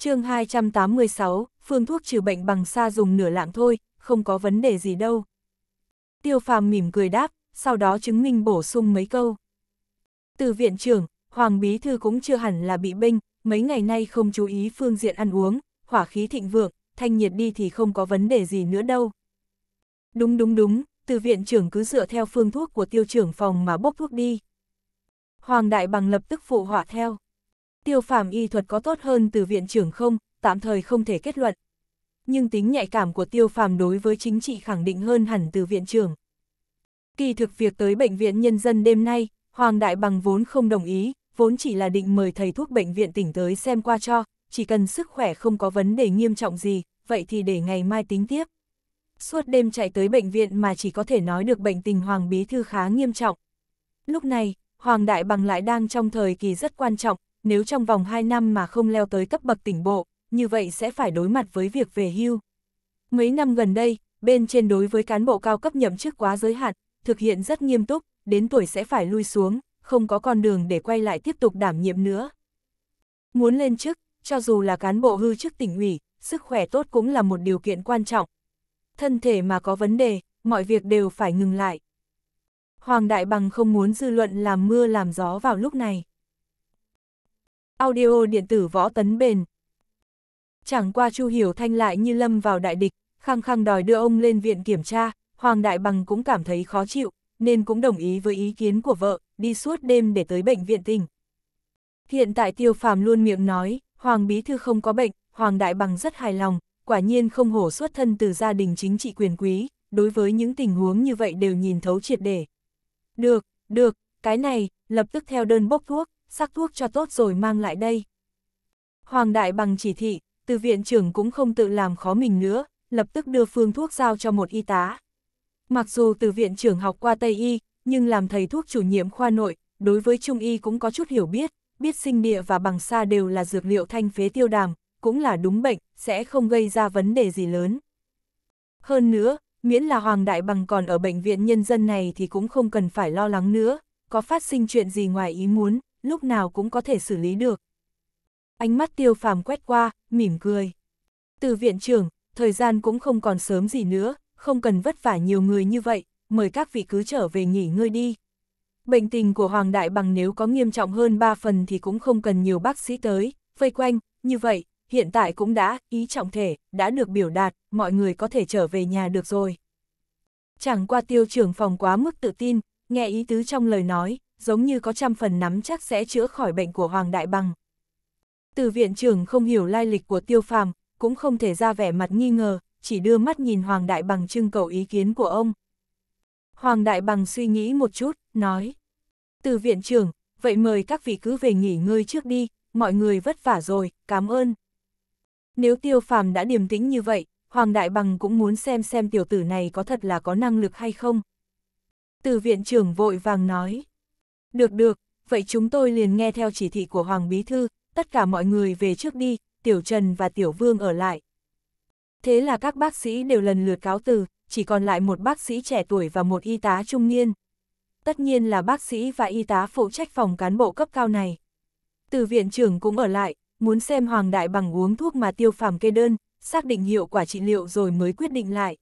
chương 286, phương thuốc trừ bệnh bằng sa dùng nửa lạng thôi, không có vấn đề gì đâu. Tiêu phàm mỉm cười đáp, sau đó chứng minh bổ sung mấy câu. Từ viện trưởng, Hoàng Bí Thư cũng chưa hẳn là bị binh, mấy ngày nay không chú ý phương diện ăn uống, hỏa khí thịnh vượng, thanh nhiệt đi thì không có vấn đề gì nữa đâu. Đúng đúng đúng, từ viện trưởng cứ dựa theo phương thuốc của tiêu trưởng phòng mà bốc thuốc đi. Hoàng Đại Bằng lập tức phụ họa theo. Tiêu phàm y thuật có tốt hơn từ viện trưởng không, tạm thời không thể kết luận. Nhưng tính nhạy cảm của tiêu phàm đối với chính trị khẳng định hơn hẳn từ viện trưởng. Kỳ thực việc tới bệnh viện nhân dân đêm nay, Hoàng Đại Bằng vốn không đồng ý, vốn chỉ là định mời thầy thuốc bệnh viện tỉnh tới xem qua cho, chỉ cần sức khỏe không có vấn đề nghiêm trọng gì, vậy thì để ngày mai tính tiếp. Suốt đêm chạy tới bệnh viện mà chỉ có thể nói được bệnh tình Hoàng Bí Thư khá nghiêm trọng. Lúc này, Hoàng Đại Bằng lại đang trong thời kỳ rất quan trọng, nếu trong vòng 2 năm mà không leo tới cấp bậc tỉnh bộ, như vậy sẽ phải đối mặt với việc về hưu. Mấy năm gần đây, bên trên đối với cán bộ cao cấp nhậm chức quá giới hạn, thực hiện rất nghiêm túc, đến tuổi sẽ phải lui xuống, không có con đường để quay lại tiếp tục đảm nhiệm nữa. Muốn lên chức, cho dù là cán bộ hư chức tỉnh ủy, sức khỏe tốt cũng là một điều kiện quan trọng. Thân thể mà có vấn đề, mọi việc đều phải ngừng lại. Hoàng Đại Bằng không muốn dư luận làm mưa làm gió vào lúc này audio điện tử võ tấn bền. Chẳng qua Chu Hiểu Thanh lại như lâm vào đại địch, khăng khăng đòi đưa ông lên viện kiểm tra, Hoàng Đại Bằng cũng cảm thấy khó chịu, nên cũng đồng ý với ý kiến của vợ, đi suốt đêm để tới bệnh viện tỉnh. Hiện tại Tiêu Phàm luôn miệng nói, Hoàng Bí Thư không có bệnh, Hoàng Đại Bằng rất hài lòng, quả nhiên không hổ xuất thân từ gia đình chính trị quyền quý, đối với những tình huống như vậy đều nhìn thấu triệt để. Được, được, cái này, lập tức theo đơn bốc thuốc, sắc thuốc cho tốt rồi mang lại đây. Hoàng đại bằng chỉ thị, từ viện trưởng cũng không tự làm khó mình nữa, lập tức đưa phương thuốc giao cho một y tá. Mặc dù từ viện trưởng học qua Tây Y, nhưng làm thầy thuốc chủ nhiệm khoa nội, đối với Trung Y cũng có chút hiểu biết, biết sinh địa và bằng xa đều là dược liệu thanh phế tiêu đàm, cũng là đúng bệnh, sẽ không gây ra vấn đề gì lớn. Hơn nữa, miễn là Hoàng Đại Bằng còn ở bệnh viện nhân dân này thì cũng không cần phải lo lắng nữa, có phát sinh chuyện gì ngoài ý muốn, lúc nào cũng có thể xử lý được. Ánh mắt tiêu phàm quét qua, mỉm cười. Từ viện trưởng, thời gian cũng không còn sớm gì nữa, không cần vất vả nhiều người như vậy, mời các vị cứ trở về nghỉ ngơi đi. Bệnh tình của Hoàng Đại Bằng nếu có nghiêm trọng hơn 3 phần thì cũng không cần nhiều bác sĩ tới, vây quanh, như vậy, hiện tại cũng đã, ý trọng thể, đã được biểu đạt, mọi người có thể trở về nhà được rồi. Chẳng qua tiêu trưởng phòng quá mức tự tin, nghe ý tứ trong lời nói, giống như có trăm phần nắm chắc sẽ chữa khỏi bệnh của Hoàng Đại Bằng. Từ viện trưởng không hiểu lai lịch của tiêu phàm, cũng không thể ra vẻ mặt nghi ngờ, chỉ đưa mắt nhìn Hoàng Đại Bằng trưng cầu ý kiến của ông. Hoàng Đại Bằng suy nghĩ một chút, nói. Từ viện trưởng, vậy mời các vị cứ về nghỉ ngơi trước đi, mọi người vất vả rồi, cảm ơn. Nếu tiêu phàm đã điềm tĩnh như vậy, Hoàng Đại Bằng cũng muốn xem xem tiểu tử này có thật là có năng lực hay không. Từ viện trưởng vội vàng nói. Được được, vậy chúng tôi liền nghe theo chỉ thị của Hoàng Bí Thư, tất cả mọi người về trước đi, Tiểu Trần và Tiểu Vương ở lại. Thế là các bác sĩ đều lần lượt cáo từ, chỉ còn lại một bác sĩ trẻ tuổi và một y tá trung niên. Tất nhiên là bác sĩ và y tá phụ trách phòng cán bộ cấp cao này. Từ viện trưởng cũng ở lại, muốn xem Hoàng Đại bằng uống thuốc mà tiêu phàm kê đơn, xác định hiệu quả trị liệu rồi mới quyết định lại.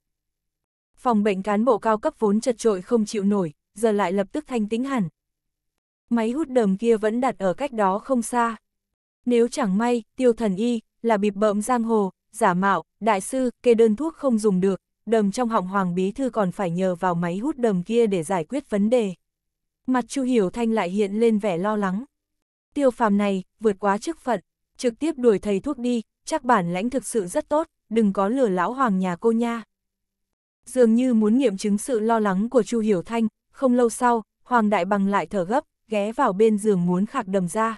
Phòng bệnh cán bộ cao cấp vốn chật trội không chịu nổi, giờ lại lập tức thanh tĩnh hẳn, máy hút đờm kia vẫn đặt ở cách đó không xa. Nếu chẳng may, tiêu thần y, là bịp bợm giang hồ, giả mạo, đại sư, kê đơn thuốc không dùng được, đờm trong họng hoàng bí thư còn phải nhờ vào máy hút đờm kia để giải quyết vấn đề. Mặt Chu Hiểu Thanh lại hiện lên vẻ lo lắng. Tiêu phàm này, vượt quá chức phận, trực tiếp đuổi thầy thuốc đi, chắc bản lãnh thực sự rất tốt, đừng có lừa lão hoàng nhà cô nha. Dường như muốn nghiệm chứng sự lo lắng của Chu Hiểu Thanh, không lâu sau, Hoàng Đại Bằng lại thở gấp, ghé vào bên giường muốn khạc đầm ra.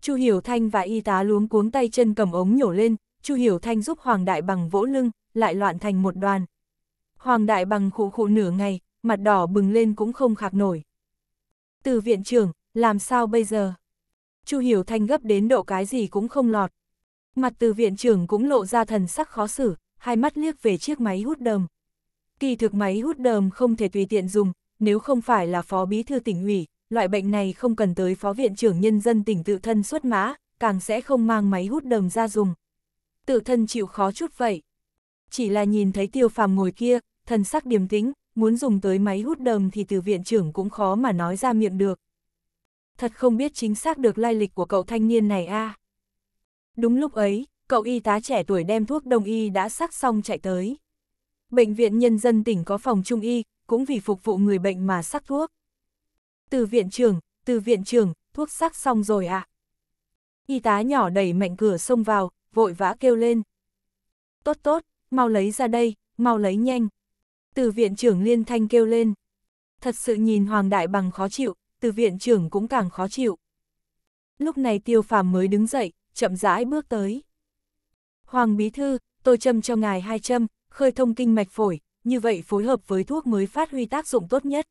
Chu Hiểu Thanh và y tá luống cuống tay chân cầm ống nhổ lên, Chu Hiểu Thanh giúp Hoàng Đại Bằng vỗ lưng, lại loạn thành một đoàn. Hoàng Đại Bằng khụ khụ nửa ngày, mặt đỏ bừng lên cũng không khạc nổi. Từ viện trưởng, làm sao bây giờ? Chu Hiểu Thanh gấp đến độ cái gì cũng không lọt. Mặt từ viện trưởng cũng lộ ra thần sắc khó xử, hai mắt liếc về chiếc máy hút đờm. Kỳ thực máy hút đờm không thể tùy tiện dùng, nếu không phải là phó bí thư tỉnh ủy, loại bệnh này không cần tới phó viện trưởng nhân dân tỉnh tự thân xuất mã, càng sẽ không mang máy hút đờm ra dùng. Tự thân chịu khó chút vậy. Chỉ là nhìn thấy tiêu phàm ngồi kia, thần sắc điềm tĩnh, muốn dùng tới máy hút đờm thì từ viện trưởng cũng khó mà nói ra miệng được. Thật không biết chính xác được lai lịch của cậu thanh niên này a. À. Đúng lúc ấy, cậu y tá trẻ tuổi đem thuốc đông y đã sắc xong chạy tới. Bệnh viện nhân dân tỉnh có phòng trung y, cũng vì phục vụ người bệnh mà sắc thuốc từ viện trưởng, từ viện trưởng, thuốc sắc xong rồi ạ. À? Y tá nhỏ đẩy mạnh cửa xông vào, vội vã kêu lên. Tốt tốt, mau lấy ra đây, mau lấy nhanh. Từ viện trưởng liên thanh kêu lên. Thật sự nhìn Hoàng Đại bằng khó chịu, từ viện trưởng cũng càng khó chịu. Lúc này tiêu phàm mới đứng dậy, chậm rãi bước tới. Hoàng Bí Thư, tôi châm cho ngài hai châm, khơi thông kinh mạch phổi, như vậy phối hợp với thuốc mới phát huy tác dụng tốt nhất.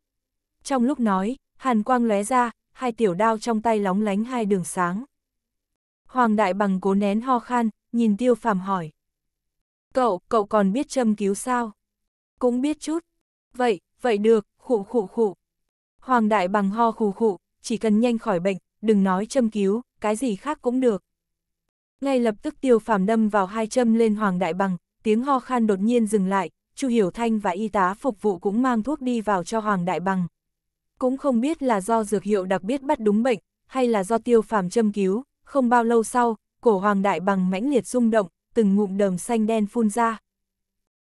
Trong lúc nói, hàn quang lóe ra, hai tiểu đao trong tay lóng lánh hai đường sáng. Hoàng đại bằng cố nén ho khan, nhìn tiêu phàm hỏi. Cậu, cậu còn biết châm cứu sao? Cũng biết chút. Vậy, vậy được, khụ khụ khụ. Hoàng đại bằng ho khụ khụ, chỉ cần nhanh khỏi bệnh, đừng nói châm cứu, cái gì khác cũng được. Ngay lập tức tiêu phàm đâm vào hai châm lên hoàng đại bằng, tiếng ho khan đột nhiên dừng lại, Chu Hiểu Thanh và y tá phục vụ cũng mang thuốc đi vào cho hoàng đại bằng. Cũng không biết là do dược hiệu đặc biệt bắt đúng bệnh, hay là do tiêu phàm châm cứu, không bao lâu sau, cổ hoàng đại bằng mãnh liệt rung động, từng ngụm đờm xanh đen phun ra.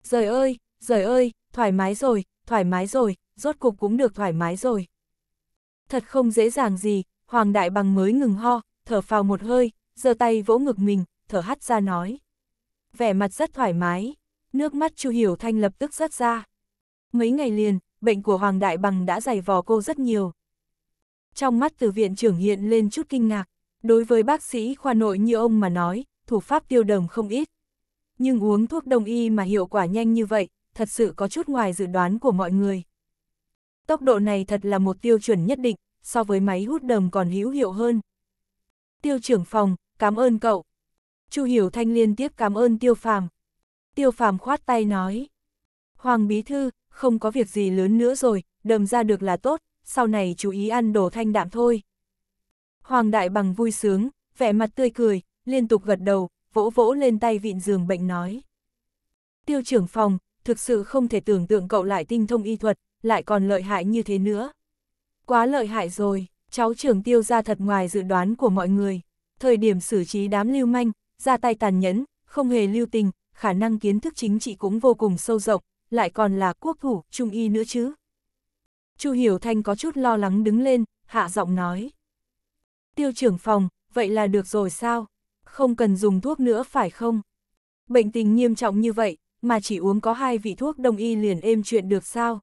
Giời ơi, giời ơi, thoải mái rồi, thoải mái rồi, rốt cục cũng được thoải mái rồi. Thật không dễ dàng gì, hoàng đại bằng mới ngừng ho, thở phào một hơi, giơ tay vỗ ngực mình, thở hắt ra nói. Vẻ mặt rất thoải mái, nước mắt Chu Hiểu Thanh lập tức rớt ra. Mấy ngày liền, bệnh của Hoàng Đại Bằng đã giày vò cô rất nhiều. Trong mắt từ viện trưởng hiện lên chút kinh ngạc, đối với bác sĩ khoa nội như ông mà nói, thủ pháp tiêu đồng không ít. Nhưng uống thuốc đông y mà hiệu quả nhanh như vậy, thật sự có chút ngoài dự đoán của mọi người. Tốc độ này thật là một tiêu chuẩn nhất định, so với máy hút đờm còn hữu hiệu hơn. Tiêu trưởng phòng, cảm ơn cậu. Chu Hiểu Thanh liên tiếp cảm ơn Tiêu Phàm. Tiêu Phàm khoát tay nói. Hoàng Bí Thư, không có việc gì lớn nữa rồi, đầm ra được là tốt, sau này chú ý ăn đồ thanh đạm thôi. Hoàng Đại Bằng vui sướng, vẻ mặt tươi cười, liên tục gật đầu, vỗ vỗ lên tay vịn giường bệnh nói. Tiêu trưởng phòng, thực sự không thể tưởng tượng cậu lại tinh thông y thuật, lại còn lợi hại như thế nữa. Quá lợi hại rồi, cháu trưởng tiêu ra thật ngoài dự đoán của mọi người. Thời điểm xử trí đám lưu manh, ra tay tàn nhẫn, không hề lưu tình, khả năng kiến thức chính trị cũng vô cùng sâu rộng, lại còn là quốc thủ, trung y nữa chứ. Chu Hiểu Thanh có chút lo lắng đứng lên, hạ giọng nói. Tiêu trưởng phòng, vậy là được rồi sao? Không cần dùng thuốc nữa phải không? Bệnh tình nghiêm trọng như vậy, mà chỉ uống có hai vị thuốc đông y liền êm chuyện được sao?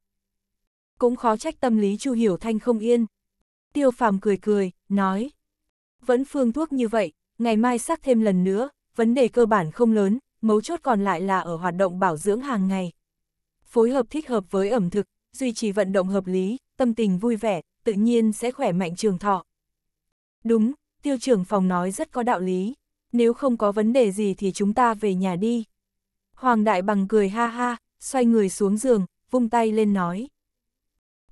Cũng khó trách tâm lý Chu Hiểu Thanh không yên. Tiêu phàm cười cười, nói. Vẫn phương thuốc như vậy, ngày mai sắc thêm lần nữa, vấn đề cơ bản không lớn, mấu chốt còn lại là ở hoạt động bảo dưỡng hàng ngày phối hợp thích hợp với ẩm thực, duy trì vận động hợp lý, tâm tình vui vẻ, tự nhiên sẽ khỏe mạnh trường thọ. Đúng, tiêu trưởng phòng nói rất có đạo lý, nếu không có vấn đề gì thì chúng ta về nhà đi. Hoàng Đại Bằng cười ha ha, xoay người xuống giường, vung tay lên nói.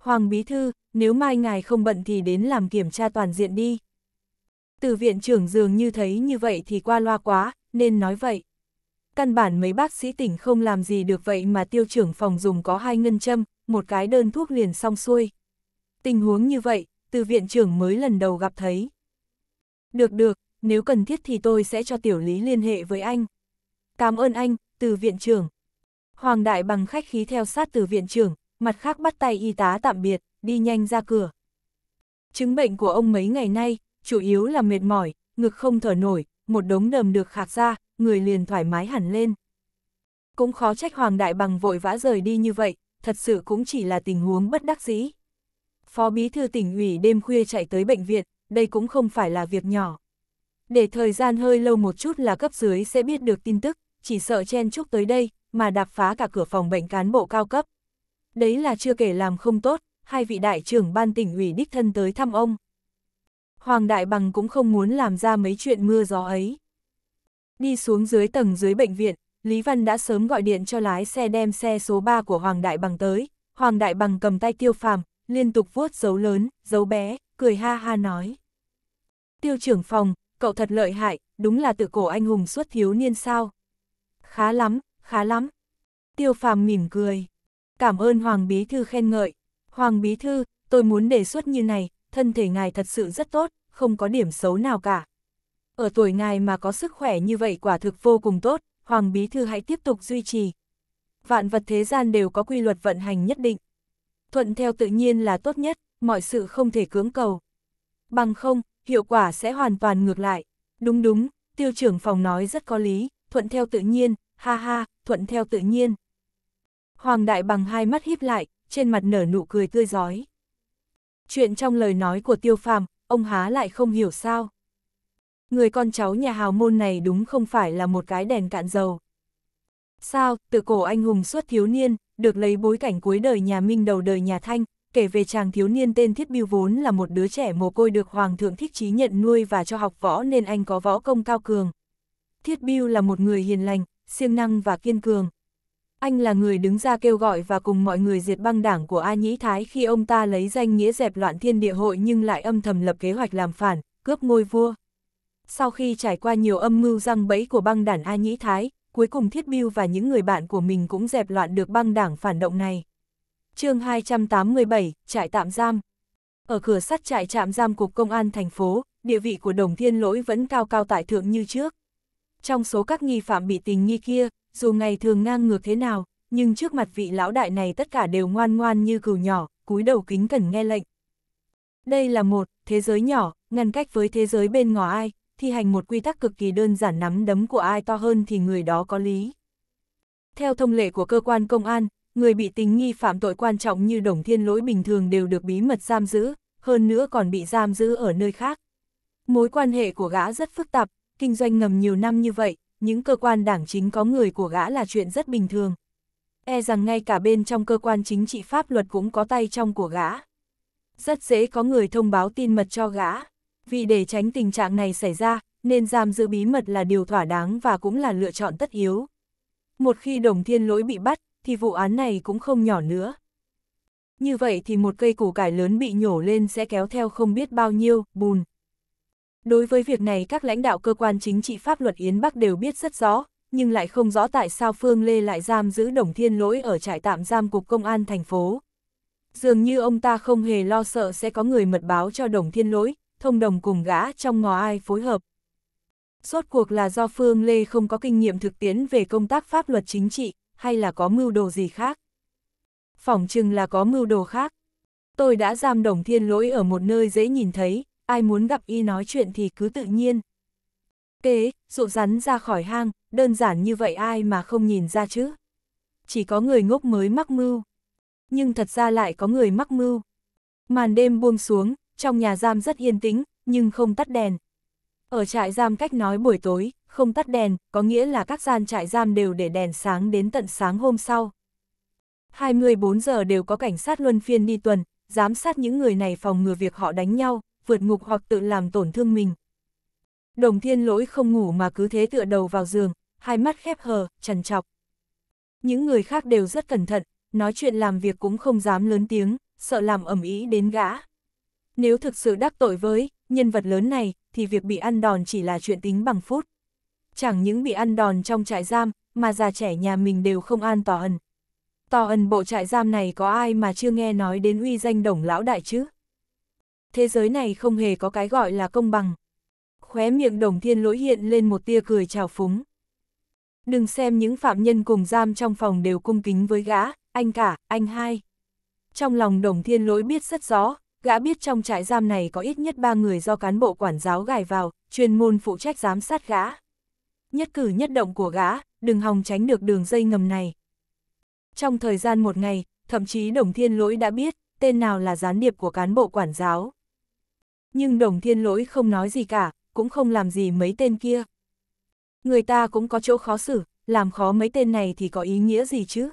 Hoàng Bí Thư, nếu mai ngài không bận thì đến làm kiểm tra toàn diện đi. Từ viện trưởng dường như thấy như vậy thì qua loa quá, nên nói vậy căn bản mấy bác sĩ tỉnh không làm gì được vậy mà tiêu trưởng phòng dùng có hai ngân châm, một cái đơn thuốc liền xong xuôi. Tình huống như vậy, từ viện trưởng mới lần đầu gặp thấy. Được được, nếu cần thiết thì tôi sẽ cho tiểu lý liên hệ với anh. Cảm ơn anh, từ viện trưởng. Hoàng đại bằng khách khí theo sát từ viện trưởng, mặt khác bắt tay y tá tạm biệt, đi nhanh ra cửa. Chứng bệnh của ông mấy ngày nay, chủ yếu là mệt mỏi, ngực không thở nổi, một đống đờm được khạc ra, người liền thoải mái hẳn lên. Cũng khó trách Hoàng Đại Bằng vội vã rời đi như vậy, thật sự cũng chỉ là tình huống bất đắc dĩ. Phó Bí Thư tỉnh ủy đêm khuya chạy tới bệnh viện, đây cũng không phải là việc nhỏ. Để thời gian hơi lâu một chút là cấp dưới sẽ biết được tin tức, chỉ sợ chen chúc tới đây, mà đạp phá cả cửa phòng bệnh cán bộ cao cấp. Đấy là chưa kể làm không tốt, hai vị đại trưởng ban tỉnh ủy đích thân tới thăm ông. Hoàng Đại Bằng cũng không muốn làm ra mấy chuyện mưa gió ấy. Đi xuống dưới tầng dưới bệnh viện, Lý Văn đã sớm gọi điện cho lái xe đem xe số 3 của Hoàng Đại Bằng tới. Hoàng Đại Bằng cầm tay Tiêu Phàm, liên tục vuốt dấu lớn, dấu bé, cười ha ha nói. Tiêu trưởng phòng, cậu thật lợi hại, đúng là tự cổ anh hùng suốt thiếu niên sao. Khá lắm, khá lắm. Tiêu Phàm mỉm cười. Cảm ơn Hoàng Bí Thư khen ngợi. Hoàng Bí Thư, tôi muốn đề xuất như này, thân thể ngài thật sự rất tốt, không có điểm xấu nào cả ở tuổi ngài mà có sức khỏe như vậy quả thực vô cùng tốt, Hoàng Bí Thư hãy tiếp tục duy trì. Vạn vật thế gian đều có quy luật vận hành nhất định. Thuận theo tự nhiên là tốt nhất, mọi sự không thể cưỡng cầu. Bằng không, hiệu quả sẽ hoàn toàn ngược lại. Đúng đúng, tiêu trưởng phòng nói rất có lý, thuận theo tự nhiên, ha ha, thuận theo tự nhiên. Hoàng đại bằng hai mắt híp lại, trên mặt nở nụ cười tươi giói. Chuyện trong lời nói của tiêu phàm, ông há lại không hiểu sao người con cháu nhà hào môn này đúng không phải là một cái đèn cạn dầu. Sao, từ cổ anh hùng suốt thiếu niên, được lấy bối cảnh cuối đời nhà Minh đầu đời nhà Thanh, kể về chàng thiếu niên tên Thiết Biêu vốn là một đứa trẻ mồ côi được Hoàng thượng thích trí nhận nuôi và cho học võ nên anh có võ công cao cường. Thiết Biêu là một người hiền lành, siêng năng và kiên cường. Anh là người đứng ra kêu gọi và cùng mọi người diệt băng đảng của A Nhĩ Thái khi ông ta lấy danh nghĩa dẹp loạn thiên địa hội nhưng lại âm thầm lập kế hoạch làm phản, cướp ngôi vua sau khi trải qua nhiều âm mưu răng bẫy của băng đảng A Nhĩ Thái, cuối cùng Thiết Biêu và những người bạn của mình cũng dẹp loạn được băng đảng phản động này. chương 287, trại tạm giam Ở cửa sắt trại trạm giam cục công an thành phố, địa vị của đồng thiên lỗi vẫn cao cao tại thượng như trước. Trong số các nghi phạm bị tình nghi kia, dù ngày thường ngang ngược thế nào, nhưng trước mặt vị lão đại này tất cả đều ngoan ngoan như cừu nhỏ, cúi đầu kính cẩn nghe lệnh. Đây là một thế giới nhỏ, ngăn cách với thế giới bên ngò ai, thi hành một quy tắc cực kỳ đơn giản nắm đấm của ai to hơn thì người đó có lý. Theo thông lệ của cơ quan công an, người bị tình nghi phạm tội quan trọng như đồng thiên lỗi bình thường đều được bí mật giam giữ, hơn nữa còn bị giam giữ ở nơi khác. Mối quan hệ của gã rất phức tạp, kinh doanh ngầm nhiều năm như vậy, những cơ quan đảng chính có người của gã là chuyện rất bình thường. E rằng ngay cả bên trong cơ quan chính trị pháp luật cũng có tay trong của gã. Rất dễ có người thông báo tin mật cho gã. Vì để tránh tình trạng này xảy ra, nên giam giữ bí mật là điều thỏa đáng và cũng là lựa chọn tất yếu. Một khi đồng thiên lỗi bị bắt, thì vụ án này cũng không nhỏ nữa. Như vậy thì một cây củ cải lớn bị nhổ lên sẽ kéo theo không biết bao nhiêu, bùn. Đối với việc này các lãnh đạo cơ quan chính trị pháp luật Yến Bắc đều biết rất rõ, nhưng lại không rõ tại sao Phương Lê lại giam giữ đồng thiên lỗi ở trại tạm giam cục công an thành phố. Dường như ông ta không hề lo sợ sẽ có người mật báo cho đồng thiên lỗi, thông đồng cùng gã trong ngò ai phối hợp. Rốt cuộc là do Phương Lê không có kinh nghiệm thực tiễn về công tác pháp luật chính trị, hay là có mưu đồ gì khác? Phỏng chừng là có mưu đồ khác. Tôi đã giam đồng thiên lỗi ở một nơi dễ nhìn thấy, ai muốn gặp y nói chuyện thì cứ tự nhiên. Kế, dụ rắn ra khỏi hang, đơn giản như vậy ai mà không nhìn ra chứ? Chỉ có người ngốc mới mắc mưu. Nhưng thật ra lại có người mắc mưu. Màn đêm buông xuống, trong nhà giam rất yên tĩnh, nhưng không tắt đèn. Ở trại giam cách nói buổi tối, không tắt đèn, có nghĩa là các gian trại giam đều để đèn sáng đến tận sáng hôm sau. 24 giờ đều có cảnh sát luân phiên đi tuần, giám sát những người này phòng ngừa việc họ đánh nhau, vượt ngục hoặc tự làm tổn thương mình. Đồng thiên lỗi không ngủ mà cứ thế tựa đầu vào giường, hai mắt khép hờ, trần trọc. Những người khác đều rất cẩn thận, nói chuyện làm việc cũng không dám lớn tiếng, sợ làm ẩm ý đến gã. Nếu thực sự đắc tội với nhân vật lớn này, thì việc bị ăn đòn chỉ là chuyện tính bằng phút. Chẳng những bị ăn đòn trong trại giam, mà già trẻ nhà mình đều không an tòa ẩn. Tòa ẩn bộ trại giam này có ai mà chưa nghe nói đến uy danh đồng lão đại chứ? Thế giới này không hề có cái gọi là công bằng. Khóe miệng đồng thiên lỗi hiện lên một tia cười trào phúng. Đừng xem những phạm nhân cùng giam trong phòng đều cung kính với gã, anh cả, anh hai. Trong lòng đồng thiên lỗi biết rất rõ, gã biết trong trại giam này có ít nhất ba người do cán bộ quản giáo gài vào, chuyên môn phụ trách giám sát gã. Nhất cử nhất động của gã, đừng hòng tránh được đường dây ngầm này. Trong thời gian một ngày, thậm chí Đồng Thiên Lỗi đã biết tên nào là gián điệp của cán bộ quản giáo. Nhưng Đồng Thiên Lỗi không nói gì cả, cũng không làm gì mấy tên kia. Người ta cũng có chỗ khó xử, làm khó mấy tên này thì có ý nghĩa gì chứ?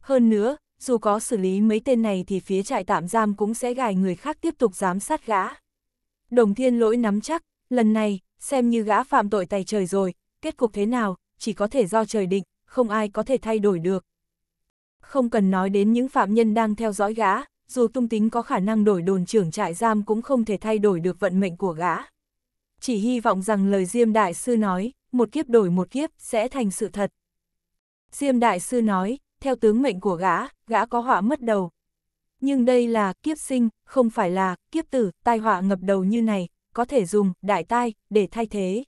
Hơn nữa, dù có xử lý mấy tên này thì phía trại tạm giam cũng sẽ gài người khác tiếp tục giám sát gã. Đồng thiên lỗi nắm chắc, lần này, xem như gã phạm tội tay trời rồi, kết cục thế nào, chỉ có thể do trời định, không ai có thể thay đổi được. Không cần nói đến những phạm nhân đang theo dõi gã, dù tung tính có khả năng đổi đồn trưởng trại giam cũng không thể thay đổi được vận mệnh của gã. Chỉ hy vọng rằng lời Diêm Đại Sư nói, một kiếp đổi một kiếp, sẽ thành sự thật. Diêm Đại Sư nói, theo tướng mệnh của gã, gã có họa mất đầu. Nhưng đây là kiếp sinh, không phải là kiếp tử, tai họa ngập đầu như này, có thể dùng đại tai để thay thế.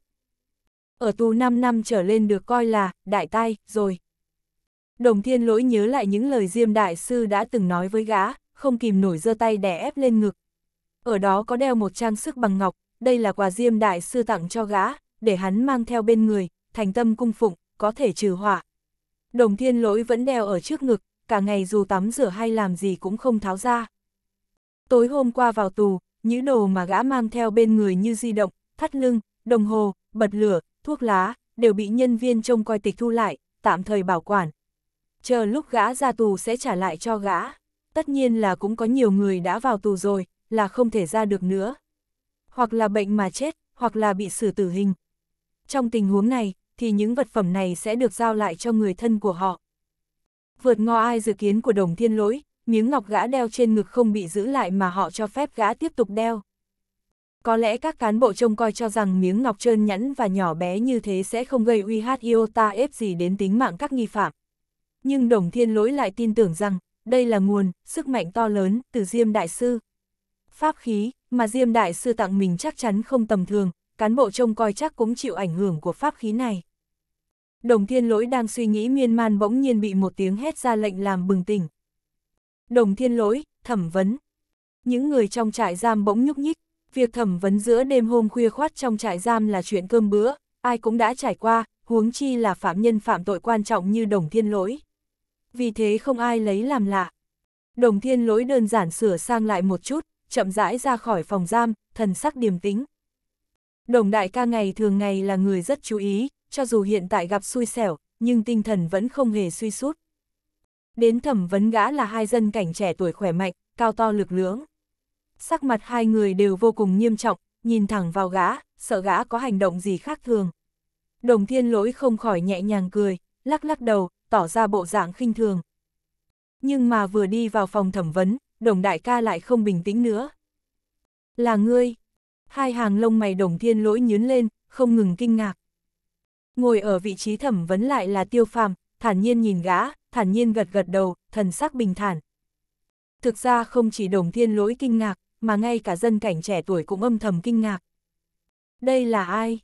Ở tù 5 năm trở lên được coi là đại tai rồi. Đồng thiên lỗi nhớ lại những lời Diêm Đại Sư đã từng nói với gã, không kìm nổi giơ tay đè ép lên ngực. Ở đó có đeo một trang sức bằng ngọc, đây là quà Diêm Đại Sư tặng cho gã, để hắn mang theo bên người, thành tâm cung phụng, có thể trừ họa, Đồng thiên lỗi vẫn đeo ở trước ngực, cả ngày dù tắm rửa hay làm gì cũng không tháo ra. Tối hôm qua vào tù, những đồ mà gã mang theo bên người như di động, thắt lưng, đồng hồ, bật lửa, thuốc lá, đều bị nhân viên trông coi tịch thu lại, tạm thời bảo quản. Chờ lúc gã ra tù sẽ trả lại cho gã. Tất nhiên là cũng có nhiều người đã vào tù rồi, là không thể ra được nữa. Hoặc là bệnh mà chết, hoặc là bị xử tử hình. Trong tình huống này, thì những vật phẩm này sẽ được giao lại cho người thân của họ. Vượt ngò ai dự kiến của đồng thiên lỗi, miếng ngọc gã đeo trên ngực không bị giữ lại mà họ cho phép gã tiếp tục đeo. Có lẽ các cán bộ trông coi cho rằng miếng ngọc trơn nhẵn và nhỏ bé như thế sẽ không gây uy hát iota ép gì đến tính mạng các nghi phạm. Nhưng đồng thiên lỗi lại tin tưởng rằng, đây là nguồn, sức mạnh to lớn từ Diêm Đại Sư. Pháp khí mà Diêm Đại Sư tặng mình chắc chắn không tầm thường, cán bộ trông coi chắc cũng chịu ảnh hưởng của pháp khí này. Đồng thiên lỗi đang suy nghĩ miên man bỗng nhiên bị một tiếng hét ra lệnh làm bừng tỉnh. Đồng thiên lỗi, thẩm vấn. Những người trong trại giam bỗng nhúc nhích, việc thẩm vấn giữa đêm hôm khuya khoát trong trại giam là chuyện cơm bữa, ai cũng đã trải qua, huống chi là phạm nhân phạm tội quan trọng như đồng thiên lỗi. Vì thế không ai lấy làm lạ. Đồng thiên lỗi đơn giản sửa sang lại một chút, chậm rãi ra khỏi phòng giam, thần sắc điềm tĩnh. Đồng đại ca ngày thường ngày là người rất chú ý, cho dù hiện tại gặp xui xẻo, nhưng tinh thần vẫn không hề suy sút. Đến thẩm vấn gã là hai dân cảnh trẻ tuổi khỏe mạnh, cao to lực lưỡng. Sắc mặt hai người đều vô cùng nghiêm trọng, nhìn thẳng vào gã, sợ gã có hành động gì khác thường. Đồng thiên lỗi không khỏi nhẹ nhàng cười, lắc lắc đầu, tỏ ra bộ dạng khinh thường. Nhưng mà vừa đi vào phòng thẩm vấn, đồng đại ca lại không bình tĩnh nữa. Là ngươi, hai hàng lông mày đồng thiên lỗi nhướn lên, không ngừng kinh ngạc ngồi ở vị trí thẩm vấn lại là tiêu phàm, thản nhiên nhìn gã, thản nhiên gật gật đầu, thần sắc bình thản. Thực ra không chỉ đồng thiên lỗi kinh ngạc, mà ngay cả dân cảnh trẻ tuổi cũng âm thầm kinh ngạc. Đây là ai?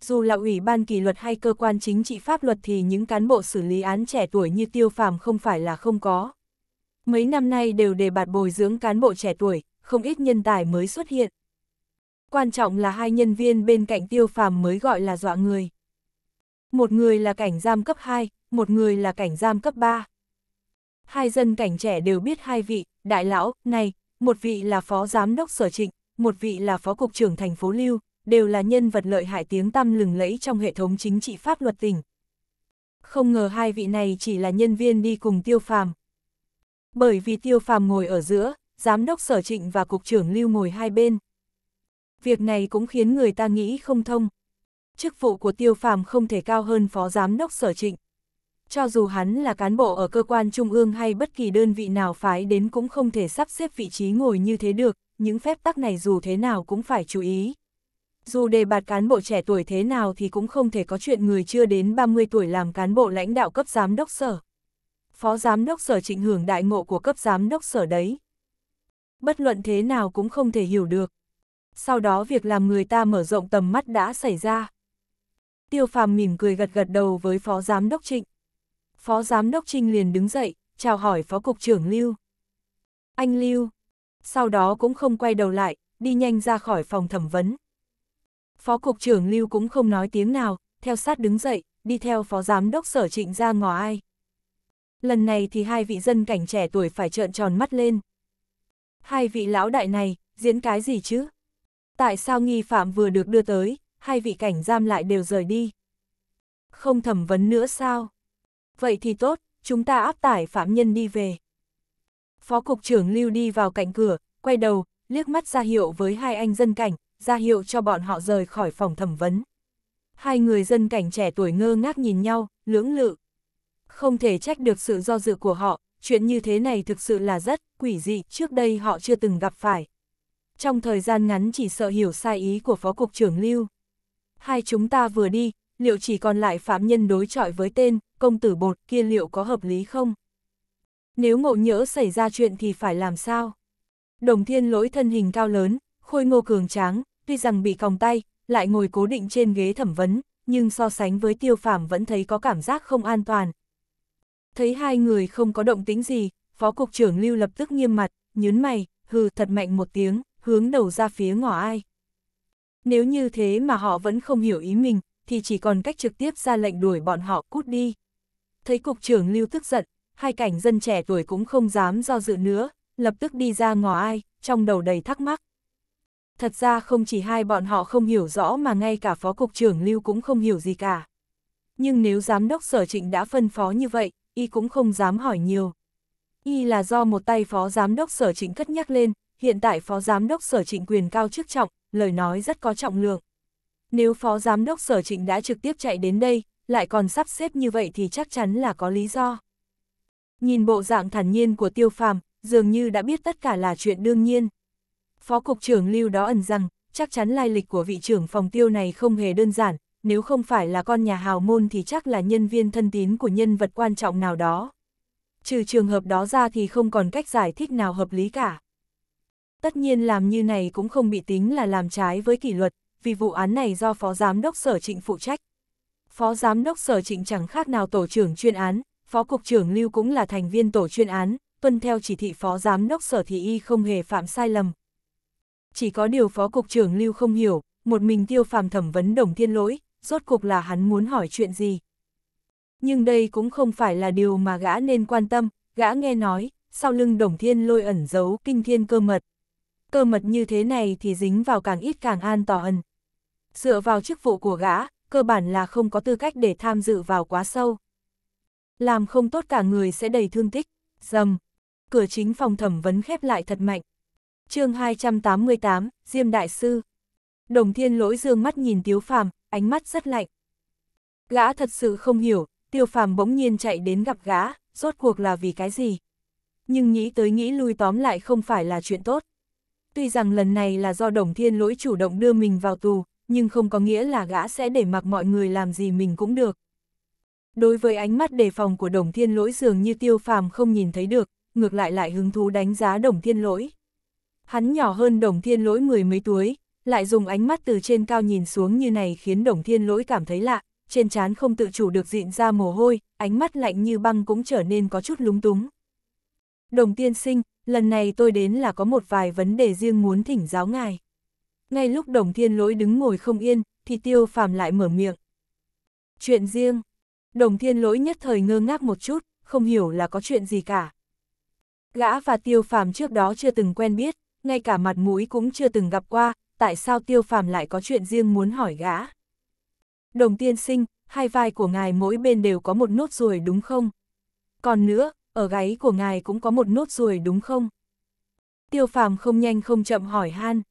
Dù là ủy ban kỷ luật hay cơ quan chính trị pháp luật thì những cán bộ xử lý án trẻ tuổi như tiêu phàm không phải là không có. Mấy năm nay đều đề bạt bồi dưỡng cán bộ trẻ tuổi, không ít nhân tài mới xuất hiện. Quan trọng là hai nhân viên bên cạnh tiêu phàm mới gọi là dọa người một người là cảnh giam cấp 2, một người là cảnh giam cấp 3. Hai dân cảnh trẻ đều biết hai vị, đại lão, này, một vị là phó giám đốc sở trịnh, một vị là phó cục trưởng thành phố Lưu, đều là nhân vật lợi hại tiếng tăm lừng lẫy trong hệ thống chính trị pháp luật tỉnh. Không ngờ hai vị này chỉ là nhân viên đi cùng tiêu phàm. Bởi vì tiêu phàm ngồi ở giữa, giám đốc sở trịnh và cục trưởng Lưu ngồi hai bên. Việc này cũng khiến người ta nghĩ không thông, chức vụ của tiêu phàm không thể cao hơn phó giám đốc sở trịnh. Cho dù hắn là cán bộ ở cơ quan trung ương hay bất kỳ đơn vị nào phái đến cũng không thể sắp xếp vị trí ngồi như thế được, những phép tắc này dù thế nào cũng phải chú ý. Dù đề bạt cán bộ trẻ tuổi thế nào thì cũng không thể có chuyện người chưa đến 30 tuổi làm cán bộ lãnh đạo cấp giám đốc sở. Phó giám đốc sở trịnh hưởng đại ngộ của cấp giám đốc sở đấy. Bất luận thế nào cũng không thể hiểu được. Sau đó việc làm người ta mở rộng tầm mắt đã xảy ra. Tiêu phàm mỉm cười gật gật đầu với Phó Giám Đốc Trịnh. Phó Giám Đốc Trinh liền đứng dậy, chào hỏi Phó Cục trưởng Lưu. Anh Lưu. Sau đó cũng không quay đầu lại, đi nhanh ra khỏi phòng thẩm vấn. Phó Cục trưởng Lưu cũng không nói tiếng nào, theo sát đứng dậy, đi theo Phó Giám Đốc Sở Trịnh ra ai. Lần này thì hai vị dân cảnh trẻ tuổi phải trợn tròn mắt lên. Hai vị lão đại này, diễn cái gì chứ? Tại sao nghi phạm vừa được đưa tới, hai vị cảnh giam lại đều rời đi. Không thẩm vấn nữa sao? Vậy thì tốt, chúng ta áp tải phạm nhân đi về. Phó Cục trưởng Lưu đi vào cạnh cửa, quay đầu, liếc mắt ra hiệu với hai anh dân cảnh, ra hiệu cho bọn họ rời khỏi phòng thẩm vấn. Hai người dân cảnh trẻ tuổi ngơ ngác nhìn nhau, lưỡng lự. Không thể trách được sự do dự của họ, chuyện như thế này thực sự là rất quỷ dị, trước đây họ chưa từng gặp phải. Trong thời gian ngắn chỉ sợ hiểu sai ý của Phó Cục trưởng Lưu hai chúng ta vừa đi, liệu chỉ còn lại phạm nhân đối chọi với tên, công tử bột kia liệu có hợp lý không? Nếu ngộ nhỡ xảy ra chuyện thì phải làm sao? Đồng thiên lỗi thân hình cao lớn, khôi ngô cường tráng, tuy rằng bị còng tay, lại ngồi cố định trên ghế thẩm vấn, nhưng so sánh với tiêu phạm vẫn thấy có cảm giác không an toàn. Thấy hai người không có động tính gì, phó cục trưởng lưu lập tức nghiêm mặt, nhớn mày, hừ thật mạnh một tiếng, hướng đầu ra phía ngỏ ai. Nếu như thế mà họ vẫn không hiểu ý mình, thì chỉ còn cách trực tiếp ra lệnh đuổi bọn họ cút đi. Thấy cục trưởng Lưu tức giận, hai cảnh dân trẻ tuổi cũng không dám do dự nữa, lập tức đi ra ngò ai, trong đầu đầy thắc mắc. Thật ra không chỉ hai bọn họ không hiểu rõ mà ngay cả phó cục trưởng Lưu cũng không hiểu gì cả. Nhưng nếu giám đốc sở trịnh đã phân phó như vậy, y cũng không dám hỏi nhiều. Y là do một tay phó giám đốc sở trịnh cất nhắc lên, hiện tại phó giám đốc sở trịnh quyền cao chức trọng, lời nói rất có trọng lượng. Nếu phó giám đốc sở trịnh đã trực tiếp chạy đến đây, lại còn sắp xếp như vậy thì chắc chắn là có lý do. Nhìn bộ dạng thản nhiên của tiêu phàm, dường như đã biết tất cả là chuyện đương nhiên. Phó cục trưởng lưu đó ẩn rằng, chắc chắn lai lịch của vị trưởng phòng tiêu này không hề đơn giản, nếu không phải là con nhà hào môn thì chắc là nhân viên thân tín của nhân vật quan trọng nào đó. Trừ trường hợp đó ra thì không còn cách giải thích nào hợp lý cả. Tất nhiên làm như này cũng không bị tính là làm trái với kỷ luật, vì vụ án này do Phó Giám đốc Sở Trịnh phụ trách. Phó Giám đốc Sở Trịnh chẳng khác nào tổ trưởng chuyên án, Phó Cục trưởng Lưu cũng là thành viên tổ chuyên án, tuân theo chỉ thị Phó Giám đốc Sở Thị Y không hề phạm sai lầm. Chỉ có điều Phó Cục trưởng Lưu không hiểu, một mình tiêu phàm thẩm vấn đồng thiên lỗi, rốt cục là hắn muốn hỏi chuyện gì. Nhưng đây cũng không phải là điều mà gã nên quan tâm, gã nghe nói, sau lưng đồng thiên lôi ẩn giấu kinh thiên cơ mật, cơ mật như thế này thì dính vào càng ít càng an toàn. Dựa vào chức vụ của gã, cơ bản là không có tư cách để tham dự vào quá sâu. Làm không tốt cả người sẽ đầy thương tích, dầm. Cửa chính phòng thẩm vấn khép lại thật mạnh. chương 288, Diêm Đại Sư. Đồng thiên lỗi dương mắt nhìn Tiếu Phàm ánh mắt rất lạnh. Gã thật sự không hiểu, Tiêu Phàm bỗng nhiên chạy đến gặp gã, rốt cuộc là vì cái gì. Nhưng nghĩ tới nghĩ lui tóm lại không phải là chuyện tốt. Tuy rằng lần này là do Đồng Thiên Lỗi chủ động đưa mình vào tù, nhưng không có nghĩa là gã sẽ để mặc mọi người làm gì mình cũng được. Đối với ánh mắt đề phòng của Đồng Thiên Lỗi dường như tiêu phàm không nhìn thấy được, ngược lại lại hứng thú đánh giá Đồng Thiên Lỗi. Hắn nhỏ hơn Đồng Thiên Lỗi mười mấy tuổi, lại dùng ánh mắt từ trên cao nhìn xuống như này khiến Đồng Thiên Lỗi cảm thấy lạ, trên trán không tự chủ được dịn ra mồ hôi, ánh mắt lạnh như băng cũng trở nên có chút lúng túng. Đồng Thiên sinh, lần này tôi đến là có một vài vấn đề riêng muốn thỉnh giáo ngài. Ngay lúc đồng thiên lỗi đứng ngồi không yên, thì tiêu phàm lại mở miệng. Chuyện riêng, đồng thiên lỗi nhất thời ngơ ngác một chút, không hiểu là có chuyện gì cả. Gã và tiêu phàm trước đó chưa từng quen biết, ngay cả mặt mũi cũng chưa từng gặp qua, tại sao tiêu phàm lại có chuyện riêng muốn hỏi gã. Đồng tiên sinh, hai vai của ngài mỗi bên đều có một nốt ruồi đúng không? Còn nữa, ở gáy của ngài cũng có một nốt ruồi đúng không? Tiêu phàm không nhanh không chậm hỏi han.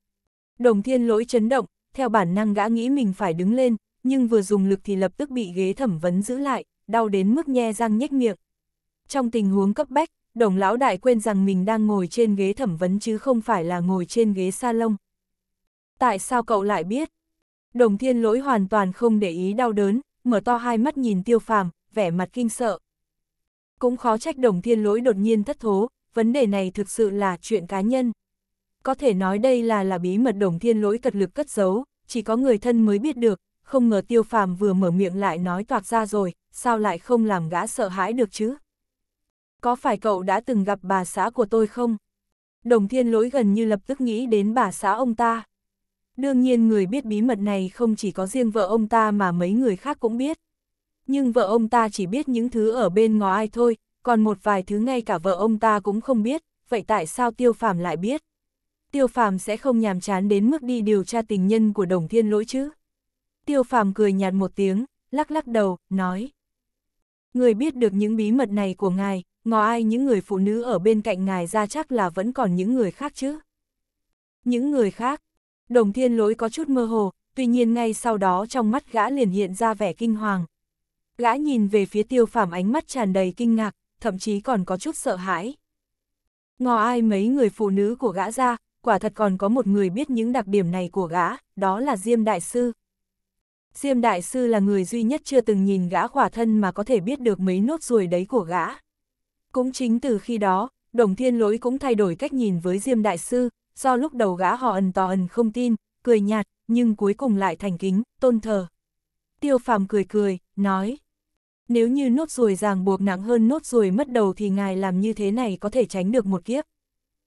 Đồng thiên lỗi chấn động, theo bản năng gã nghĩ mình phải đứng lên, nhưng vừa dùng lực thì lập tức bị ghế thẩm vấn giữ lại, đau đến mức nhe răng nhếch miệng. Trong tình huống cấp bách, đồng lão đại quên rằng mình đang ngồi trên ghế thẩm vấn chứ không phải là ngồi trên ghế salon. Tại sao cậu lại biết? Đồng thiên lỗi hoàn toàn không để ý đau đớn, mở to hai mắt nhìn tiêu phàm, vẻ mặt kinh sợ, cũng khó trách đồng thiên lỗi đột nhiên thất thố, vấn đề này thực sự là chuyện cá nhân. Có thể nói đây là là bí mật đồng thiên lỗi cật lực cất giấu, chỉ có người thân mới biết được, không ngờ tiêu phàm vừa mở miệng lại nói toạc ra rồi, sao lại không làm gã sợ hãi được chứ? Có phải cậu đã từng gặp bà xã của tôi không? Đồng thiên lỗi gần như lập tức nghĩ đến bà xã ông ta. Đương nhiên người biết bí mật này không chỉ có riêng vợ ông ta mà mấy người khác cũng biết nhưng vợ ông ta chỉ biết những thứ ở bên ngó ai thôi, còn một vài thứ ngay cả vợ ông ta cũng không biết, vậy tại sao Tiêu Phàm lại biết? Tiêu Phàm sẽ không nhàm chán đến mức đi điều tra tình nhân của Đồng Thiên Lỗi chứ? Tiêu Phàm cười nhạt một tiếng, lắc lắc đầu, nói. Người biết được những bí mật này của ngài, ngó ai những người phụ nữ ở bên cạnh ngài ra chắc là vẫn còn những người khác chứ? Những người khác? Đồng Thiên Lỗi có chút mơ hồ, tuy nhiên ngay sau đó trong mắt gã liền hiện ra vẻ kinh hoàng, Gã nhìn về phía tiêu phàm ánh mắt tràn đầy kinh ngạc, thậm chí còn có chút sợ hãi. Ngò ai mấy người phụ nữ của gã ra, quả thật còn có một người biết những đặc điểm này của gã, đó là Diêm Đại Sư. Diêm Đại Sư là người duy nhất chưa từng nhìn gã khỏa thân mà có thể biết được mấy nốt ruồi đấy của gã. Cũng chính từ khi đó, Đồng Thiên Lỗi cũng thay đổi cách nhìn với Diêm Đại Sư, do lúc đầu gã họ ẩn tò ẩn không tin, cười nhạt, nhưng cuối cùng lại thành kính, tôn thờ. Tiêu phàm cười cười, nói, nếu như nốt ruồi ràng buộc nặng hơn nốt ruồi mất đầu thì ngài làm như thế này có thể tránh được một kiếp.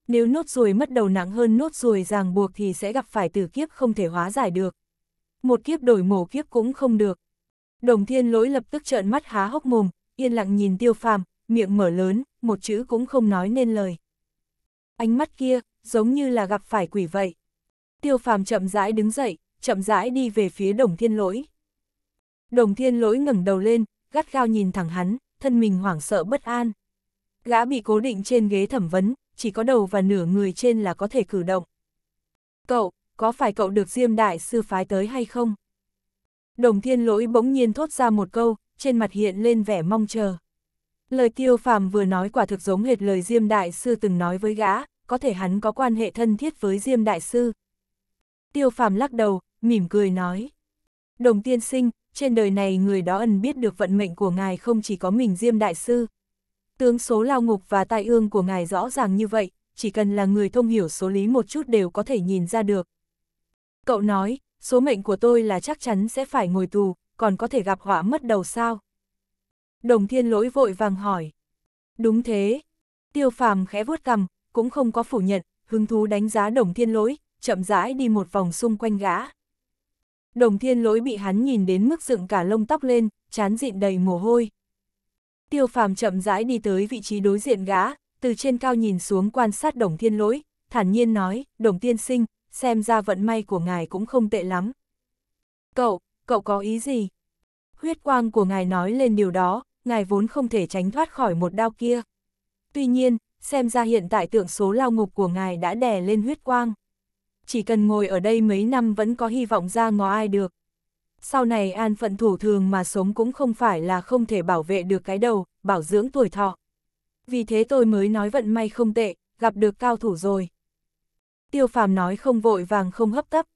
Nếu nốt ruồi mất đầu nặng hơn nốt ruồi ràng buộc thì sẽ gặp phải tử kiếp không thể hóa giải được. Một kiếp đổi mổ kiếp cũng không được. Đồng thiên lỗi lập tức trợn mắt há hốc mồm, yên lặng nhìn tiêu phàm, miệng mở lớn, một chữ cũng không nói nên lời. Ánh mắt kia, giống như là gặp phải quỷ vậy. Tiêu phàm chậm rãi đứng dậy, chậm rãi đi về phía đồng thiên lỗi. Đồng thiên lỗi ngẩng đầu lên, gắt gao nhìn thẳng hắn, thân mình hoảng sợ bất an. Gã bị cố định trên ghế thẩm vấn, chỉ có đầu và nửa người trên là có thể cử động. Cậu, có phải cậu được Diêm Đại Sư phái tới hay không? Đồng thiên lỗi bỗng nhiên thốt ra một câu, trên mặt hiện lên vẻ mong chờ. Lời tiêu phàm vừa nói quả thực giống hệt lời Diêm Đại Sư từng nói với gã, có thể hắn có quan hệ thân thiết với Diêm Đại Sư. Tiêu phàm lắc đầu, mỉm cười nói. Đồng tiên sinh, trên đời này người đó ẩn biết được vận mệnh của ngài không chỉ có mình Diêm Đại Sư. Tướng số lao ngục và tai ương của ngài rõ ràng như vậy, chỉ cần là người thông hiểu số lý một chút đều có thể nhìn ra được. Cậu nói, số mệnh của tôi là chắc chắn sẽ phải ngồi tù, còn có thể gặp họa mất đầu sao? Đồng thiên lỗi vội vàng hỏi. Đúng thế. Tiêu phàm khẽ vuốt cằm, cũng không có phủ nhận, hứng thú đánh giá đồng thiên lỗi, chậm rãi đi một vòng xung quanh gã đồng thiên lỗi bị hắn nhìn đến mức dựng cả lông tóc lên, chán dịn đầy mồ hôi. Tiêu phàm chậm rãi đi tới vị trí đối diện gã, từ trên cao nhìn xuống quan sát đồng thiên lỗi, thản nhiên nói, đồng tiên sinh, xem ra vận may của ngài cũng không tệ lắm. Cậu, cậu có ý gì? Huyết quang của ngài nói lên điều đó, ngài vốn không thể tránh thoát khỏi một đao kia. Tuy nhiên, xem ra hiện tại tượng số lao ngục của ngài đã đè lên huyết quang chỉ cần ngồi ở đây mấy năm vẫn có hy vọng ra ngó ai được. Sau này an phận thủ thường mà sống cũng không phải là không thể bảo vệ được cái đầu, bảo dưỡng tuổi thọ. Vì thế tôi mới nói vận may không tệ, gặp được cao thủ rồi. Tiêu phàm nói không vội vàng không hấp tấp.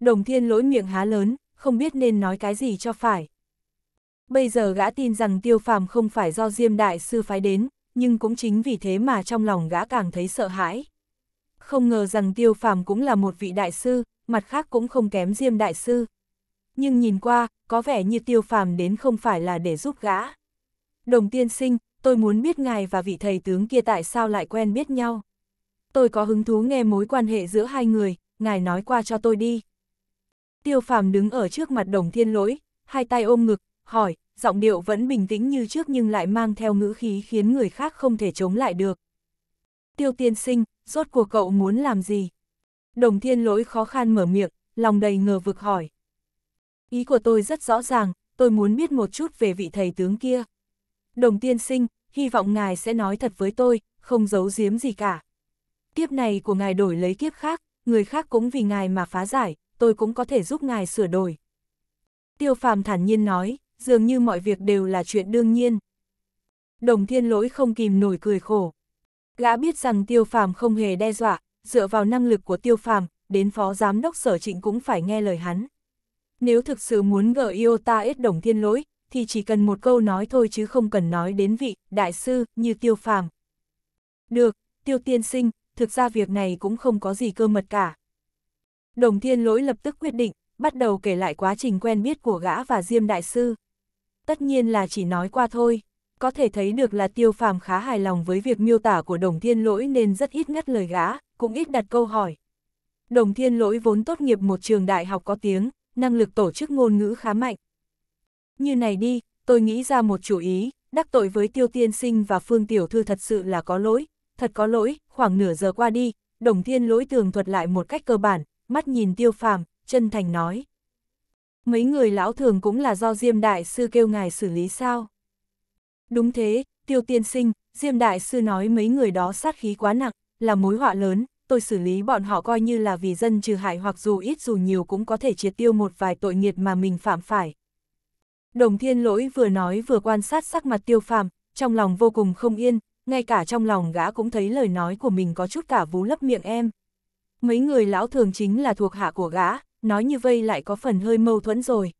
Đồng thiên lỗi miệng há lớn, không biết nên nói cái gì cho phải. Bây giờ gã tin rằng tiêu phàm không phải do Diêm Đại Sư phái đến, nhưng cũng chính vì thế mà trong lòng gã càng thấy sợ hãi. Không ngờ rằng tiêu phàm cũng là một vị đại sư, mặt khác cũng không kém diêm đại sư. Nhưng nhìn qua, có vẻ như tiêu phàm đến không phải là để giúp gã. Đồng tiên sinh, tôi muốn biết ngài và vị thầy tướng kia tại sao lại quen biết nhau. Tôi có hứng thú nghe mối quan hệ giữa hai người, ngài nói qua cho tôi đi. Tiêu phàm đứng ở trước mặt đồng thiên lỗi, hai tay ôm ngực, hỏi, giọng điệu vẫn bình tĩnh như trước nhưng lại mang theo ngữ khí khiến người khác không thể chống lại được. Tiêu tiên sinh, rốt cuộc cậu muốn làm gì? Đồng thiên lỗi khó khăn mở miệng, lòng đầy ngờ vực hỏi. Ý của tôi rất rõ ràng, tôi muốn biết một chút về vị thầy tướng kia. Đồng tiên sinh, hy vọng ngài sẽ nói thật với tôi, không giấu giếm gì cả. Kiếp này của ngài đổi lấy kiếp khác, người khác cũng vì ngài mà phá giải, tôi cũng có thể giúp ngài sửa đổi. Tiêu phàm thản nhiên nói, dường như mọi việc đều là chuyện đương nhiên. Đồng thiên lỗi không kìm nổi cười khổ. Gã biết rằng tiêu phàm không hề đe dọa, dựa vào năng lực của tiêu phàm, đến phó giám đốc sở trịnh cũng phải nghe lời hắn. Nếu thực sự muốn gỡ ta ít đồng thiên lỗi, thì chỉ cần một câu nói thôi chứ không cần nói đến vị, đại sư, như tiêu phàm. Được, tiêu tiên sinh, thực ra việc này cũng không có gì cơ mật cả. Đồng thiên lỗi lập tức quyết định, bắt đầu kể lại quá trình quen biết của gã và Diêm Đại Sư. Tất nhiên là chỉ nói qua thôi có thể thấy được là tiêu phàm khá hài lòng với việc miêu tả của đồng thiên lỗi nên rất ít ngắt lời gã, cũng ít đặt câu hỏi. Đồng thiên lỗi vốn tốt nghiệp một trường đại học có tiếng, năng lực tổ chức ngôn ngữ khá mạnh. Như này đi, tôi nghĩ ra một chủ ý, đắc tội với tiêu tiên sinh và phương tiểu thư thật sự là có lỗi, thật có lỗi, khoảng nửa giờ qua đi, đồng thiên lỗi tường thuật lại một cách cơ bản, mắt nhìn tiêu phàm, chân thành nói. Mấy người lão thường cũng là do Diêm Đại Sư kêu ngài xử lý sao? Đúng thế, tiêu tiên sinh, Diêm Đại Sư nói mấy người đó sát khí quá nặng, là mối họa lớn, tôi xử lý bọn họ coi như là vì dân trừ hại hoặc dù ít dù nhiều cũng có thể triệt tiêu một vài tội nghiệt mà mình phạm phải. Đồng thiên lỗi vừa nói vừa quan sát sắc mặt tiêu phàm, trong lòng vô cùng không yên, ngay cả trong lòng gã cũng thấy lời nói của mình có chút cả vú lấp miệng em. Mấy người lão thường chính là thuộc hạ của gã, nói như vây lại có phần hơi mâu thuẫn rồi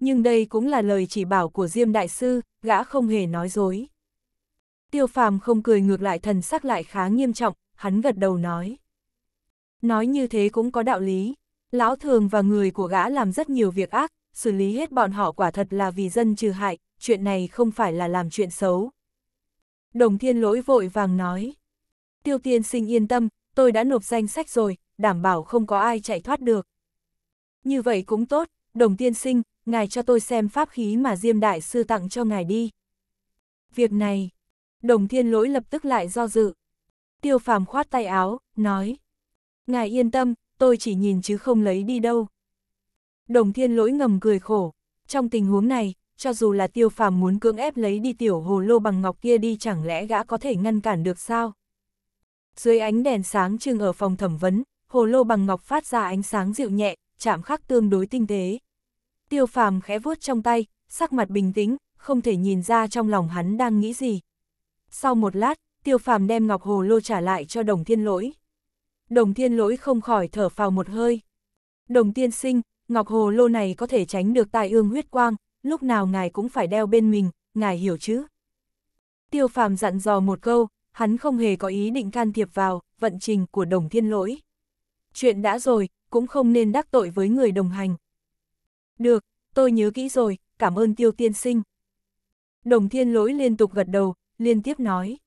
nhưng đây cũng là lời chỉ bảo của Diêm Đại Sư, gã không hề nói dối. Tiêu phàm không cười ngược lại thần sắc lại khá nghiêm trọng, hắn gật đầu nói. Nói như thế cũng có đạo lý, lão thường và người của gã làm rất nhiều việc ác, xử lý hết bọn họ quả thật là vì dân trừ hại, chuyện này không phải là làm chuyện xấu. Đồng thiên lỗi vội vàng nói. Tiêu tiên sinh yên tâm, tôi đã nộp danh sách rồi, đảm bảo không có ai chạy thoát được. Như vậy cũng tốt, đồng tiên sinh, ngài cho tôi xem pháp khí mà Diêm Đại Sư tặng cho ngài đi. Việc này, đồng thiên lỗi lập tức lại do dự. Tiêu phàm khoát tay áo, nói. Ngài yên tâm, tôi chỉ nhìn chứ không lấy đi đâu. Đồng thiên lỗi ngầm cười khổ. Trong tình huống này, cho dù là tiêu phàm muốn cưỡng ép lấy đi tiểu hồ lô bằng ngọc kia đi chẳng lẽ gã có thể ngăn cản được sao? Dưới ánh đèn sáng trưng ở phòng thẩm vấn, hồ lô bằng ngọc phát ra ánh sáng dịu nhẹ, chạm khắc tương đối tinh tế tiêu phàm khẽ vuốt trong tay, sắc mặt bình tĩnh, không thể nhìn ra trong lòng hắn đang nghĩ gì. Sau một lát, tiêu phàm đem ngọc hồ lô trả lại cho đồng thiên lỗi. Đồng thiên lỗi không khỏi thở phào một hơi. Đồng tiên sinh, ngọc hồ lô này có thể tránh được tai ương huyết quang, lúc nào ngài cũng phải đeo bên mình, ngài hiểu chứ? Tiêu phàm dặn dò một câu, hắn không hề có ý định can thiệp vào vận trình của đồng thiên lỗi. Chuyện đã rồi, cũng không nên đắc tội với người đồng hành. Được, tôi nhớ kỹ rồi, cảm ơn tiêu tiên sinh. Đồng thiên lỗi liên tục gật đầu, liên tiếp nói.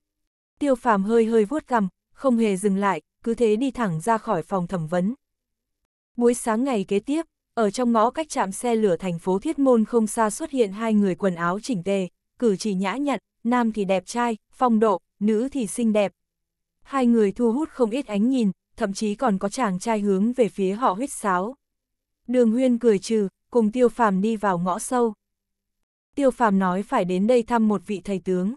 Tiêu phàm hơi hơi vuốt cằm, không hề dừng lại, cứ thế đi thẳng ra khỏi phòng thẩm vấn. Buổi sáng ngày kế tiếp, ở trong ngõ cách trạm xe lửa thành phố Thiết Môn không xa xuất hiện hai người quần áo chỉnh tề, cử chỉ nhã nhặn, nam thì đẹp trai, phong độ, nữ thì xinh đẹp. Hai người thu hút không ít ánh nhìn, thậm chí còn có chàng trai hướng về phía họ huyết sáo. Đường Huyên cười trừ, cùng tiêu phàm đi vào ngõ sâu. Tiêu phàm nói phải đến đây thăm một vị thầy tướng.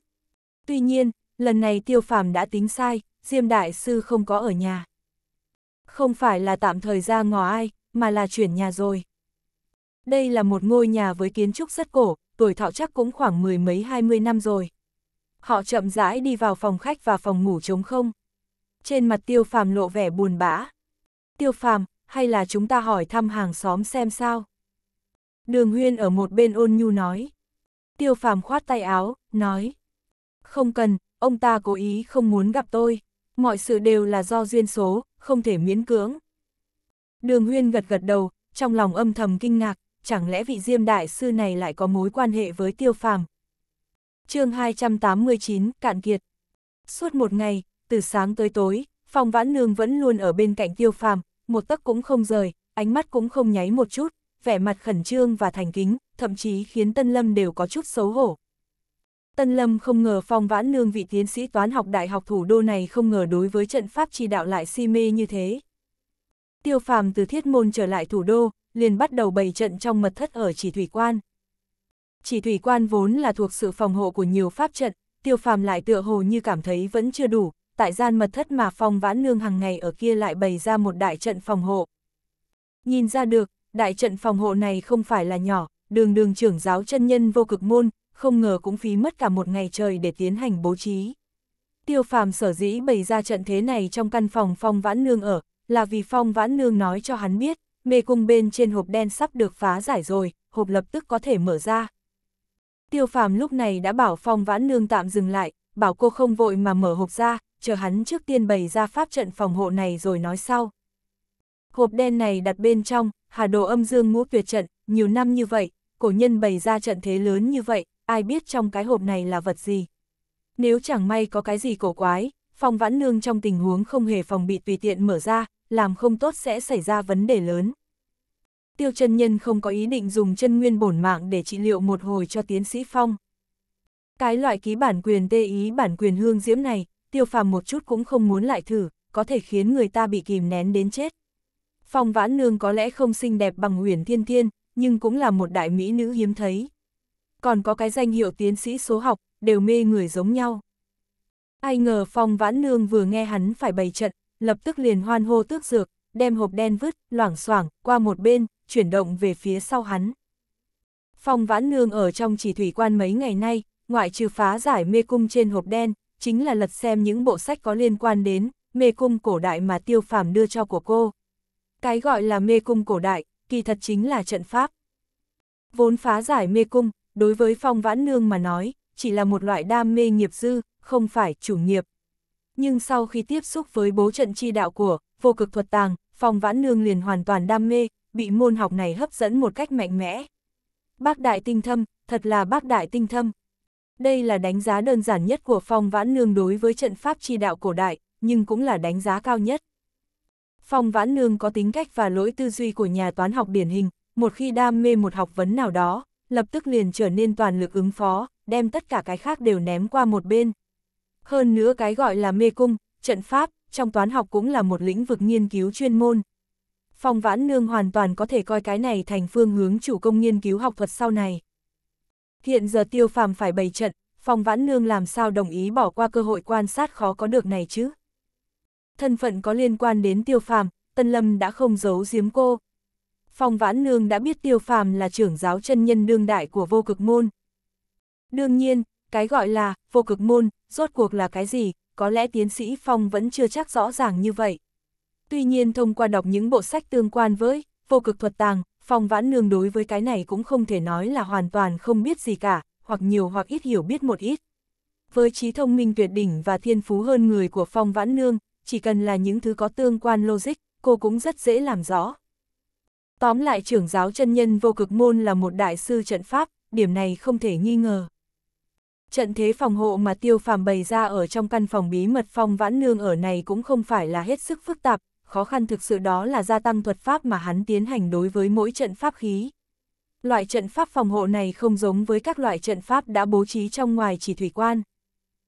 Tuy nhiên, lần này tiêu phàm đã tính sai, Diêm Đại Sư không có ở nhà. Không phải là tạm thời ra ngò ai, mà là chuyển nhà rồi. Đây là một ngôi nhà với kiến trúc rất cổ, tuổi thọ chắc cũng khoảng mười mấy hai mươi năm rồi. Họ chậm rãi đi vào phòng khách và phòng ngủ trống không. Trên mặt tiêu phàm lộ vẻ buồn bã. Tiêu phàm, hay là chúng ta hỏi thăm hàng xóm xem sao? Đường Huyên ở một bên ôn nhu nói. Tiêu phàm khoát tay áo, nói. Không cần, ông ta cố ý không muốn gặp tôi. Mọi sự đều là do duyên số, không thể miễn cưỡng. Đường Huyên gật gật đầu, trong lòng âm thầm kinh ngạc, chẳng lẽ vị Diêm Đại Sư này lại có mối quan hệ với tiêu phàm. chương 289, Cạn Kiệt. Suốt một ngày, từ sáng tới tối, phòng vãn nương vẫn luôn ở bên cạnh tiêu phàm, một tấc cũng không rời, ánh mắt cũng không nháy một chút, vẻ mặt khẩn trương và thành kính, thậm chí khiến Tân Lâm đều có chút xấu hổ. Tân Lâm không ngờ phong vãn nương vị tiến sĩ toán học đại học thủ đô này không ngờ đối với trận pháp chỉ đạo lại si mê như thế. Tiêu phàm từ thiết môn trở lại thủ đô, liền bắt đầu bày trận trong mật thất ở chỉ thủy quan. Chỉ thủy quan vốn là thuộc sự phòng hộ của nhiều pháp trận, tiêu phàm lại tựa hồ như cảm thấy vẫn chưa đủ, tại gian mật thất mà phong vãn nương hàng ngày ở kia lại bày ra một đại trận phòng hộ. Nhìn ra được, đại trận phòng hộ này không phải là nhỏ, đường đường trưởng giáo chân nhân vô cực môn, không ngờ cũng phí mất cả một ngày trời để tiến hành bố trí. Tiêu phàm sở dĩ bày ra trận thế này trong căn phòng phong vãn nương ở, là vì phong vãn nương nói cho hắn biết, mê cung bên trên hộp đen sắp được phá giải rồi, hộp lập tức có thể mở ra. Tiêu phàm lúc này đã bảo phong vãn nương tạm dừng lại, bảo cô không vội mà mở hộp ra, chờ hắn trước tiên bày ra pháp trận phòng hộ này rồi nói sau. Hộp đen này đặt bên trong, Hà đồ âm dương ngũ tuyệt trận, nhiều năm như vậy, cổ nhân bày ra trận thế lớn như vậy, ai biết trong cái hộp này là vật gì. Nếu chẳng may có cái gì cổ quái, phòng vãn nương trong tình huống không hề phòng bị tùy tiện mở ra, làm không tốt sẽ xảy ra vấn đề lớn. Tiêu chân nhân không có ý định dùng chân nguyên bổn mạng để trị liệu một hồi cho tiến sĩ Phong. Cái loại ký bản quyền tê ý bản quyền hương diễm này, tiêu phàm một chút cũng không muốn lại thử, có thể khiến người ta bị kìm nén đến chết. Phong Vãn Nương có lẽ không xinh đẹp bằng Huyền Thiên Thiên, nhưng cũng là một đại mỹ nữ hiếm thấy. Còn có cái danh hiệu tiến sĩ số học, đều mê người giống nhau. Ai ngờ Phong Vãn Nương vừa nghe hắn phải bày trận, lập tức liền hoan hô tước dược, đem hộp đen vứt, loảng xoảng qua một bên, chuyển động về phía sau hắn. Phong Vãn Nương ở trong chỉ thủy quan mấy ngày nay, ngoại trừ phá giải mê cung trên hộp đen, chính là lật xem những bộ sách có liên quan đến mê cung cổ đại mà tiêu phàm đưa cho của cô. Cái gọi là mê cung cổ đại, kỳ thật chính là trận pháp. Vốn phá giải mê cung, đối với phong vãn nương mà nói, chỉ là một loại đam mê nghiệp dư, không phải chủ nghiệp. Nhưng sau khi tiếp xúc với bố trận chi đạo của vô cực thuật tàng, phong vãn nương liền hoàn toàn đam mê, bị môn học này hấp dẫn một cách mạnh mẽ. Bác đại tinh thâm, thật là bác đại tinh thâm. Đây là đánh giá đơn giản nhất của phong vãn nương đối với trận pháp chi đạo cổ đại, nhưng cũng là đánh giá cao nhất. Phong Vãn Nương có tính cách và lỗi tư duy của nhà toán học điển hình, một khi đam mê một học vấn nào đó, lập tức liền trở nên toàn lực ứng phó, đem tất cả cái khác đều ném qua một bên. Hơn nữa cái gọi là mê cung, trận pháp, trong toán học cũng là một lĩnh vực nghiên cứu chuyên môn. Phong Vãn Nương hoàn toàn có thể coi cái này thành phương hướng chủ công nghiên cứu học thuật sau này. Hiện giờ tiêu phàm phải bày trận, Phong Vãn Nương làm sao đồng ý bỏ qua cơ hội quan sát khó có được này chứ? thân phận có liên quan đến tiêu phàm, Tân Lâm đã không giấu giếm cô. Phong Vãn Nương đã biết tiêu phàm là trưởng giáo chân nhân đương đại của vô cực môn. Đương nhiên, cái gọi là vô cực môn, rốt cuộc là cái gì, có lẽ tiến sĩ Phong vẫn chưa chắc rõ ràng như vậy. Tuy nhiên thông qua đọc những bộ sách tương quan với vô cực thuật tàng, Phong Vãn Nương đối với cái này cũng không thể nói là hoàn toàn không biết gì cả, hoặc nhiều hoặc ít hiểu biết một ít. Với trí thông minh tuyệt đỉnh và thiên phú hơn người của Phong Vãn Nương, chỉ cần là những thứ có tương quan logic, cô cũng rất dễ làm rõ. Tóm lại trưởng giáo chân nhân vô cực môn là một đại sư trận pháp, điểm này không thể nghi ngờ. Trận thế phòng hộ mà tiêu phàm bày ra ở trong căn phòng bí mật phong vãn nương ở này cũng không phải là hết sức phức tạp, khó khăn thực sự đó là gia tăng thuật pháp mà hắn tiến hành đối với mỗi trận pháp khí. Loại trận pháp phòng hộ này không giống với các loại trận pháp đã bố trí trong ngoài chỉ thủy quan.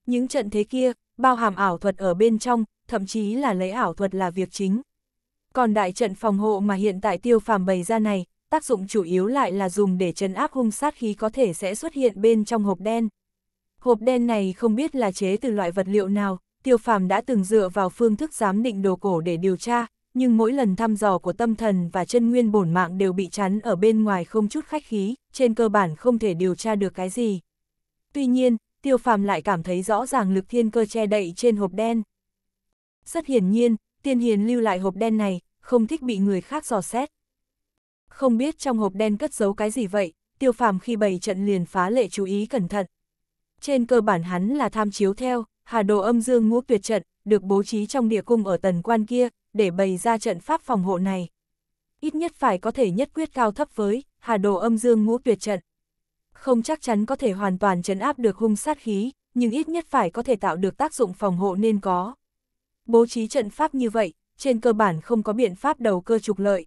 Những trận thế kia, bao hàm ảo thuật ở bên trong, thậm chí là lấy ảo thuật là việc chính. Còn đại trận phòng hộ mà hiện tại tiêu phàm bày ra này, tác dụng chủ yếu lại là dùng để trấn áp hung sát khí có thể sẽ xuất hiện bên trong hộp đen. Hộp đen này không biết là chế từ loại vật liệu nào, tiêu phàm đã từng dựa vào phương thức giám định đồ cổ để điều tra, nhưng mỗi lần thăm dò của tâm thần và chân nguyên bổn mạng đều bị chắn ở bên ngoài không chút khách khí, trên cơ bản không thể điều tra được cái gì. Tuy nhiên, tiêu phàm lại cảm thấy rõ ràng lực thiên cơ che đậy trên hộp đen. Rất hiển nhiên, tiên hiền lưu lại hộp đen này, không thích bị người khác dò xét. Không biết trong hộp đen cất giấu cái gì vậy, tiêu phàm khi bày trận liền phá lệ chú ý cẩn thận. Trên cơ bản hắn là tham chiếu theo, hà đồ âm dương ngũ tuyệt trận, được bố trí trong địa cung ở tần quan kia, để bày ra trận pháp phòng hộ này. Ít nhất phải có thể nhất quyết cao thấp với, hà đồ âm dương ngũ tuyệt trận. Không chắc chắn có thể hoàn toàn chấn áp được hung sát khí, nhưng ít nhất phải có thể tạo được tác dụng phòng hộ nên có. Bố trí trận pháp như vậy, trên cơ bản không có biện pháp đầu cơ trục lợi.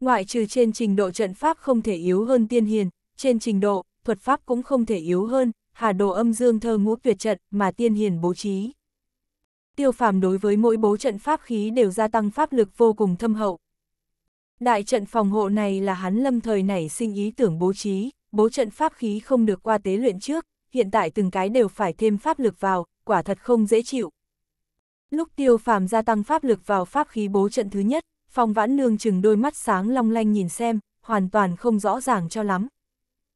Ngoại trừ trên trình độ trận pháp không thể yếu hơn tiên hiền, trên trình độ, thuật pháp cũng không thể yếu hơn, hà đồ âm dương thơ ngũ tuyệt trận mà tiên hiền bố trí. Tiêu phàm đối với mỗi bố trận pháp khí đều gia tăng pháp lực vô cùng thâm hậu. Đại trận phòng hộ này là hắn lâm thời nảy sinh ý tưởng bố trí, bố trận pháp khí không được qua tế luyện trước, hiện tại từng cái đều phải thêm pháp lực vào, quả thật không dễ chịu, Lúc tiêu phàm gia tăng pháp lực vào pháp khí bố trận thứ nhất, phong vãn nương chừng đôi mắt sáng long lanh nhìn xem, hoàn toàn không rõ ràng cho lắm.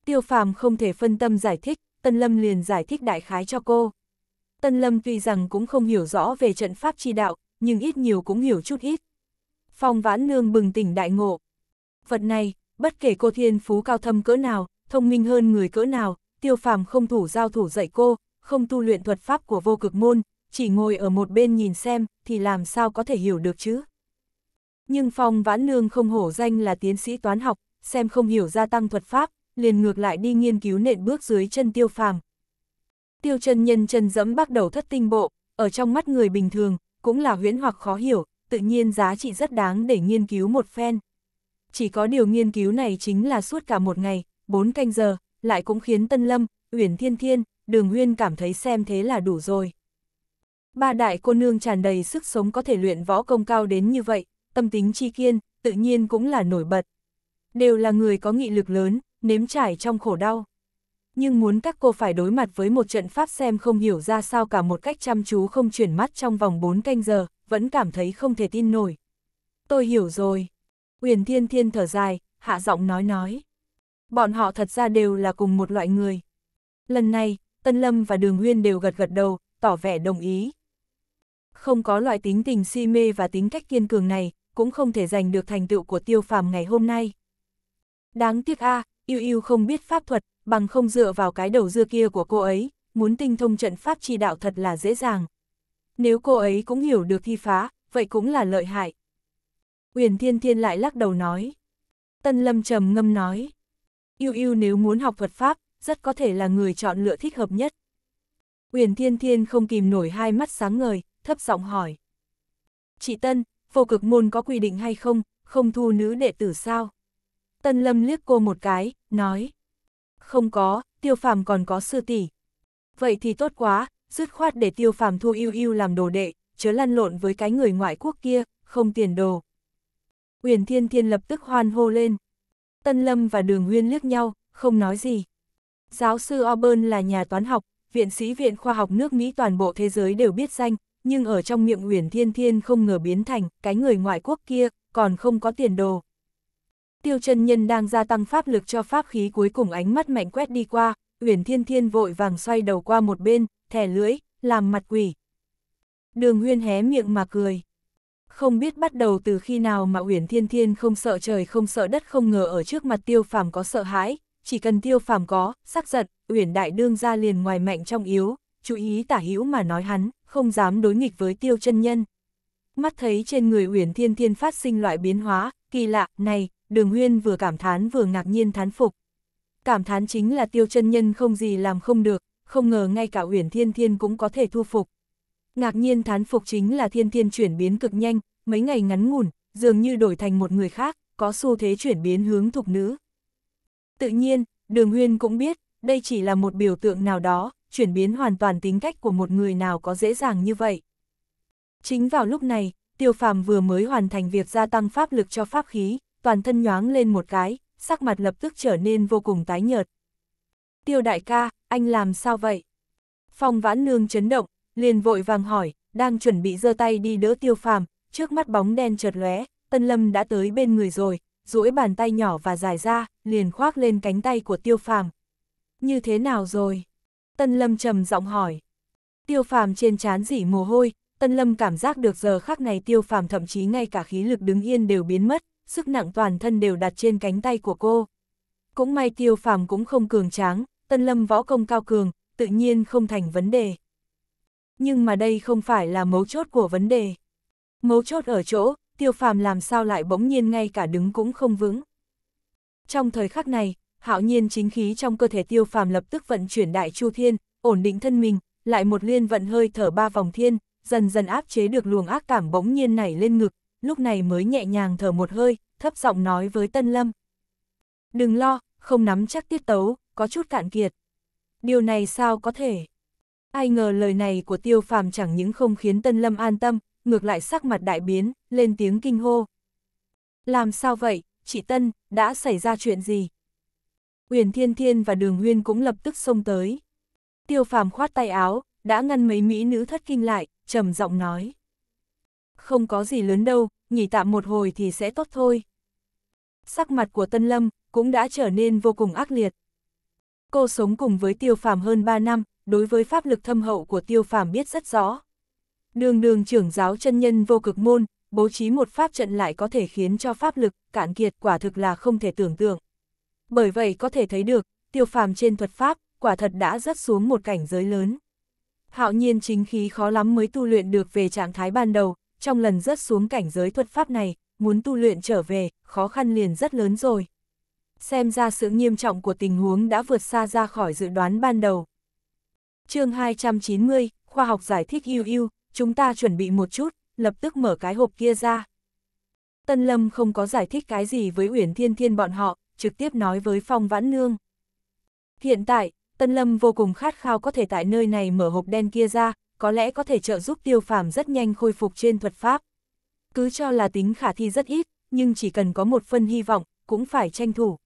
Tiêu phàm không thể phân tâm giải thích, Tân Lâm liền giải thích đại khái cho cô. Tân Lâm tuy rằng cũng không hiểu rõ về trận pháp chi đạo, nhưng ít nhiều cũng hiểu chút ít. Phong vãn nương bừng tỉnh đại ngộ. Vật này, bất kể cô thiên phú cao thâm cỡ nào, thông minh hơn người cỡ nào, tiêu phàm không thủ giao thủ dạy cô, không tu luyện thuật pháp của vô cực môn, chỉ ngồi ở một bên nhìn xem, thì làm sao có thể hiểu được chứ. Nhưng Phong Vãn Nương không hổ danh là tiến sĩ toán học, xem không hiểu gia tăng thuật pháp, liền ngược lại đi nghiên cứu nện bước dưới chân tiêu phàm. Tiêu chân nhân chân dẫm bắt đầu thất tinh bộ, ở trong mắt người bình thường, cũng là huyễn hoặc khó hiểu, tự nhiên giá trị rất đáng để nghiên cứu một phen. Chỉ có điều nghiên cứu này chính là suốt cả một ngày, bốn canh giờ, lại cũng khiến Tân Lâm, Uyển Thiên Thiên, Đường Huyên cảm thấy xem thế là đủ rồi. Ba đại cô nương tràn đầy sức sống có thể luyện võ công cao đến như vậy, tâm tính chi kiên, tự nhiên cũng là nổi bật. Đều là người có nghị lực lớn, nếm trải trong khổ đau. Nhưng muốn các cô phải đối mặt với một trận pháp xem không hiểu ra sao cả một cách chăm chú không chuyển mắt trong vòng 4 canh giờ, vẫn cảm thấy không thể tin nổi. Tôi hiểu rồi. Huyền Thiên Thiên thở dài, hạ giọng nói nói. Bọn họ thật ra đều là cùng một loại người. Lần này, Tân Lâm và Đường Huyên đều gật gật đầu, tỏ vẻ đồng ý không có loại tính tình si mê và tính cách kiên cường này, cũng không thể giành được thành tựu của tiêu phàm ngày hôm nay. Đáng tiếc a, yêu yêu không biết pháp thuật, bằng không dựa vào cái đầu dưa kia của cô ấy, muốn tinh thông trận pháp chi đạo thật là dễ dàng. Nếu cô ấy cũng hiểu được thi phá, vậy cũng là lợi hại. Uyển Thiên Thiên lại lắc đầu nói. Tân Lâm trầm ngâm nói. Yêu yêu nếu muốn học thuật pháp, rất có thể là người chọn lựa thích hợp nhất. Uyển Thiên Thiên không kìm nổi hai mắt sáng ngời, thấp giọng hỏi. Chị Tân, vô cực môn có quy định hay không, không thu nữ đệ tử sao? Tân Lâm liếc cô một cái, nói. Không có, tiêu phàm còn có sư tỷ. Vậy thì tốt quá, dứt khoát để tiêu phàm thu yêu yêu làm đồ đệ, chớ lăn lộn với cái người ngoại quốc kia, không tiền đồ. Uyển Thiên Thiên lập tức hoan hô lên. Tân Lâm và Đường Nguyên liếc nhau, không nói gì. Giáo sư Auburn là nhà toán học, viện sĩ viện khoa học nước Mỹ toàn bộ thế giới đều biết danh, nhưng ở trong miệng Uyển Thiên Thiên không ngờ biến thành cái người ngoại quốc kia, còn không có tiền đồ. Tiêu chân nhân đang gia tăng pháp lực cho pháp khí cuối cùng ánh mắt mạnh quét đi qua, Uyển Thiên Thiên vội vàng xoay đầu qua một bên, thẻ lưỡi, làm mặt quỷ. Đường Huyên hé miệng mà cười. Không biết bắt đầu từ khi nào mà Uyển Thiên Thiên không sợ trời không sợ đất không ngờ ở trước mặt Tiêu Phàm có sợ hãi, chỉ cần Tiêu Phàm có, sắc giận, Uyển Đại đương ra liền ngoài mạnh trong yếu, chú ý tả hữu mà nói hắn, không dám đối nghịch với tiêu chân nhân. Mắt thấy trên người Uyển Thiên Thiên phát sinh loại biến hóa, kỳ lạ, này, đường huyên vừa cảm thán vừa ngạc nhiên thán phục. Cảm thán chính là tiêu chân nhân không gì làm không được, không ngờ ngay cả Uyển Thiên Thiên cũng có thể thu phục. Ngạc nhiên thán phục chính là Thiên Thiên chuyển biến cực nhanh, mấy ngày ngắn ngủn, dường như đổi thành một người khác, có xu thế chuyển biến hướng thục nữ. Tự nhiên, Đường Huyên cũng biết, đây chỉ là một biểu tượng nào đó, chuyển biến hoàn toàn tính cách của một người nào có dễ dàng như vậy. Chính vào lúc này, tiêu phàm vừa mới hoàn thành việc gia tăng pháp lực cho pháp khí, toàn thân nhoáng lên một cái, sắc mặt lập tức trở nên vô cùng tái nhợt. Tiêu đại ca, anh làm sao vậy? Phong vãn nương chấn động, liền vội vàng hỏi, đang chuẩn bị giơ tay đi đỡ tiêu phàm, trước mắt bóng đen chợt lóe, Tân Lâm đã tới bên người rồi, duỗi bàn tay nhỏ và dài ra, liền khoác lên cánh tay của tiêu phàm. Như thế nào rồi? Tân Lâm trầm giọng hỏi. Tiêu phàm trên chán dỉ mồ hôi, Tân Lâm cảm giác được giờ khắc này tiêu phàm thậm chí ngay cả khí lực đứng yên đều biến mất, sức nặng toàn thân đều đặt trên cánh tay của cô. Cũng may tiêu phàm cũng không cường tráng, Tân Lâm võ công cao cường, tự nhiên không thành vấn đề. Nhưng mà đây không phải là mấu chốt của vấn đề. Mấu chốt ở chỗ, tiêu phàm làm sao lại bỗng nhiên ngay cả đứng cũng không vững. Trong thời khắc này, hạo nhiên chính khí trong cơ thể tiêu phàm lập tức vận chuyển đại chu thiên, ổn định thân mình, lại một liên vận hơi thở ba vòng thiên, dần dần áp chế được luồng ác cảm bỗng nhiên nảy lên ngực, lúc này mới nhẹ nhàng thở một hơi, thấp giọng nói với Tân Lâm. Đừng lo, không nắm chắc tiết tấu, có chút cạn kiệt. Điều này sao có thể? Ai ngờ lời này của tiêu phàm chẳng những không khiến Tân Lâm an tâm, ngược lại sắc mặt đại biến, lên tiếng kinh hô. Làm sao vậy, chị Tân, đã xảy ra chuyện gì? Huyền Thiên Thiên và Đường Huyên cũng lập tức xông tới. Tiêu phàm khoát tay áo, đã ngăn mấy mỹ nữ thất kinh lại, trầm giọng nói. Không có gì lớn đâu, nghỉ tạm một hồi thì sẽ tốt thôi. Sắc mặt của Tân Lâm cũng đã trở nên vô cùng ác liệt. Cô sống cùng với tiêu phàm hơn 3 năm, đối với pháp lực thâm hậu của tiêu phàm biết rất rõ. Đường đường trưởng giáo chân nhân vô cực môn, bố trí một pháp trận lại có thể khiến cho pháp lực cạn kiệt quả thực là không thể tưởng tượng. Bởi vậy có thể thấy được, tiêu phàm trên thuật pháp, quả thật đã rất xuống một cảnh giới lớn. Hạo nhiên chính khí khó lắm mới tu luyện được về trạng thái ban đầu, trong lần rớt xuống cảnh giới thuật pháp này, muốn tu luyện trở về, khó khăn liền rất lớn rồi. Xem ra sự nghiêm trọng của tình huống đã vượt xa ra khỏi dự đoán ban đầu. chương 290, khoa học giải thích yêu yêu, chúng ta chuẩn bị một chút, lập tức mở cái hộp kia ra. Tân Lâm không có giải thích cái gì với Uyển Thiên Thiên bọn họ, trực tiếp nói với Phong Vãn Nương. Hiện tại, Tân Lâm vô cùng khát khao có thể tại nơi này mở hộp đen kia ra, có lẽ có thể trợ giúp tiêu phàm rất nhanh khôi phục trên thuật pháp. Cứ cho là tính khả thi rất ít, nhưng chỉ cần có một phân hy vọng, cũng phải tranh thủ.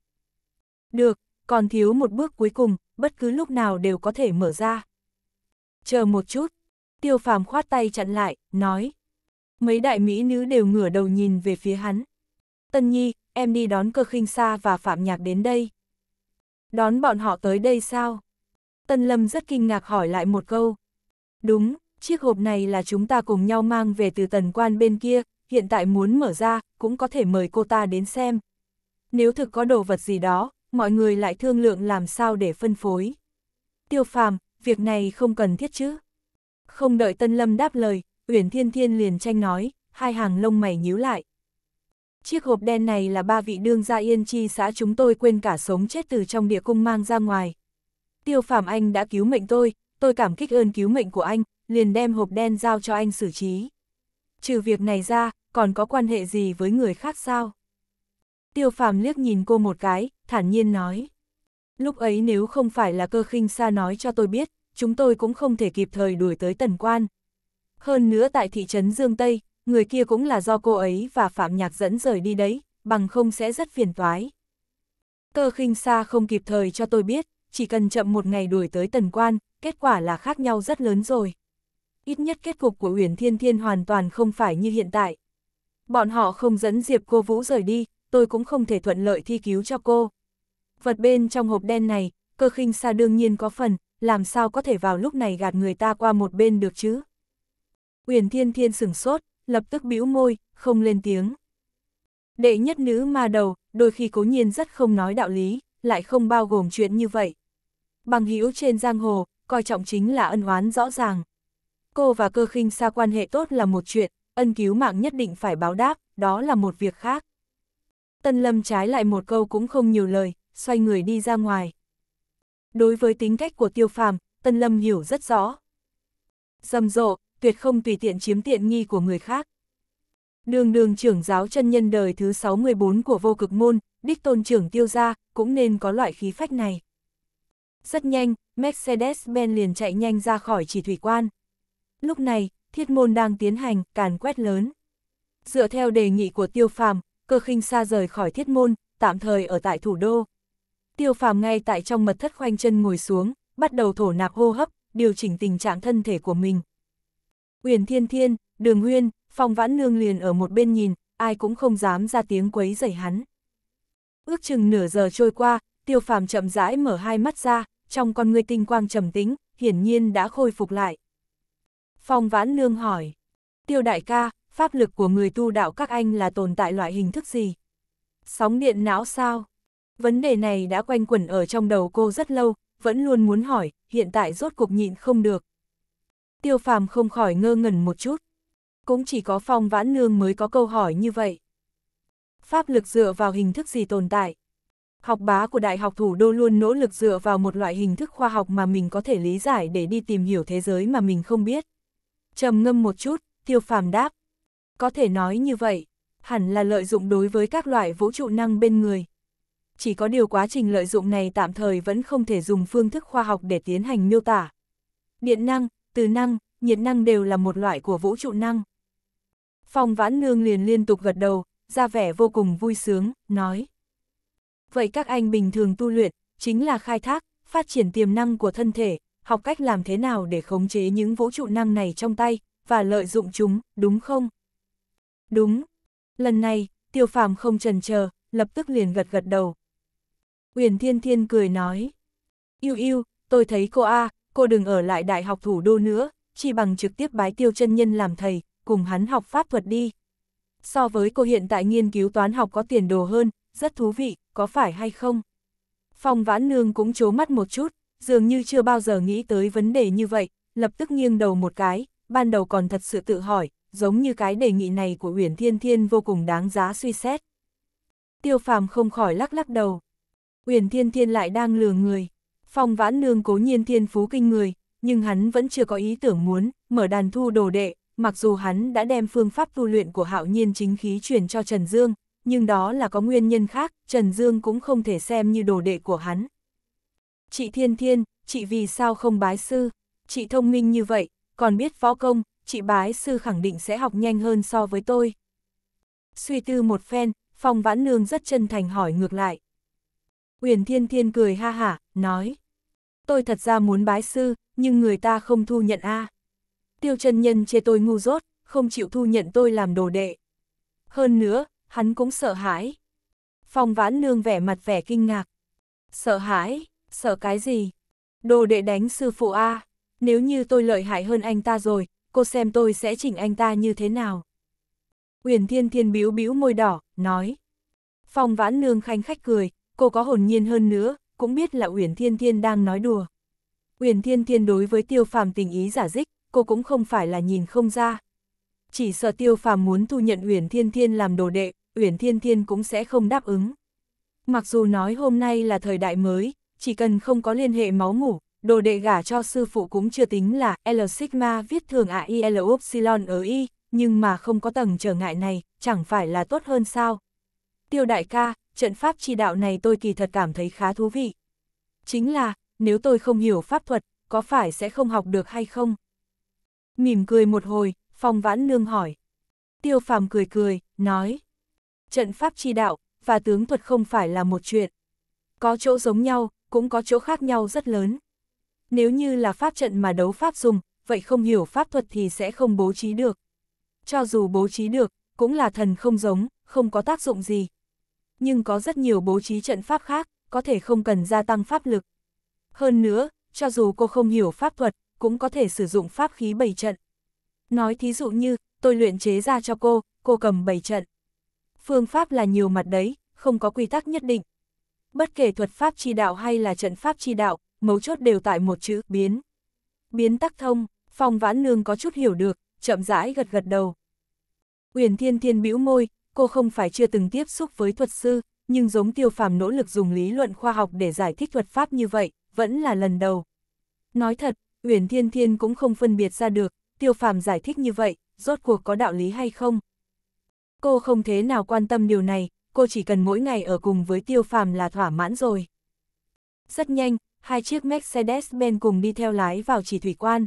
Được, còn thiếu một bước cuối cùng, bất cứ lúc nào đều có thể mở ra. Chờ một chút, tiêu phàm khoát tay chặn lại, nói. Mấy đại mỹ nữ đều ngửa đầu nhìn về phía hắn. Tân Nhi, em đi đón cơ khinh xa và Phạm Nhạc đến đây. Đón bọn họ tới đây sao? Tân Lâm rất kinh ngạc hỏi lại một câu. Đúng, chiếc hộp này là chúng ta cùng nhau mang về từ tần quan bên kia, hiện tại muốn mở ra, cũng có thể mời cô ta đến xem. Nếu thực có đồ vật gì đó, mọi người lại thương lượng làm sao để phân phối. Tiêu phàm, việc này không cần thiết chứ. Không đợi Tân Lâm đáp lời, Uyển Thiên Thiên liền tranh nói, hai hàng lông mày nhíu lại. Chiếc hộp đen này là ba vị đương gia yên chi xã chúng tôi quên cả sống chết từ trong địa cung mang ra ngoài. Tiêu Phạm Anh đã cứu mệnh tôi, tôi cảm kích ơn cứu mệnh của anh, liền đem hộp đen giao cho anh xử trí. Trừ việc này ra, còn có quan hệ gì với người khác sao? Tiêu Phàm liếc nhìn cô một cái, thản nhiên nói. Lúc ấy nếu không phải là cơ khinh xa nói cho tôi biết, chúng tôi cũng không thể kịp thời đuổi tới tần quan. Hơn nữa tại thị trấn Dương Tây, người kia cũng là do cô ấy và Phạm Nhạc dẫn rời đi đấy, bằng không sẽ rất phiền toái. Cơ khinh xa không kịp thời cho tôi biết, chỉ cần chậm một ngày đuổi tới tần quan, kết quả là khác nhau rất lớn rồi. Ít nhất kết cục của Uyển Thiên Thiên hoàn toàn không phải như hiện tại. Bọn họ không dẫn Diệp cô Vũ rời đi, tôi cũng không thể thuận lợi thi cứu cho cô. Vật bên trong hộp đen này, cơ khinh xa đương nhiên có phần, làm sao có thể vào lúc này gạt người ta qua một bên được chứ? Uyển Thiên Thiên sửng sốt, lập tức bĩu môi, không lên tiếng. Đệ nhất nữ ma đầu, đôi khi cố nhiên rất không nói đạo lý, lại không bao gồm chuyện như vậy. Bằng hữu trên giang hồ, coi trọng chính là ân oán rõ ràng. Cô và cơ khinh xa quan hệ tốt là một chuyện, ân cứu mạng nhất định phải báo đáp, đó là một việc khác. Tân Lâm trái lại một câu cũng không nhiều lời, xoay người đi ra ngoài. Đối với tính cách của Tiêu Phàm, Tân Lâm hiểu rất rõ. Rầm rộ, tuyệt không tùy tiện chiếm tiện nghi của người khác. Đường đường trưởng giáo chân nhân đời thứ 64 của vô cực môn, đích tôn trưởng tiêu gia, cũng nên có loại khí phách này. Rất nhanh, Mercedes-Benz liền chạy nhanh ra khỏi chỉ thủy quan. Lúc này, thiết môn đang tiến hành càn quét lớn. Dựa theo đề nghị của tiêu phàm, cơ khinh xa rời khỏi thiết môn, tạm thời ở tại thủ đô. Tiêu phàm ngay tại trong mật thất khoanh chân ngồi xuống, bắt đầu thổ nạp hô hấp, điều chỉnh tình trạng thân thể của mình. Uyển Thiên Thiên, Đường Huyên, Phong Vãn Nương liền ở một bên nhìn, ai cũng không dám ra tiếng quấy rầy hắn. Ước chừng nửa giờ trôi qua, Tiêu Phàm chậm rãi mở hai mắt ra, trong con người tinh quang trầm tĩnh, hiển nhiên đã khôi phục lại. Phong Vãn Nương hỏi, Tiêu Đại ca, pháp lực của người tu đạo các anh là tồn tại loại hình thức gì? Sóng điện não sao? Vấn đề này đã quanh quẩn ở trong đầu cô rất lâu, vẫn luôn muốn hỏi, hiện tại rốt cục nhịn không được, tiêu phàm không khỏi ngơ ngẩn một chút. Cũng chỉ có phong vãn nương mới có câu hỏi như vậy. Pháp lực dựa vào hình thức gì tồn tại? Học bá của Đại học Thủ đô luôn nỗ lực dựa vào một loại hình thức khoa học mà mình có thể lý giải để đi tìm hiểu thế giới mà mình không biết. trầm ngâm một chút, tiêu phàm đáp. Có thể nói như vậy, hẳn là lợi dụng đối với các loại vũ trụ năng bên người. Chỉ có điều quá trình lợi dụng này tạm thời vẫn không thể dùng phương thức khoa học để tiến hành miêu tả. Điện năng, từ năng, nhiệt năng đều là một loại của vũ trụ năng. Phong Vãn Nương liền liên tục gật đầu, ra vẻ vô cùng vui sướng, nói. Vậy các anh bình thường tu luyện, chính là khai thác, phát triển tiềm năng của thân thể, học cách làm thế nào để khống chế những vũ trụ năng này trong tay, và lợi dụng chúng, đúng không? Đúng. Lần này, tiêu phàm không trần chờ, lập tức liền gật gật đầu. Uyển Thiên Thiên cười nói. Yêu yêu, tôi thấy cô A, cô đừng ở lại đại học thủ đô nữa, chỉ bằng trực tiếp bái tiêu chân nhân làm thầy, cùng hắn học pháp thuật đi. So với cô hiện tại nghiên cứu toán học có tiền đồ hơn, rất thú vị, có phải hay không? Phong vãn nương cũng chố mắt một chút, dường như chưa bao giờ nghĩ tới vấn đề như vậy, lập tức nghiêng đầu một cái, ban đầu còn thật sự tự hỏi, giống như cái đề nghị này của Uyển Thiên Thiên vô cùng đáng giá suy xét. Tiêu phàm không khỏi lắc lắc đầu. Uyển Thiên Thiên lại đang lừa người. Phong vãn nương cố nhiên thiên phú kinh người, nhưng hắn vẫn chưa có ý tưởng muốn mở đàn thu đồ đệ, mặc dù hắn đã đem phương pháp tu luyện của hạo nhiên chính khí truyền cho Trần Dương, nhưng đó là có nguyên nhân khác, Trần Dương cũng không thể xem như đồ đệ của hắn. Chị Thiên Thiên, chị vì sao không bái sư? Chị thông minh như vậy, còn biết võ công, chị bái sư khẳng định sẽ học nhanh hơn so với tôi. Suy tư một phen, Phong Vãn Nương rất chân thành hỏi ngược lại. Uyển Thiên Thiên cười ha hả, nói tôi thật ra muốn bái sư, nhưng người ta không thu nhận a. Tiêu chân nhân chê tôi ngu dốt, không chịu thu nhận tôi làm đồ đệ. Hơn nữa, hắn cũng sợ hãi. Phong vãn nương vẻ mặt vẻ kinh ngạc. Sợ hãi, sợ cái gì? Đồ đệ đánh sư phụ A, nếu như tôi lợi hại hơn anh ta rồi, cô xem tôi sẽ chỉnh anh ta như thế nào. Uyển Thiên Thiên bĩu bĩu môi đỏ, nói. Phong Vãn Nương khanh khách cười, cô có hồn nhiên hơn nữa, cũng biết là Uyển Thiên Thiên đang nói đùa. Uyển Thiên Thiên đối với Tiêu Phàm tình ý giả dích, cô cũng không phải là nhìn không ra. Chỉ sợ Tiêu Phàm muốn thu nhận Uyển Thiên Thiên làm đồ đệ, Uyển Thiên Thiên cũng sẽ không đáp ứng. Mặc dù nói hôm nay là thời đại mới, chỉ cần không có liên hệ máu ngủ, đồ đệ gả cho sư phụ cũng chưa tính là L Sigma viết thường AIL à Upsilon ở Y, nhưng mà không có tầng trở ngại này, chẳng phải là tốt hơn sao? Tiêu đại ca, trận pháp chi đạo này tôi kỳ thật cảm thấy khá thú vị. Chính là, nếu tôi không hiểu pháp thuật, có phải sẽ không học được hay không? Mỉm cười một hồi, phong vãn nương hỏi. Tiêu phàm cười cười, nói. Trận pháp chi đạo, và tướng thuật không phải là một chuyện. Có chỗ giống nhau, cũng có chỗ khác nhau rất lớn. Nếu như là pháp trận mà đấu pháp dùng, vậy không hiểu pháp thuật thì sẽ không bố trí được. Cho dù bố trí được, cũng là thần không giống, không có tác dụng gì nhưng có rất nhiều bố trí trận pháp khác, có thể không cần gia tăng pháp lực. Hơn nữa, cho dù cô không hiểu pháp thuật, cũng có thể sử dụng pháp khí bảy trận. Nói thí dụ như, tôi luyện chế ra cho cô, cô cầm bảy trận. Phương pháp là nhiều mặt đấy, không có quy tắc nhất định. Bất kể thuật pháp chi đạo hay là trận pháp chi đạo, mấu chốt đều tại một chữ biến. Biến tắc thông, phòng vãn nương có chút hiểu được, chậm rãi gật gật đầu. Uyển Thiên Thiên bĩu môi, cô không phải chưa từng tiếp xúc với thuật sư, nhưng giống tiêu phàm nỗ lực dùng lý luận khoa học để giải thích thuật pháp như vậy, vẫn là lần đầu. Nói thật, Uyển Thiên Thiên cũng không phân biệt ra được, tiêu phàm giải thích như vậy, rốt cuộc có đạo lý hay không. Cô không thế nào quan tâm điều này, cô chỉ cần mỗi ngày ở cùng với tiêu phàm là thỏa mãn rồi. Rất nhanh, hai chiếc mercedes bên cùng đi theo lái vào chỉ thủy quan.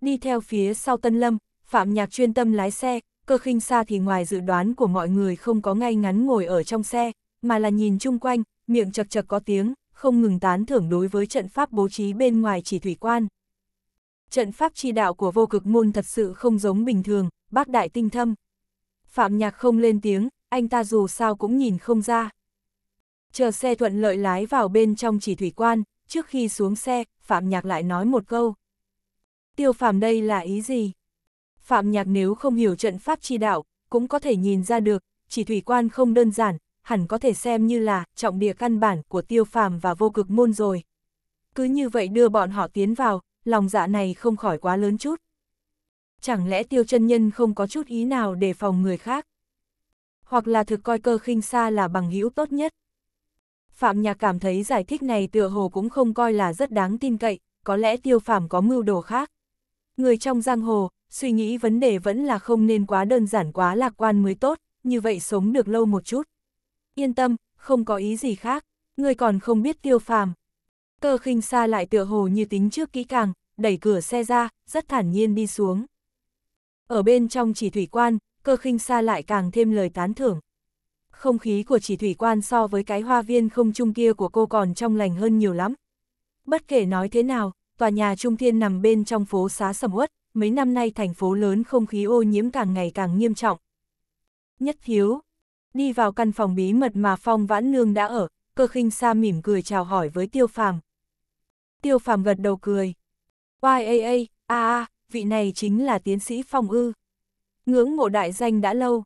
Đi theo phía sau Tân Lâm, Phạm Nhạc chuyên tâm lái xe, cơ khinh xa thì ngoài dự đoán của mọi người không có ngay ngắn ngồi ở trong xe, mà là nhìn chung quanh, miệng chật chật có tiếng, không ngừng tán thưởng đối với trận pháp bố trí bên ngoài chỉ thủy quan. Trận pháp chi đạo của vô cực môn thật sự không giống bình thường, bác đại tinh thâm. Phạm nhạc không lên tiếng, anh ta dù sao cũng nhìn không ra. Chờ xe thuận lợi lái vào bên trong chỉ thủy quan, trước khi xuống xe, Phạm nhạc lại nói một câu. Tiêu Phạm đây là ý gì? Phạm Nhạc nếu không hiểu trận pháp chi đạo, cũng có thể nhìn ra được, chỉ thủy quan không đơn giản, hẳn có thể xem như là trọng địa căn bản của tiêu phàm và vô cực môn rồi. Cứ như vậy đưa bọn họ tiến vào, lòng dạ này không khỏi quá lớn chút. Chẳng lẽ tiêu chân nhân không có chút ý nào để phòng người khác? Hoặc là thực coi cơ khinh xa là bằng hữu tốt nhất? Phạm Nhạc cảm thấy giải thích này tựa hồ cũng không coi là rất đáng tin cậy, có lẽ tiêu phàm có mưu đồ khác. Người trong giang hồ, suy nghĩ vấn đề vẫn là không nên quá đơn giản quá lạc quan mới tốt, như vậy sống được lâu một chút. Yên tâm, không có ý gì khác, người còn không biết tiêu phàm. Cơ khinh xa lại tựa hồ như tính trước kỹ càng, đẩy cửa xe ra, rất thản nhiên đi xuống. Ở bên trong chỉ thủy quan, cơ khinh xa lại càng thêm lời tán thưởng. Không khí của chỉ thủy quan so với cái hoa viên không trung kia của cô còn trong lành hơn nhiều lắm. Bất kể nói thế nào, tòa nhà trung thiên nằm bên trong phố xá sầm uất, mấy năm nay thành phố lớn không khí ô nhiễm càng ngày càng nghiêm trọng. Nhất Hiếu, đi vào căn phòng bí mật mà Phong Vãn Nương đã ở, cơ khinh sa mỉm cười chào hỏi với Tiêu Phàm. Tiêu Phàm gật đầu cười. YAA, a a, vị này chính là tiến sĩ Phong Ư. Ngưỡng mộ đại danh đã lâu.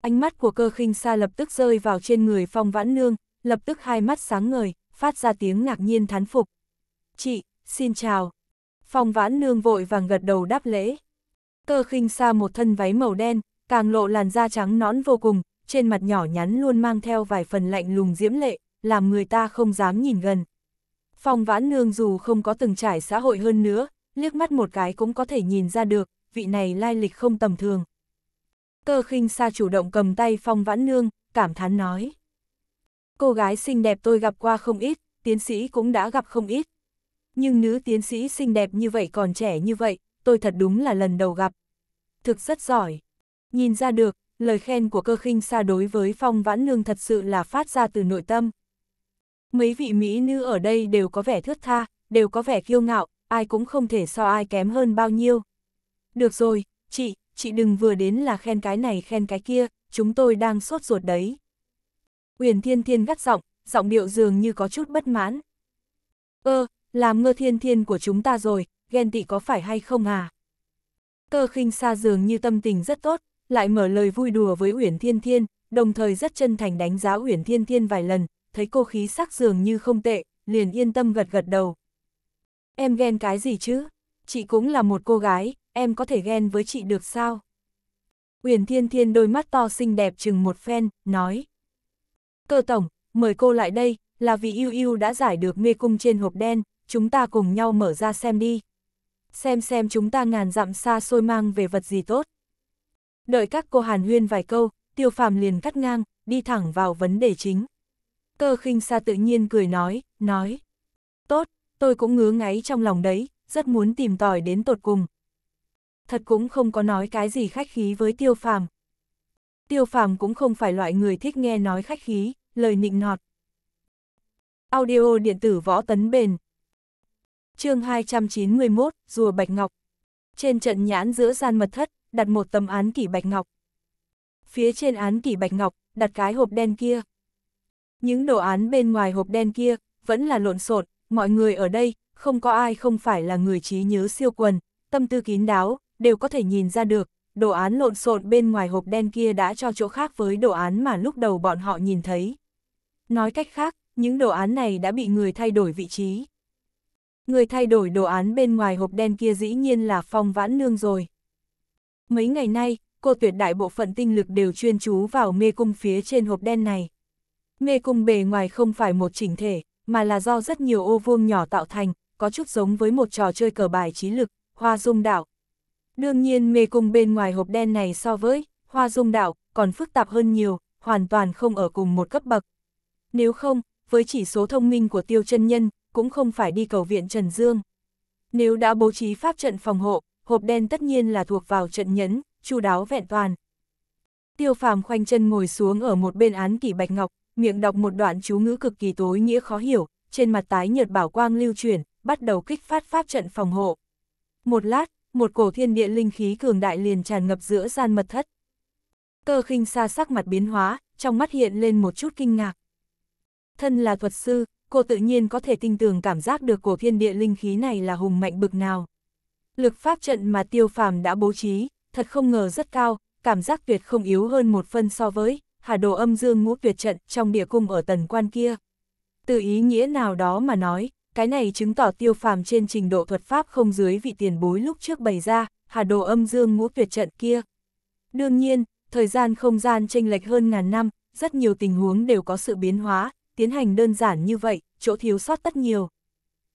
Ánh mắt của cơ khinh sa lập tức rơi vào trên người Phong Vãn Nương, lập tức hai mắt sáng ngời, phát ra tiếng ngạc nhiên thán phục. Chị, xin chào. Phong vãn nương vội vàng gật đầu đáp lễ. Cơ khinh xa một thân váy màu đen, càng lộ làn da trắng nón vô cùng, trên mặt nhỏ nhắn luôn mang theo vài phần lạnh lùng diễm lệ, làm người ta không dám nhìn gần. Phong vãn nương dù không có từng trải xã hội hơn nữa, liếc mắt một cái cũng có thể nhìn ra được, vị này lai lịch không tầm thường. Cơ khinh xa chủ động cầm tay phong vãn nương, cảm thán nói. Cô gái xinh đẹp tôi gặp qua không ít, tiến sĩ cũng đã gặp không ít, nhưng nữ tiến sĩ xinh đẹp như vậy còn trẻ như vậy, tôi thật đúng là lần đầu gặp. Thực rất giỏi. Nhìn ra được, lời khen của cơ khinh xa đối với phong vãn nương thật sự là phát ra từ nội tâm. Mấy vị Mỹ nữ ở đây đều có vẻ thướt tha, đều có vẻ kiêu ngạo, ai cũng không thể so ai kém hơn bao nhiêu. Được rồi, chị, chị đừng vừa đến là khen cái này khen cái kia, chúng tôi đang sốt ruột đấy. Uyển Thiên Thiên gắt giọng, giọng điệu dường như có chút bất mãn. Ơ, làm ngơ thiên thiên của chúng ta rồi, ghen tị có phải hay không à? Cơ khinh xa dường như tâm tình rất tốt, lại mở lời vui đùa với Uyển Thiên Thiên, đồng thời rất chân thành đánh giá Uyển Thiên Thiên vài lần, thấy cô khí sắc dường như không tệ, liền yên tâm gật gật đầu. Em ghen cái gì chứ? Chị cũng là một cô gái, em có thể ghen với chị được sao? Uyển Thiên Thiên đôi mắt to xinh đẹp chừng một phen, nói. Cơ tổng, mời cô lại đây, là vì yêu yêu đã giải được mê cung trên hộp đen, chúng ta cùng nhau mở ra xem đi. Xem xem chúng ta ngàn dặm xa xôi mang về vật gì tốt. Đợi các cô hàn huyên vài câu, tiêu phàm liền cắt ngang, đi thẳng vào vấn đề chính. Cơ khinh xa tự nhiên cười nói, nói. Tốt, tôi cũng ngứa ngáy trong lòng đấy, rất muốn tìm tòi đến tột cùng. Thật cũng không có nói cái gì khách khí với tiêu phàm. Tiêu phàm cũng không phải loại người thích nghe nói khách khí, lời nịnh nọt. Audio điện tử võ tấn bền, chương 291, Rùa Bạch Ngọc. Trên trận nhãn giữa gian mật thất, đặt một tấm án kỷ Bạch Ngọc. Phía trên án kỷ Bạch Ngọc, đặt cái hộp đen kia. Những đồ án bên ngoài hộp đen kia, vẫn là lộn xộn, mọi người ở đây, không có ai không phải là người trí nhớ siêu quần, tâm tư kín đáo, đều có thể nhìn ra được, đồ án lộn xộn bên ngoài hộp đen kia đã cho chỗ khác với đồ án mà lúc đầu bọn họ nhìn thấy. Nói cách khác, những đồ án này đã bị người thay đổi vị trí. Người thay đổi đồ án bên ngoài hộp đen kia dĩ nhiên là phong vãn nương rồi. Mấy ngày nay, cô tuyệt đại bộ phận tinh lực đều chuyên chú vào mê cung phía trên hộp đen này. Mê cung bề ngoài không phải một chỉnh thể, mà là do rất nhiều ô vuông nhỏ tạo thành, có chút giống với một trò chơi cờ bài trí lực, hoa dung đạo. Đương nhiên mê cung bên ngoài hộp đen này so với hoa dung đạo còn phức tạp hơn nhiều, hoàn toàn không ở cùng một cấp bậc. Nếu không, với chỉ số thông minh của tiêu chân nhân, cũng không phải đi cầu viện Trần Dương. Nếu đã bố trí pháp trận phòng hộ, hộp đen tất nhiên là thuộc vào trận nhấn, chu đáo vẹn toàn. Tiêu phàm khoanh chân ngồi xuống ở một bên án kỷ bạch ngọc, miệng đọc một đoạn chú ngữ cực kỳ tối nghĩa khó hiểu, trên mặt tái nhợt bảo quang lưu chuyển, bắt đầu kích phát pháp trận phòng hộ. Một lát, một cổ thiên địa linh khí cường đại liền tràn ngập giữa gian mật thất. Cơ khinh xa sắc mặt biến hóa, trong mắt hiện lên một chút kinh ngạc. Thân là thuật sư, cô tự nhiên có thể tinh tường cảm giác được cổ thiên địa linh khí này là hùng mạnh bực nào. Lực pháp trận mà tiêu phàm đã bố trí, thật không ngờ rất cao, cảm giác tuyệt không yếu hơn một phân so với hà đồ âm dương ngũ tuyệt trận trong địa cung ở tần quan kia. Từ ý nghĩa nào đó mà nói, cái này chứng tỏ tiêu phàm trên trình độ thuật pháp không dưới vị tiền bối lúc trước bày ra, hà đồ âm dương ngũ tuyệt trận kia. Đương nhiên, thời gian không gian chênh lệch hơn ngàn năm, rất nhiều tình huống đều có sự biến hóa, tiến hành đơn giản như vậy, chỗ thiếu sót tất nhiều.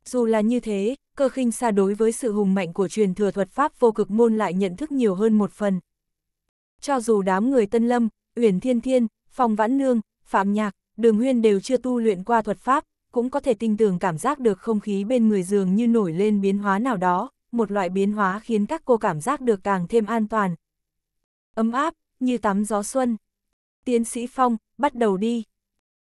Dù là như thế, cơ khinh xa đối với sự hùng mạnh của truyền thừa thuật pháp vô cực môn lại nhận thức nhiều hơn một phần. Cho dù đám người Tân Lâm, Uyển Thiên Thiên, Phong Vãn Nương, Phạm Nhạc, Đường Huyên đều chưa tu luyện qua thuật pháp, cũng có thể tinh tường cảm giác được không khí bên người giường như nổi lên biến hóa nào đó, một loại biến hóa khiến các cô cảm giác được càng thêm an toàn. Ấm áp, như tắm gió xuân. Tiến sĩ Phong, bắt đầu đi.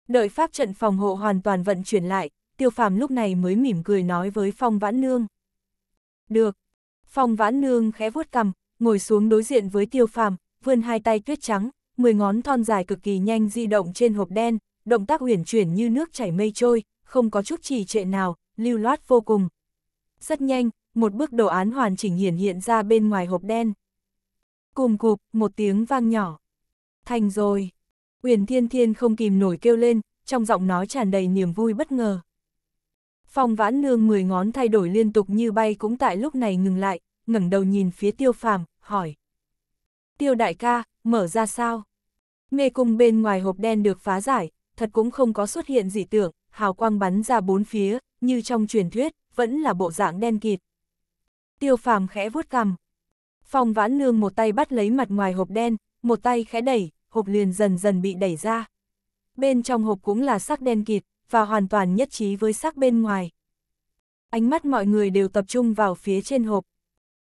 Đợi pháp trận phòng hộ hoàn toàn vận chuyển lại, tiêu phàm lúc này mới mỉm cười nói với Phong Vãn Nương. Được. Phong Vãn Nương khẽ vuốt cằm, ngồi xuống đối diện với tiêu phàm, vươn hai tay tuyết trắng, mười ngón thon dài cực kỳ nhanh di động trên hộp đen, động tác huyền chuyển như nước chảy mây trôi, không có chút trì trệ nào, lưu loát vô cùng. Rất nhanh, một bước đồ án hoàn chỉnh hiển hiện ra bên ngoài hộp đen. Cùng cụp, một tiếng vang nhỏ. Thành rồi. Uyển Thiên Thiên không kìm nổi kêu lên, trong giọng nói tràn đầy niềm vui bất ngờ. Phong vãn nương mười ngón thay đổi liên tục như bay cũng tại lúc này ngừng lại, ngẩng đầu nhìn phía tiêu phàm, hỏi. Tiêu đại ca, mở ra sao? Mê cung bên ngoài hộp đen được phá giải, thật cũng không có xuất hiện dị tưởng, hào quang bắn ra bốn phía, như trong truyền thuyết, vẫn là bộ dạng đen kịt. Tiêu phàm khẽ vuốt cằm. Phong vãn nương một tay bắt lấy mặt ngoài hộp đen, một tay khẽ đẩy, hộp liền dần dần bị đẩy ra. Bên trong hộp cũng là sắc đen kịt, và hoàn toàn nhất trí với sắc bên ngoài. Ánh mắt mọi người đều tập trung vào phía trên hộp.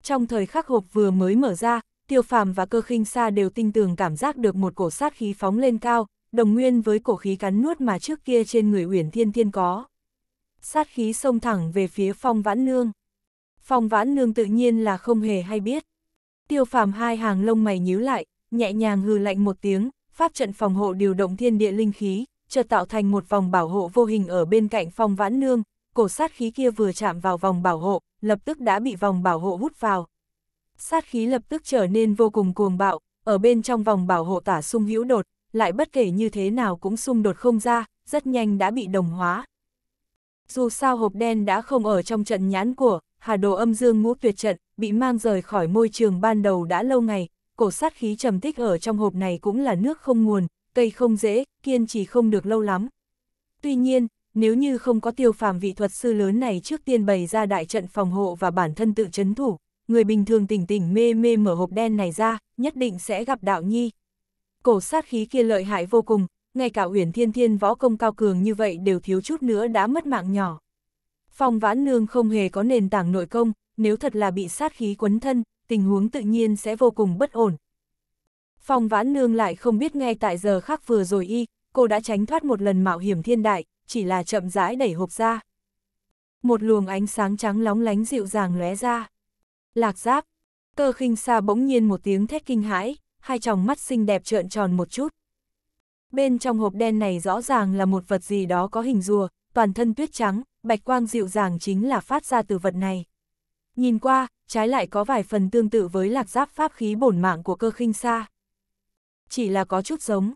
Trong thời khắc hộp vừa mới mở ra, tiêu phàm và cơ khinh xa đều tinh tường cảm giác được một cổ sát khí phóng lên cao, đồng nguyên với cổ khí cắn nuốt mà trước kia trên người uyển thiên thiên có. Sát khí xông thẳng về phía phong vãn nương. Phong vãn nương tự nhiên là không hề hay biết. Tiêu phàm hai hàng lông mày nhíu lại, nhẹ nhàng hừ lạnh một tiếng, pháp trận phòng hộ điều động thiên địa linh khí, chợt tạo thành một vòng bảo hộ vô hình ở bên cạnh phong vãn nương, cổ sát khí kia vừa chạm vào vòng bảo hộ, lập tức đã bị vòng bảo hộ hút vào. Sát khí lập tức trở nên vô cùng cuồng bạo, ở bên trong vòng bảo hộ tả sung hữu đột, lại bất kể như thế nào cũng xung đột không ra, rất nhanh đã bị đồng hóa. Dù sao hộp đen đã không ở trong trận nhãn của, hà đồ âm dương ngũ tuyệt trận, bị mang rời khỏi môi trường ban đầu đã lâu ngày, cổ sát khí trầm tích ở trong hộp này cũng là nước không nguồn, cây không dễ, kiên trì không được lâu lắm. Tuy nhiên, nếu như không có tiêu phàm vị thuật sư lớn này trước tiên bày ra đại trận phòng hộ và bản thân tự chấn thủ, người bình thường tỉnh tỉnh mê mê mở hộp đen này ra, nhất định sẽ gặp đạo nhi. Cổ sát khí kia lợi hại vô cùng, ngay cả uyển thiên thiên võ công cao cường như vậy đều thiếu chút nữa đã mất mạng nhỏ. Phong vãn nương không hề có nền tảng nội công, nếu thật là bị sát khí quấn thân, tình huống tự nhiên sẽ vô cùng bất ổn. Phong vãn nương lại không biết ngay tại giờ khác vừa rồi y, cô đã tránh thoát một lần mạo hiểm thiên đại, chỉ là chậm rãi đẩy hộp ra. Một luồng ánh sáng trắng lóng lánh dịu dàng lóe ra. Lạc giáp, cơ khinh xa bỗng nhiên một tiếng thét kinh hãi, hai tròng mắt xinh đẹp trợn tròn một chút. Bên trong hộp đen này rõ ràng là một vật gì đó có hình rùa, toàn thân tuyết trắng, bạch quang dịu dàng chính là phát ra từ vật này. Nhìn qua, trái lại có vài phần tương tự với lạc giáp pháp khí bổn mạng của cơ khinh xa. Chỉ là có chút giống.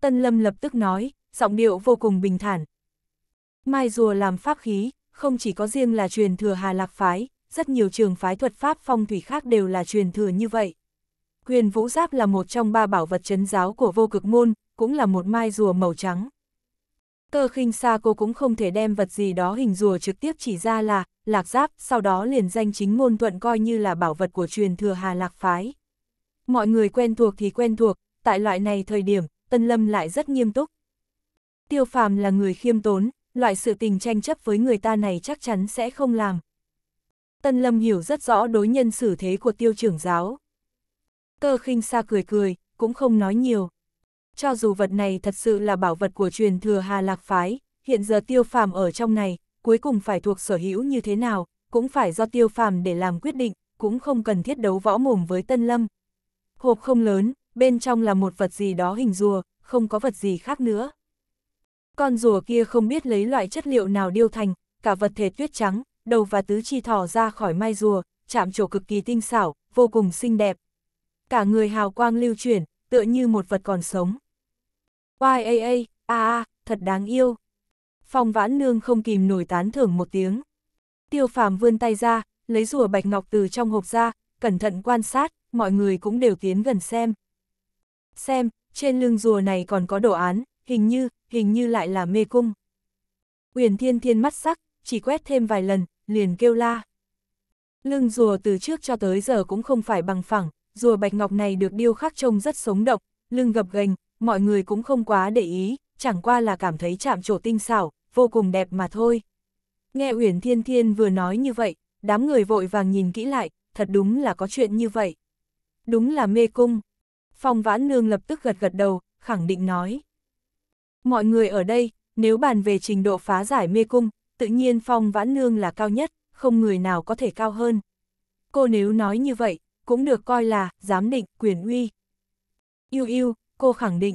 Tân Lâm lập tức nói, giọng điệu vô cùng bình thản. Mai rùa làm pháp khí, không chỉ có riêng là truyền thừa Hà Lạc Phái, rất nhiều trường phái thuật pháp phong thủy khác đều là truyền thừa như vậy. quyền Vũ Giáp là một trong ba bảo vật chấn giáo của vô cực môn, cũng là một mai rùa màu trắng. Cơ khinh xa cô cũng không thể đem vật gì đó hình rùa trực tiếp chỉ ra là, lạc giáp, sau đó liền danh chính ngôn thuận coi như là bảo vật của truyền thừa hà lạc phái. Mọi người quen thuộc thì quen thuộc, tại loại này thời điểm, Tân Lâm lại rất nghiêm túc. Tiêu phàm là người khiêm tốn, loại sự tình tranh chấp với người ta này chắc chắn sẽ không làm. Tân Lâm hiểu rất rõ đối nhân xử thế của tiêu trưởng giáo. Cơ khinh xa cười cười, cũng không nói nhiều cho dù vật này thật sự là bảo vật của truyền thừa Hà Lạc Phái, hiện giờ tiêu phàm ở trong này, cuối cùng phải thuộc sở hữu như thế nào, cũng phải do tiêu phàm để làm quyết định, cũng không cần thiết đấu võ mồm với Tân Lâm. Hộp không lớn, bên trong là một vật gì đó hình rùa, không có vật gì khác nữa. Con rùa kia không biết lấy loại chất liệu nào điêu thành, cả vật thể tuyết trắng, đầu và tứ chi thỏ ra khỏi mai rùa, chạm chỗ cực kỳ tinh xảo, vô cùng xinh đẹp. Cả người hào quang lưu chuyển, tựa như một vật còn sống. YAA, A thật đáng yêu. Phong vãn nương không kìm nổi tán thưởng một tiếng. Tiêu phàm vươn tay ra, lấy rùa bạch ngọc từ trong hộp ra, cẩn thận quan sát, mọi người cũng đều tiến gần xem. Xem, trên lưng rùa này còn có đồ án, hình như, hình như lại là mê cung. Uyển thiên thiên mắt sắc, chỉ quét thêm vài lần, liền kêu la. Lưng rùa từ trước cho tới giờ cũng không phải bằng phẳng, rùa bạch ngọc này được điêu khắc trông rất sống động, lưng gập gành, mọi người cũng không quá để ý, chẳng qua là cảm thấy chạm trổ tinh xảo, vô cùng đẹp mà thôi. Nghe Uyển Thiên Thiên vừa nói như vậy, đám người vội vàng nhìn kỹ lại, thật đúng là có chuyện như vậy. Đúng là mê cung. Phong Vãn Nương lập tức gật gật đầu, khẳng định nói. Mọi người ở đây, nếu bàn về trình độ phá giải mê cung, tự nhiên Phong Vãn Nương là cao nhất, không người nào có thể cao hơn. Cô nếu nói như vậy, cũng được coi là giám định quyền uy. Yêu yêu, cô khẳng định.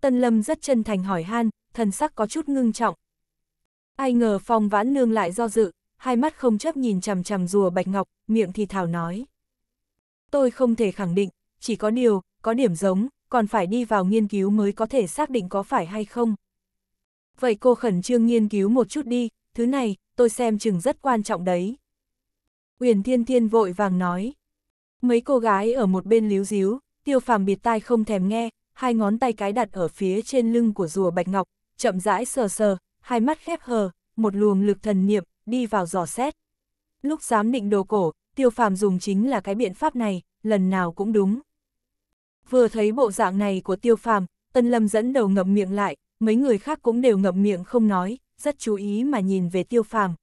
Tân Lâm rất chân thành hỏi han, thần sắc có chút ngưng trọng. Ai ngờ phong vãn nương lại do dự, hai mắt không chấp nhìn chằm chằm rùa bạch ngọc, miệng thì thảo nói. Tôi không thể khẳng định, chỉ có điều, có điểm giống, còn phải đi vào nghiên cứu mới có thể xác định có phải hay không. Vậy cô khẩn trương nghiên cứu một chút đi, thứ này, tôi xem chừng rất quan trọng đấy. Uyển Thiên Thiên vội vàng nói. Mấy cô gái ở một bên líu díu, tiêu phàm biệt tai không thèm nghe, hai ngón tay cái đặt ở phía trên lưng của rùa bạch ngọc, chậm rãi sờ sờ, hai mắt khép hờ, một luồng lực thần niệm, đi vào dò xét. Lúc dám định đồ cổ, tiêu phàm dùng chính là cái biện pháp này, lần nào cũng đúng. Vừa thấy bộ dạng này của tiêu phàm, tân lâm dẫn đầu ngậm miệng lại, mấy người khác cũng đều ngậm miệng không nói, rất chú ý mà nhìn về tiêu phàm.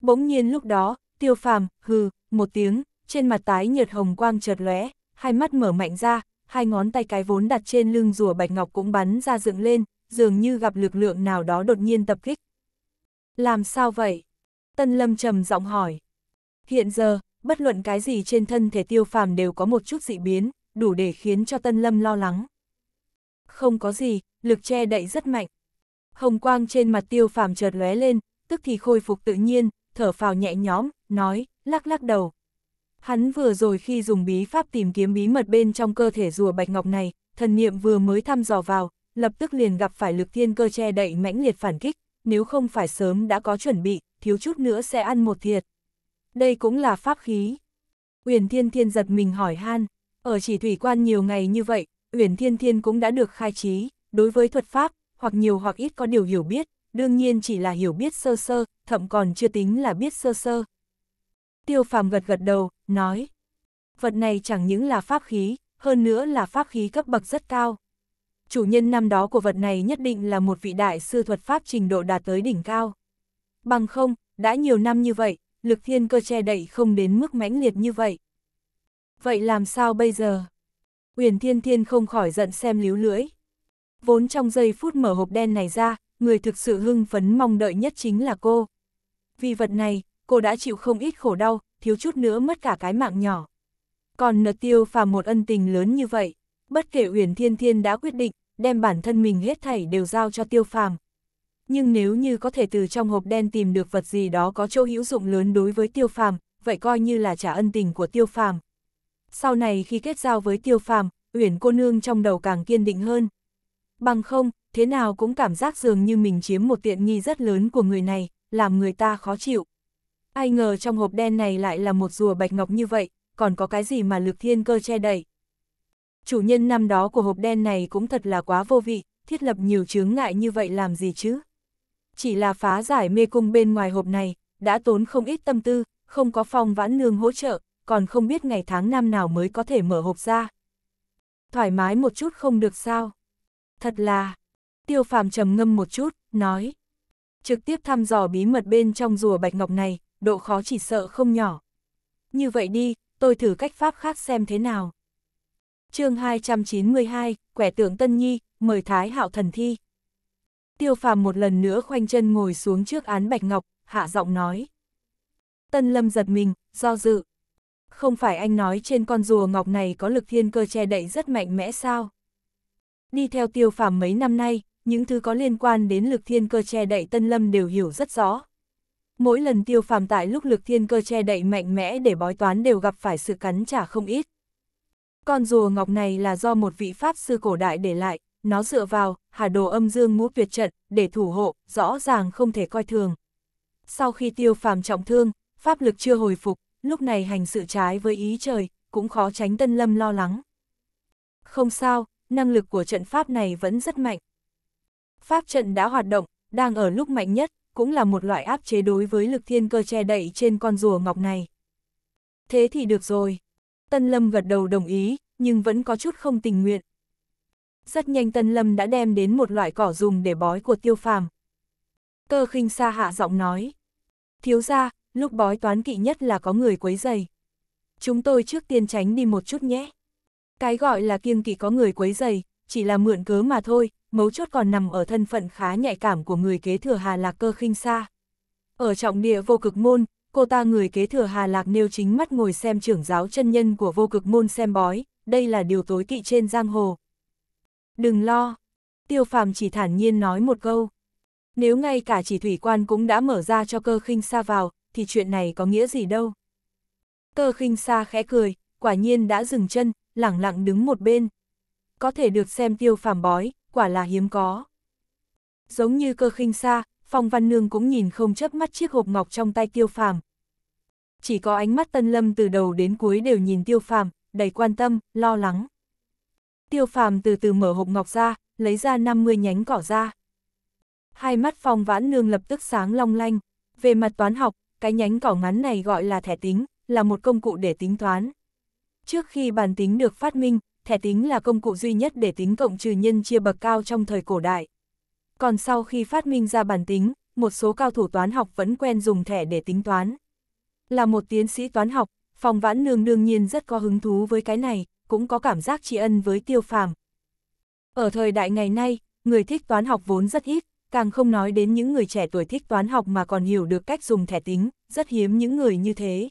Bỗng nhiên lúc đó, tiêu phàm, hừ, một tiếng, trên mặt tái nhợt hồng quang chợt lóe, hai mắt mở mạnh ra, hai ngón tay cái vốn đặt trên lưng rùa bạch ngọc cũng bắn ra dựng lên, dường như gặp lực lượng nào đó đột nhiên tập kích. Làm sao vậy? Tân Lâm trầm giọng hỏi. Hiện giờ, bất luận cái gì trên thân thể tiêu phàm đều có một chút dị biến, đủ để khiến cho Tân Lâm lo lắng. Không có gì, lực che đậy rất mạnh. Hồng quang trên mặt tiêu phàm chợt lóe lên, tức thì khôi phục tự nhiên, thở phào nhẹ nhõm, nói, lắc lắc đầu, Hắn vừa rồi khi dùng bí pháp tìm kiếm bí mật bên trong cơ thể rùa bạch ngọc này, thần niệm vừa mới thăm dò vào, lập tức liền gặp phải lực thiên cơ che đậy mãnh liệt phản kích, nếu không phải sớm đã có chuẩn bị, thiếu chút nữa sẽ ăn một thiệt. Đây cũng là pháp khí. Uyển Thiên Thiên giật mình hỏi han, ở chỉ thủy quan nhiều ngày như vậy, Uyển Thiên Thiên cũng đã được khai trí, đối với thuật pháp, hoặc nhiều hoặc ít có điều hiểu biết, đương nhiên chỉ là hiểu biết sơ sơ, thậm còn chưa tính là biết sơ sơ. Tiêu Phàm gật gật đầu, nói. Vật này chẳng những là pháp khí, hơn nữa là pháp khí cấp bậc rất cao. Chủ nhân năm đó của vật này nhất định là một vị đại sư thuật pháp trình độ đạt tới đỉnh cao. Bằng không, đã nhiều năm như vậy, lực thiên cơ che đậy không đến mức mãnh liệt như vậy. Vậy làm sao bây giờ? Uyển Thiên Thiên không khỏi giận xem líu lưỡi. Vốn trong giây phút mở hộp đen này ra, người thực sự hưng phấn mong đợi nhất chính là cô. Vì vật này, cô đã chịu không ít khổ đau, thiếu chút nữa mất cả cái mạng nhỏ. Còn nợ tiêu phàm một ân tình lớn như vậy, bất kể Uyển Thiên Thiên đã quyết định, đem bản thân mình hết thảy đều giao cho tiêu phàm. Nhưng nếu như có thể từ trong hộp đen tìm được vật gì đó có chỗ hữu dụng lớn đối với tiêu phàm, vậy coi như là trả ân tình của tiêu phàm. Sau này khi kết giao với tiêu phàm, Uyển cô nương trong đầu càng kiên định hơn. Bằng không, thế nào cũng cảm giác dường như mình chiếm một tiện nghi rất lớn của người này, làm người ta khó chịu. Ai ngờ trong hộp đen này lại là một rùa bạch ngọc như vậy, còn có cái gì mà lực thiên cơ che đậy? Chủ nhân năm đó của hộp đen này cũng thật là quá vô vị, thiết lập nhiều chướng ngại như vậy làm gì chứ? Chỉ là phá giải mê cung bên ngoài hộp này, đã tốn không ít tâm tư, không có phong vãn nương hỗ trợ, còn không biết ngày tháng năm nào mới có thể mở hộp ra. Thoải mái một chút không được sao? Thật là... Tiêu phàm trầm ngâm một chút, nói. Trực tiếp thăm dò bí mật bên trong rùa Bạch Ngọc này, độ khó chỉ sợ không nhỏ. Như vậy đi, tôi thử cách pháp khác xem thế nào. chương 292, quẻ tượng Tân Nhi, mời Thái Hạo Thần Thi. Tiêu phàm một lần nữa khoanh chân ngồi xuống trước án Bạch Ngọc, hạ giọng nói. Tân Lâm giật mình, do dự. Không phải anh nói trên con rùa ngọc này có lực thiên cơ che đậy rất mạnh mẽ sao? Đi theo tiêu phàm mấy năm nay, những thứ có liên quan đến lực thiên cơ che đậy Tân Lâm đều hiểu rất rõ. Mỗi lần tiêu phàm tại lúc lực thiên cơ che đậy mạnh mẽ để bói toán đều gặp phải sự cắn trả không ít. Con rùa ngọc này là do một vị pháp sư cổ đại để lại, nó dựa vào, hà đồ âm dương ngũ tuyệt trận, để thủ hộ, rõ ràng không thể coi thường. Sau khi tiêu phàm trọng thương, pháp lực chưa hồi phục, lúc này hành sự trái với ý trời, cũng khó tránh tân lâm lo lắng. Không sao, năng lực của trận pháp này vẫn rất mạnh. Pháp trận đã hoạt động, đang ở lúc mạnh nhất, cũng là một loại áp chế đối với lực thiên cơ che đậy trên con rùa ngọc này. Thế thì được rồi. Tân Lâm gật đầu đồng ý, nhưng vẫn có chút không tình nguyện. Rất nhanh Tân Lâm đã đem đến một loại cỏ dùng để bói của tiêu phàm. Cơ khinh xa hạ giọng nói. Thiếu ra, lúc bói toán kỵ nhất là có người quấy dày. Chúng tôi trước tiên tránh đi một chút nhé. Cái gọi là kiêng kỵ có người quấy dày, chỉ là mượn cớ mà thôi, mấu chốt còn nằm ở thân phận khá nhạy cảm của người kế thừa Hà Lạc cơ khinh xa. Ở trọng địa vô cực môn, cô ta người kế thừa Hà Lạc nêu chính mắt ngồi xem trưởng giáo chân nhân của vô cực môn xem bói, đây là điều tối kỵ trên giang hồ. Đừng lo, tiêu phàm chỉ thản nhiên nói một câu. Nếu ngay cả chỉ thủy quan cũng đã mở ra cho cơ khinh xa vào, thì chuyện này có nghĩa gì đâu. Cơ khinh xa khẽ cười, quả nhiên đã dừng chân, lẳng lặng đứng một bên. Có thể được xem tiêu phàm bói, quả là hiếm có. Giống như cơ khinh xa, Phong Văn Nương cũng nhìn không chớp mắt chiếc hộp ngọc trong tay Tiêu Phàm. Chỉ có ánh mắt Tân Lâm từ đầu đến cuối đều nhìn Tiêu Phàm, đầy quan tâm, lo lắng. Tiêu Phàm từ từ mở hộp ngọc ra, lấy ra 50 nhánh cỏ ra. Hai mắt Phong Vãn Nương lập tức sáng long lanh. Về mặt toán học, cái nhánh cỏ ngắn này gọi là thẻ tính, là một công cụ để tính toán. Trước khi bàn tính được phát minh, thẻ tính là công cụ duy nhất để tính cộng trừ nhân chia bậc cao trong thời cổ đại. Còn sau khi phát minh ra bàn tính, một số cao thủ toán học vẫn quen dùng thẻ để tính toán. Là một tiến sĩ toán học, Phòng Vãn Nương đương nhiên rất có hứng thú với cái này, cũng có cảm giác tri ân với Tiêu Phàm. Ở thời đại ngày nay, người thích toán học vốn rất ít, càng không nói đến những người trẻ tuổi thích toán học mà còn hiểu được cách dùng thẻ tính, rất hiếm những người như thế.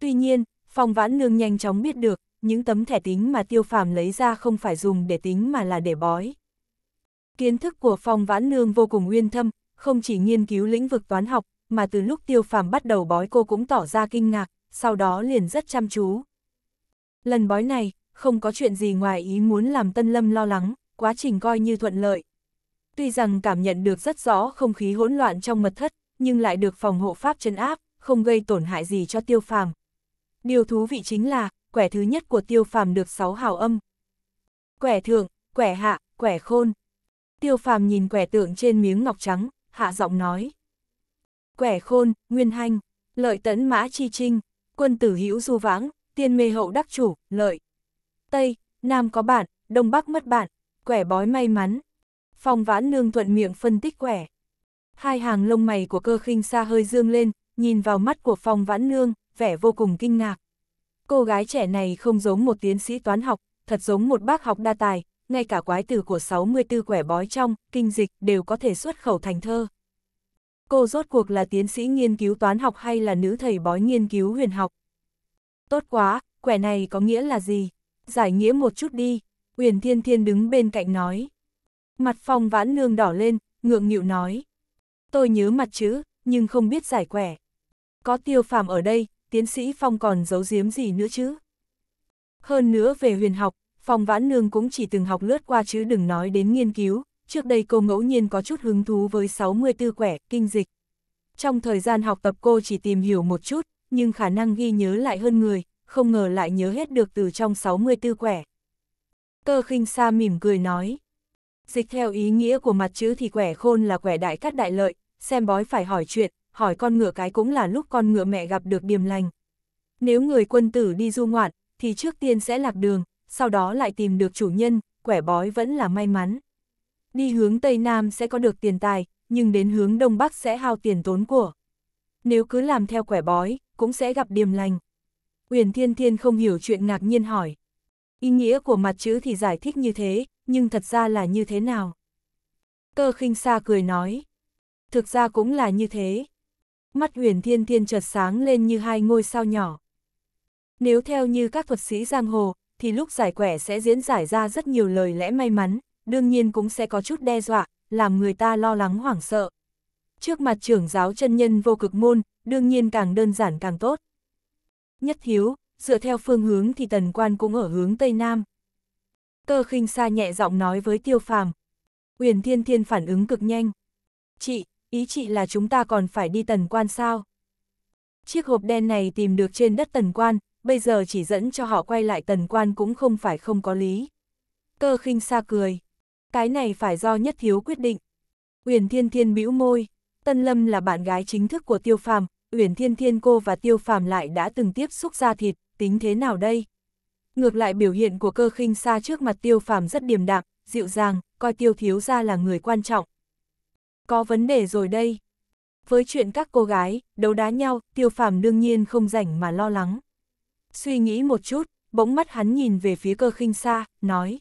Tuy nhiên, Phòng Vãn Nương nhanh chóng biết được, những tấm thẻ tính mà tiêu phàm lấy ra không phải dùng để tính mà là để bói. Kiến thức của Phong Vãn Nương vô cùng uyên thâm, không chỉ nghiên cứu lĩnh vực toán học, mà từ lúc tiêu phàm bắt đầu bói cô cũng tỏ ra kinh ngạc, sau đó liền rất chăm chú. Lần bói này, không có chuyện gì ngoài ý muốn làm Tân Lâm lo lắng, quá trình coi như thuận lợi. Tuy rằng cảm nhận được rất rõ không khí hỗn loạn trong mật thất, nhưng lại được phòng hộ pháp chân áp, không gây tổn hại gì cho tiêu phàm. Điều thú vị chính là, quẻ thứ nhất của tiêu phàm được 6 hào âm. Quẻ thượng, quẻ hạ, quẻ khôn. Tiêu phàm nhìn quẻ tượng trên miếng ngọc trắng, hạ giọng nói. Quẻ khôn, nguyên hanh, lợi tấn mã chi trinh, quân tử hữu du vãng, tiên mê hậu đắc chủ, lợi. Tây, Nam có bạn, Đông Bắc mất bạn, quẻ bói may mắn. Phòng vãn nương thuận miệng phân tích quẻ. Hai hàng lông mày của cơ khinh xa hơi dương lên, nhìn vào mắt của phòng vãn nương, vẻ vô cùng kinh ngạc. Cô gái trẻ này không giống một tiến sĩ toán học, thật giống một bác học đa tài, ngay cả quái từ của 64 quẻ bói trong, kinh dịch đều có thể xuất khẩu thành thơ. Cô rốt cuộc là tiến sĩ nghiên cứu toán học hay là nữ thầy bói nghiên cứu huyền học? Tốt quá, quẻ này có nghĩa là gì? Giải nghĩa một chút đi, huyền thiên thiên đứng bên cạnh nói. Mặt phong vãn nương đỏ lên, ngượng nghịu nói. Tôi nhớ mặt chữ, nhưng không biết giải quẻ. Có tiêu phàm ở đây, tiến sĩ Phong còn giấu giếm gì nữa chứ? Hơn nữa về huyền học, Phong Vãn Nương cũng chỉ từng học lướt qua chứ đừng nói đến nghiên cứu, trước đây cô ngẫu nhiên có chút hứng thú với 64 quẻ, kinh dịch. Trong thời gian học tập cô chỉ tìm hiểu một chút, nhưng khả năng ghi nhớ lại hơn người, không ngờ lại nhớ hết được từ trong 64 quẻ. Cơ khinh sa mỉm cười nói. Dịch theo ý nghĩa của mặt chữ thì quẻ khôn là quẻ đại cắt đại lợi, xem bói phải hỏi chuyện, hỏi con ngựa cái cũng là lúc con ngựa mẹ gặp được điềm lành. Nếu người quân tử đi du ngoạn, thì trước tiên sẽ lạc đường, sau đó lại tìm được chủ nhân, quẻ bói vẫn là may mắn. Đi hướng Tây Nam sẽ có được tiền tài, nhưng đến hướng Đông Bắc sẽ hao tiền tốn của. Nếu cứ làm theo quẻ bói, cũng sẽ gặp điềm lành. Uyển Thiên Thiên không hiểu chuyện ngạc nhiên hỏi. Ý nghĩa của mặt chữ thì giải thích như thế, nhưng thật ra là như thế nào? Cơ khinh xa cười nói. Thực ra cũng là như thế, Mắt huyền thiên thiên chợt sáng lên như hai ngôi sao nhỏ. Nếu theo như các thuật sĩ giang hồ, thì lúc giải quẻ sẽ diễn giải ra rất nhiều lời lẽ may mắn, đương nhiên cũng sẽ có chút đe dọa, làm người ta lo lắng hoảng sợ. Trước mặt trưởng giáo chân nhân vô cực môn, đương nhiên càng đơn giản càng tốt. Nhất thiếu, dựa theo phương hướng thì tần quan cũng ở hướng Tây Nam. Cơ khinh xa nhẹ giọng nói với tiêu phàm. Huyền thiên thiên phản ứng cực nhanh. Chị, ý chị là chúng ta còn phải đi tần quan sao? Chiếc hộp đen này tìm được trên đất tần quan, bây giờ chỉ dẫn cho họ quay lại tần quan cũng không phải không có lý. Cơ khinh xa cười. Cái này phải do nhất thiếu quyết định. Uyển Thiên Thiên bĩu môi, Tân Lâm là bạn gái chính thức của Tiêu Phàm, Uyển Thiên Thiên cô và Tiêu Phàm lại đã từng tiếp xúc ra thịt, tính thế nào đây? Ngược lại biểu hiện của cơ khinh xa trước mặt Tiêu Phàm rất điềm đạm, dịu dàng, coi Tiêu thiếu gia là người quan trọng, có vấn đề rồi đây. Với chuyện các cô gái, đấu đá nhau, tiêu phàm đương nhiên không rảnh mà lo lắng. Suy nghĩ một chút, bỗng mắt hắn nhìn về phía cơ khinh xa, nói.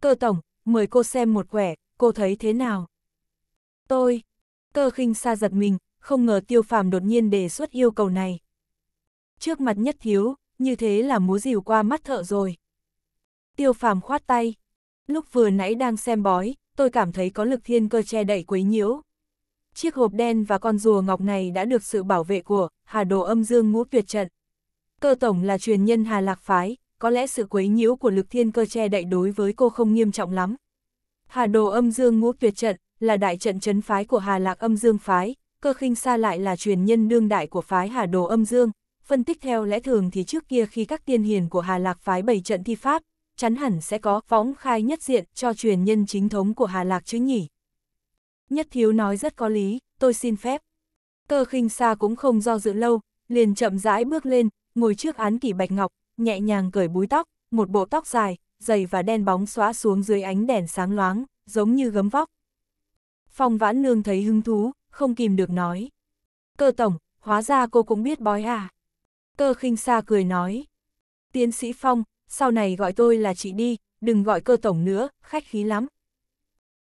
Cơ tổng, mời cô xem một quẻ, cô thấy thế nào? Tôi, cơ khinh xa giật mình, không ngờ tiêu phàm đột nhiên đề xuất yêu cầu này. Trước mặt nhất thiếu, như thế là múa dìu qua mắt thợ rồi. Tiêu phàm khoát tay. Lúc vừa nãy đang xem bói, tôi cảm thấy có lực thiên cơ che đậy quấy nhiễu. Chiếc hộp đen và con rùa ngọc này đã được sự bảo vệ của Hà Đồ Âm Dương Ngũ Tuyệt Trận. Cơ tổng là truyền nhân Hà Lạc Phái, có lẽ sự quấy nhiễu của lực thiên cơ che đậy đối với cô không nghiêm trọng lắm. Hà Đồ Âm Dương Ngũ Tuyệt Trận là đại trận chấn phái của Hà Lạc Âm Dương Phái, cơ khinh xa lại là truyền nhân đương đại của phái Hà Đồ Âm Dương. Phân tích theo lẽ thường thì trước kia khi các tiên hiền của Hà Lạc Phái bày trận thi pháp, chắn hẳn sẽ có phóng khai nhất diện cho truyền nhân chính thống của Hà Lạc chứ nhỉ. Nhất thiếu nói rất có lý, tôi xin phép. Cơ khinh xa cũng không do dự lâu, liền chậm rãi bước lên, ngồi trước án kỷ bạch ngọc, nhẹ nhàng cởi búi tóc, một bộ tóc dài, dày và đen bóng xóa xuống dưới ánh đèn sáng loáng, giống như gấm vóc. Phong vãn nương thấy hứng thú, không kìm được nói. Cơ tổng, hóa ra cô cũng biết bói à. Cơ khinh xa cười nói. Tiến sĩ Phong, sau này gọi tôi là chị đi, đừng gọi cơ tổng nữa, khách khí lắm.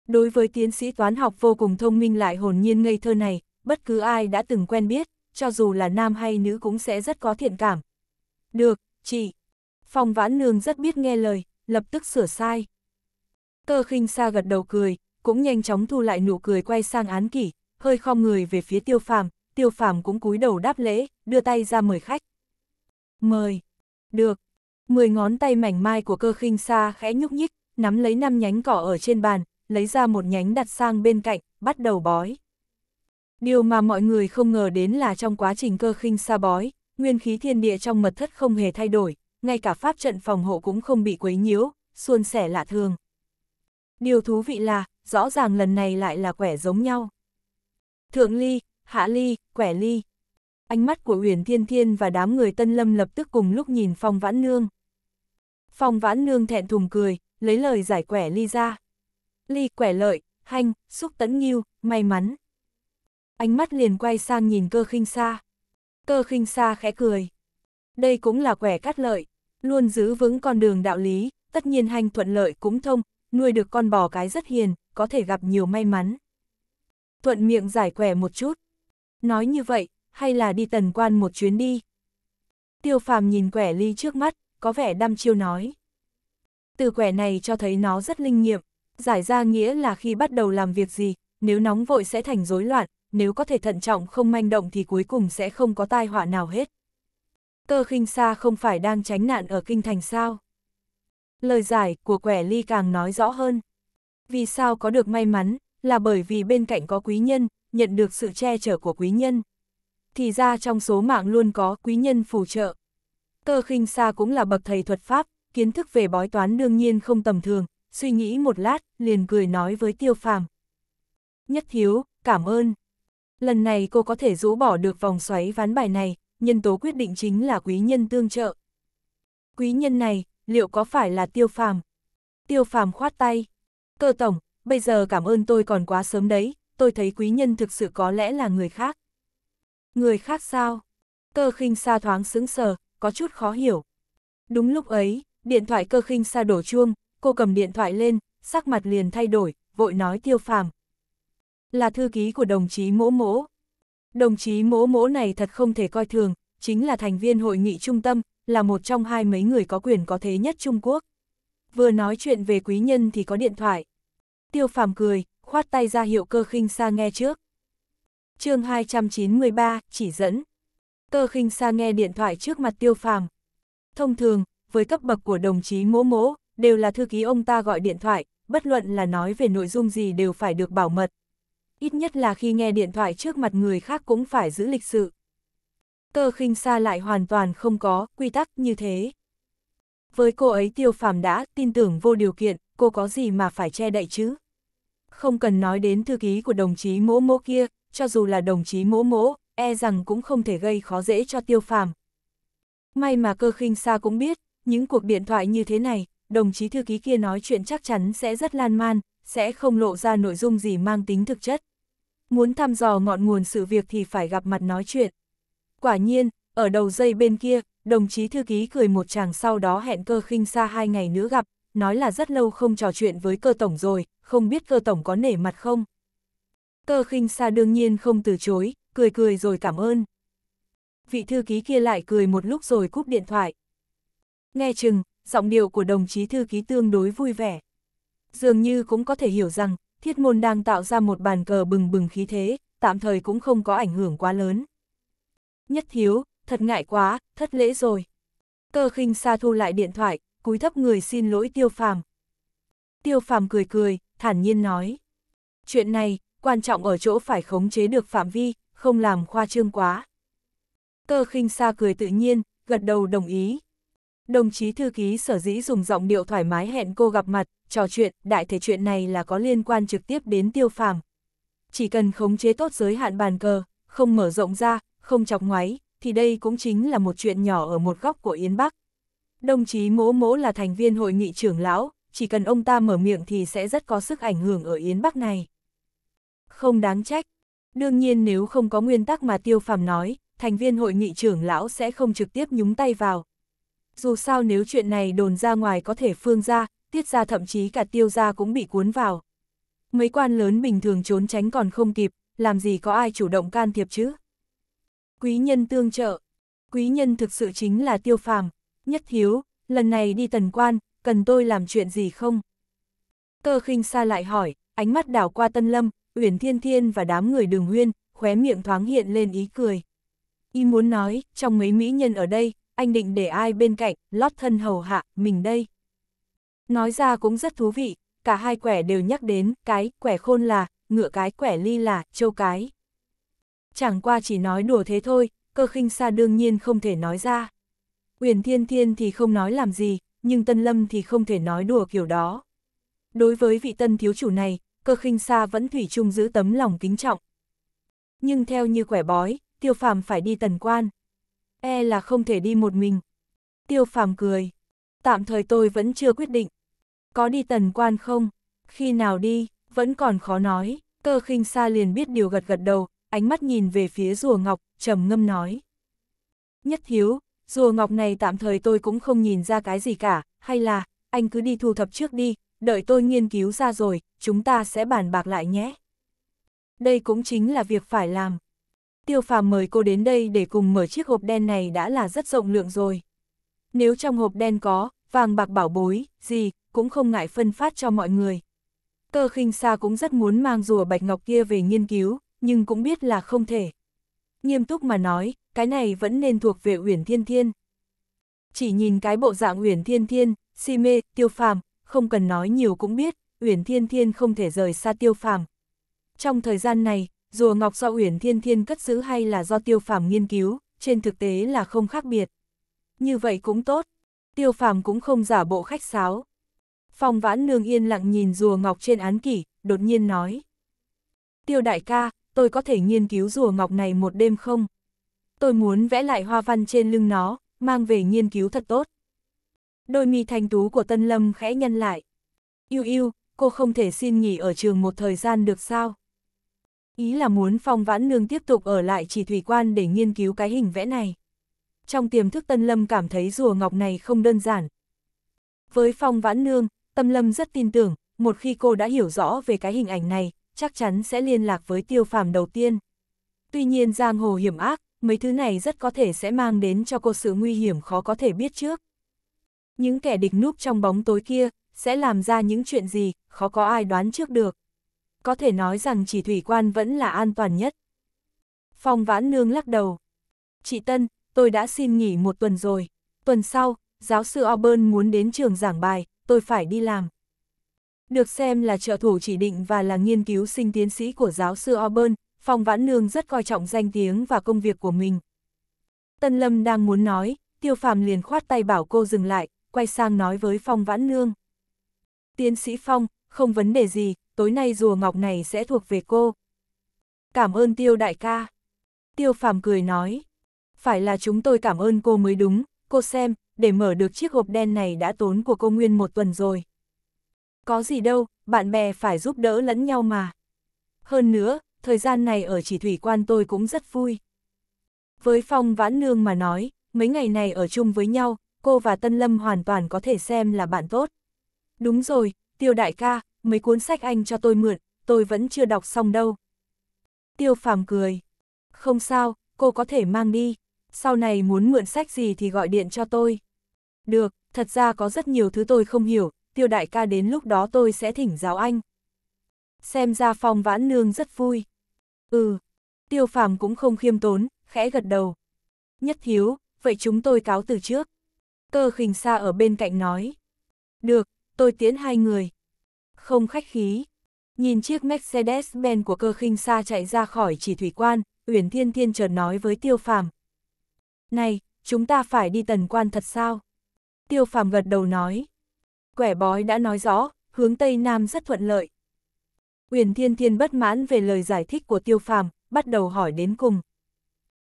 Đối với tiến sĩ toán học vô cùng thông minh lại hồn nhiên ngây thơ này, bất cứ ai đã từng quen biết, cho dù là nam hay nữ cũng sẽ rất có thiện cảm. Được, chị. Phong vãn nương rất biết nghe lời, lập tức sửa sai. Cơ khinh xa gật đầu cười, cũng nhanh chóng thu lại nụ cười quay sang án kỷ, hơi khom người về phía tiêu phàm, tiêu phàm cũng cúi đầu đáp lễ, đưa tay ra mời khách. Mời. Được, Mười ngón tay mảnh mai của cơ khinh xa khẽ nhúc nhích, nắm lấy năm nhánh cỏ ở trên bàn, lấy ra một nhánh đặt sang bên cạnh, bắt đầu bói. Điều mà mọi người không ngờ đến là trong quá trình cơ khinh xa bói, nguyên khí thiên địa trong mật thất không hề thay đổi, ngay cả pháp trận phòng hộ cũng không bị quấy nhiễu, suôn sẻ lạ thường. Điều thú vị là, rõ ràng lần này lại là quẻ giống nhau. Thượng ly, hạ ly, quẻ ly. Ánh mắt của Uyển Thiên Thiên và đám người Tân Lâm lập tức cùng lúc nhìn Phong Vãn Nương. Phong vãn nương thẹn thùng cười, lấy lời giải quẻ ly ra. Ly quẻ lợi, hanh, xúc tấn nghiêu, may mắn. Ánh mắt liền quay sang nhìn cơ khinh xa. Cơ khinh xa khẽ cười. Đây cũng là quẻ cắt lợi, luôn giữ vững con đường đạo lý, tất nhiên hanh thuận lợi cũng thông, nuôi được con bò cái rất hiền, có thể gặp nhiều may mắn. Thuận miệng giải quẻ một chút. Nói như vậy, hay là đi tần quan một chuyến đi. Tiêu phàm nhìn quẻ ly trước mắt, có vẻ đăm chiêu nói. Từ quẻ này cho thấy nó rất linh nghiệm, giải ra nghĩa là khi bắt đầu làm việc gì, nếu nóng vội sẽ thành rối loạn, nếu có thể thận trọng không manh động thì cuối cùng sẽ không có tai họa nào hết. Cơ khinh xa không phải đang tránh nạn ở kinh thành sao? Lời giải của quẻ ly càng nói rõ hơn. Vì sao có được may mắn, là bởi vì bên cạnh có quý nhân, nhận được sự che chở của quý nhân. Thì ra trong số mạng luôn có quý nhân phù trợ. Cơ khinh xa cũng là bậc thầy thuật pháp, kiến thức về bói toán đương nhiên không tầm thường, suy nghĩ một lát, liền cười nói với tiêu phàm. Nhất thiếu, cảm ơn. Lần này cô có thể rũ bỏ được vòng xoáy ván bài này, nhân tố quyết định chính là quý nhân tương trợ. Quý nhân này, liệu có phải là tiêu phàm? Tiêu phàm khoát tay. Cơ tổng, bây giờ cảm ơn tôi còn quá sớm đấy, tôi thấy quý nhân thực sự có lẽ là người khác. Người khác sao? Cơ khinh xa thoáng sững sờ, có chút khó hiểu. Đúng lúc ấy, điện thoại cơ khinh xa đổ chuông, cô cầm điện thoại lên, sắc mặt liền thay đổi, vội nói tiêu phàm. Là thư ký của đồng chí mỗ mỗ. Đồng chí mỗ mỗ này thật không thể coi thường, chính là thành viên hội nghị trung tâm, là một trong hai mấy người có quyền có thế nhất Trung Quốc. Vừa nói chuyện về quý nhân thì có điện thoại. Tiêu phàm cười, khoát tay ra hiệu cơ khinh xa nghe trước. chương 293, chỉ dẫn. Tơ khinh xa nghe điện thoại trước mặt tiêu phàm. Thông thường, với cấp bậc của đồng chí mỗ mỗ, đều là thư ký ông ta gọi điện thoại, bất luận là nói về nội dung gì đều phải được bảo mật. Ít nhất là khi nghe điện thoại trước mặt người khác cũng phải giữ lịch sự. Tơ khinh xa lại hoàn toàn không có quy tắc như thế. Với cô ấy tiêu phàm đã tin tưởng vô điều kiện, cô có gì mà phải che đậy chứ? Không cần nói đến thư ký của đồng chí mỗ mỗ kia, cho dù là đồng chí mỗ mỗ, e rằng cũng không thể gây khó dễ cho tiêu phàm. May mà cơ khinh xa cũng biết, những cuộc điện thoại như thế này, đồng chí thư ký kia nói chuyện chắc chắn sẽ rất lan man, sẽ không lộ ra nội dung gì mang tính thực chất. Muốn thăm dò ngọn nguồn sự việc thì phải gặp mặt nói chuyện. Quả nhiên, ở đầu dây bên kia, đồng chí thư ký cười một chàng sau đó hẹn cơ khinh xa hai ngày nữa gặp, nói là rất lâu không trò chuyện với cơ tổng rồi, không biết cơ tổng có nể mặt không. Cơ khinh xa đương nhiên không từ chối, cười cười rồi cảm ơn. Vị thư ký kia lại cười một lúc rồi cúp điện thoại. Nghe chừng, giọng điệu của đồng chí thư ký tương đối vui vẻ. Dường như cũng có thể hiểu rằng, thiết môn đang tạo ra một bàn cờ bừng bừng khí thế, tạm thời cũng không có ảnh hưởng quá lớn. Nhất thiếu, thật ngại quá, thất lễ rồi. Cơ khinh xa thu lại điện thoại, cúi thấp người xin lỗi tiêu phàm. Tiêu phàm cười cười, thản nhiên nói. Chuyện này, quan trọng ở chỗ phải khống chế được phạm vi, không làm khoa trương quá. Cơ khinh xa cười tự nhiên, gật đầu đồng ý. Đồng chí thư ký sở dĩ dùng giọng điệu thoải mái hẹn cô gặp mặt, trò chuyện, đại thể chuyện này là có liên quan trực tiếp đến tiêu phàm. Chỉ cần khống chế tốt giới hạn bàn cờ, không mở rộng ra, không chọc ngoáy, thì đây cũng chính là một chuyện nhỏ ở một góc của Yến Bắc. Đồng chí mỗ mỗ là thành viên hội nghị trưởng lão, chỉ cần ông ta mở miệng thì sẽ rất có sức ảnh hưởng ở Yến Bắc này. Không đáng trách, Đương nhiên nếu không có nguyên tắc mà tiêu phàm nói, thành viên hội nghị trưởng lão sẽ không trực tiếp nhúng tay vào. Dù sao nếu chuyện này đồn ra ngoài có thể phương ra, tiết ra thậm chí cả tiêu ra cũng bị cuốn vào. Mấy quan lớn bình thường trốn tránh còn không kịp, làm gì có ai chủ động can thiệp chứ? Quý nhân tương trợ. Quý nhân thực sự chính là tiêu phàm. Nhất thiếu, lần này đi tần quan, cần tôi làm chuyện gì không? Cơ khinh xa lại hỏi, ánh mắt đảo qua tân lâm, Uyển Thiên Thiên và đám người đường huyên, khóe miệng thoáng hiện lên ý cười. Y muốn nói, trong mấy mỹ nhân ở đây, anh định để ai bên cạnh, lót thân hầu hạ, mình đây. Nói ra cũng rất thú vị, cả hai quẻ đều nhắc đến, cái, quẻ khôn là, ngựa cái, quẻ ly là, châu cái. Chẳng qua chỉ nói đùa thế thôi, cơ khinh xa đương nhiên không thể nói ra. Uyển Thiên Thiên thì không nói làm gì, nhưng Tân Lâm thì không thể nói đùa kiểu đó. Đối với vị tân thiếu chủ này, cơ khinh xa vẫn thủy chung giữ tấm lòng kính trọng. Nhưng theo như quẻ bói, tiêu phàm phải đi tần quan. E là không thể đi một mình. Tiêu phàm cười. Tạm thời tôi vẫn chưa quyết định. Có đi tần quan không? Khi nào đi, vẫn còn khó nói. Cơ khinh xa liền biết điều gật gật đầu, ánh mắt nhìn về phía rùa ngọc, trầm ngâm nói. Nhất thiếu, rùa ngọc này tạm thời tôi cũng không nhìn ra cái gì cả, hay là, anh cứ đi thu thập trước đi, đợi tôi nghiên cứu ra rồi, chúng ta sẽ bàn bạc lại nhé. Đây cũng chính là việc phải làm. Tiêu phàm mời cô đến đây để cùng mở chiếc hộp đen này đã là rất rộng lượng rồi. Nếu trong hộp đen có, vàng bạc bảo bối, gì, cũng không ngại phân phát cho mọi người. Cơ khinh xa cũng rất muốn mang rùa bạch ngọc kia về nghiên cứu, nhưng cũng biết là không thể. Nghiêm túc mà nói, cái này vẫn nên thuộc về Uyển Thiên Thiên. Chỉ nhìn cái bộ dạng Uyển Thiên Thiên, si mê, tiêu phàm, không cần nói nhiều cũng biết, Uyển Thiên Thiên không thể rời xa Tiêu Phàm. Trong thời gian này, rùa ngọc do Uyển Thiên Thiên cất giữ hay là do Tiêu Phàm nghiên cứu, trên thực tế là không khác biệt. Như vậy cũng tốt, Tiêu Phàm cũng không giả bộ khách sáo. Phong Vãn Nương yên lặng nhìn rùa ngọc trên án kỷ, đột nhiên nói: "Tiêu đại ca, tôi có thể nghiên cứu rùa ngọc này một đêm không? Tôi muốn vẽ lại hoa văn trên lưng nó, mang về nghiên cứu thật tốt." Đôi mi thanh tú của Tân Lâm khẽ nhân lại. Yêu yêu, cô không thể xin nghỉ ở trường một thời gian được sao? Ý là muốn Phong Vãn Nương tiếp tục ở lại chỉ thủy quan để nghiên cứu cái hình vẽ này. Trong tiềm thức Tân Lâm cảm thấy rùa ngọc này không đơn giản. Với Phong Vãn Nương, Tâm Lâm rất tin tưởng, một khi cô đã hiểu rõ về cái hình ảnh này, chắc chắn sẽ liên lạc với tiêu phàm đầu tiên. Tuy nhiên giang hồ hiểm ác, mấy thứ này rất có thể sẽ mang đến cho cô sự nguy hiểm khó có thể biết trước. Những kẻ địch núp trong bóng tối kia, sẽ làm ra những chuyện gì, khó có ai đoán trước được. Có thể nói rằng chỉ thủy quan vẫn là an toàn nhất. Phong vãn nương lắc đầu. Chị Tân, tôi đã xin nghỉ một tuần rồi. Tuần sau, giáo sư Auburn muốn đến trường giảng bài, tôi phải đi làm. Được xem là trợ thủ chỉ định và là nghiên cứu sinh tiến sĩ của giáo sư Auburn, Phong Vãn Nương rất coi trọng danh tiếng và công việc của mình. Tân Lâm đang muốn nói, Tiêu Phàm liền khoát tay bảo cô dừng lại, quay sang nói với Phong Vãn Nương. Tiến sĩ Phong, không vấn đề gì, tối nay rùa ngọc này sẽ thuộc về cô. Cảm ơn Tiêu đại ca. Tiêu Phàm cười nói, phải là chúng tôi cảm ơn cô mới đúng, cô xem, để mở được chiếc hộp đen này đã tốn của cô nguyên một tuần rồi. Có gì đâu, bạn bè phải giúp đỡ lẫn nhau mà. Hơn nữa, thời gian này ở chỉ thủy quan tôi cũng rất vui. Với Phong Vãn Nương mà nói, mấy ngày này ở chung với nhau, cô và Tân Lâm hoàn toàn có thể xem là bạn tốt. Đúng rồi, Tiêu đại ca, mấy cuốn sách anh cho tôi mượn, tôi vẫn chưa đọc xong đâu. Tiêu phàm cười. Không sao, cô có thể mang đi. Sau này muốn mượn sách gì thì gọi điện cho tôi. Được, thật ra có rất nhiều thứ tôi không hiểu, tiêu đại ca đến lúc đó tôi sẽ thỉnh giáo anh. Xem ra phong vãn nương rất vui. Ừ, tiêu phàm cũng không khiêm tốn, khẽ gật đầu. Nhất thiếu, vậy chúng tôi cáo từ trước. Cơ khình xa ở bên cạnh nói. Được, tôi tiễn hai người. Không khách khí. Nhìn chiếc Mercedes-Benz của cơ khinh xa chạy ra khỏi chỉ thủy quan, Uyển Thiên Thiên chợt nói với Tiêu Phàm. Này, chúng ta phải đi tần quan thật sao? Tiêu Phàm gật đầu nói. Quẻ bói đã nói rõ, hướng Tây Nam rất thuận lợi. Uyển Thiên Thiên bất mãn về lời giải thích của Tiêu Phàm, bắt đầu hỏi đến cùng.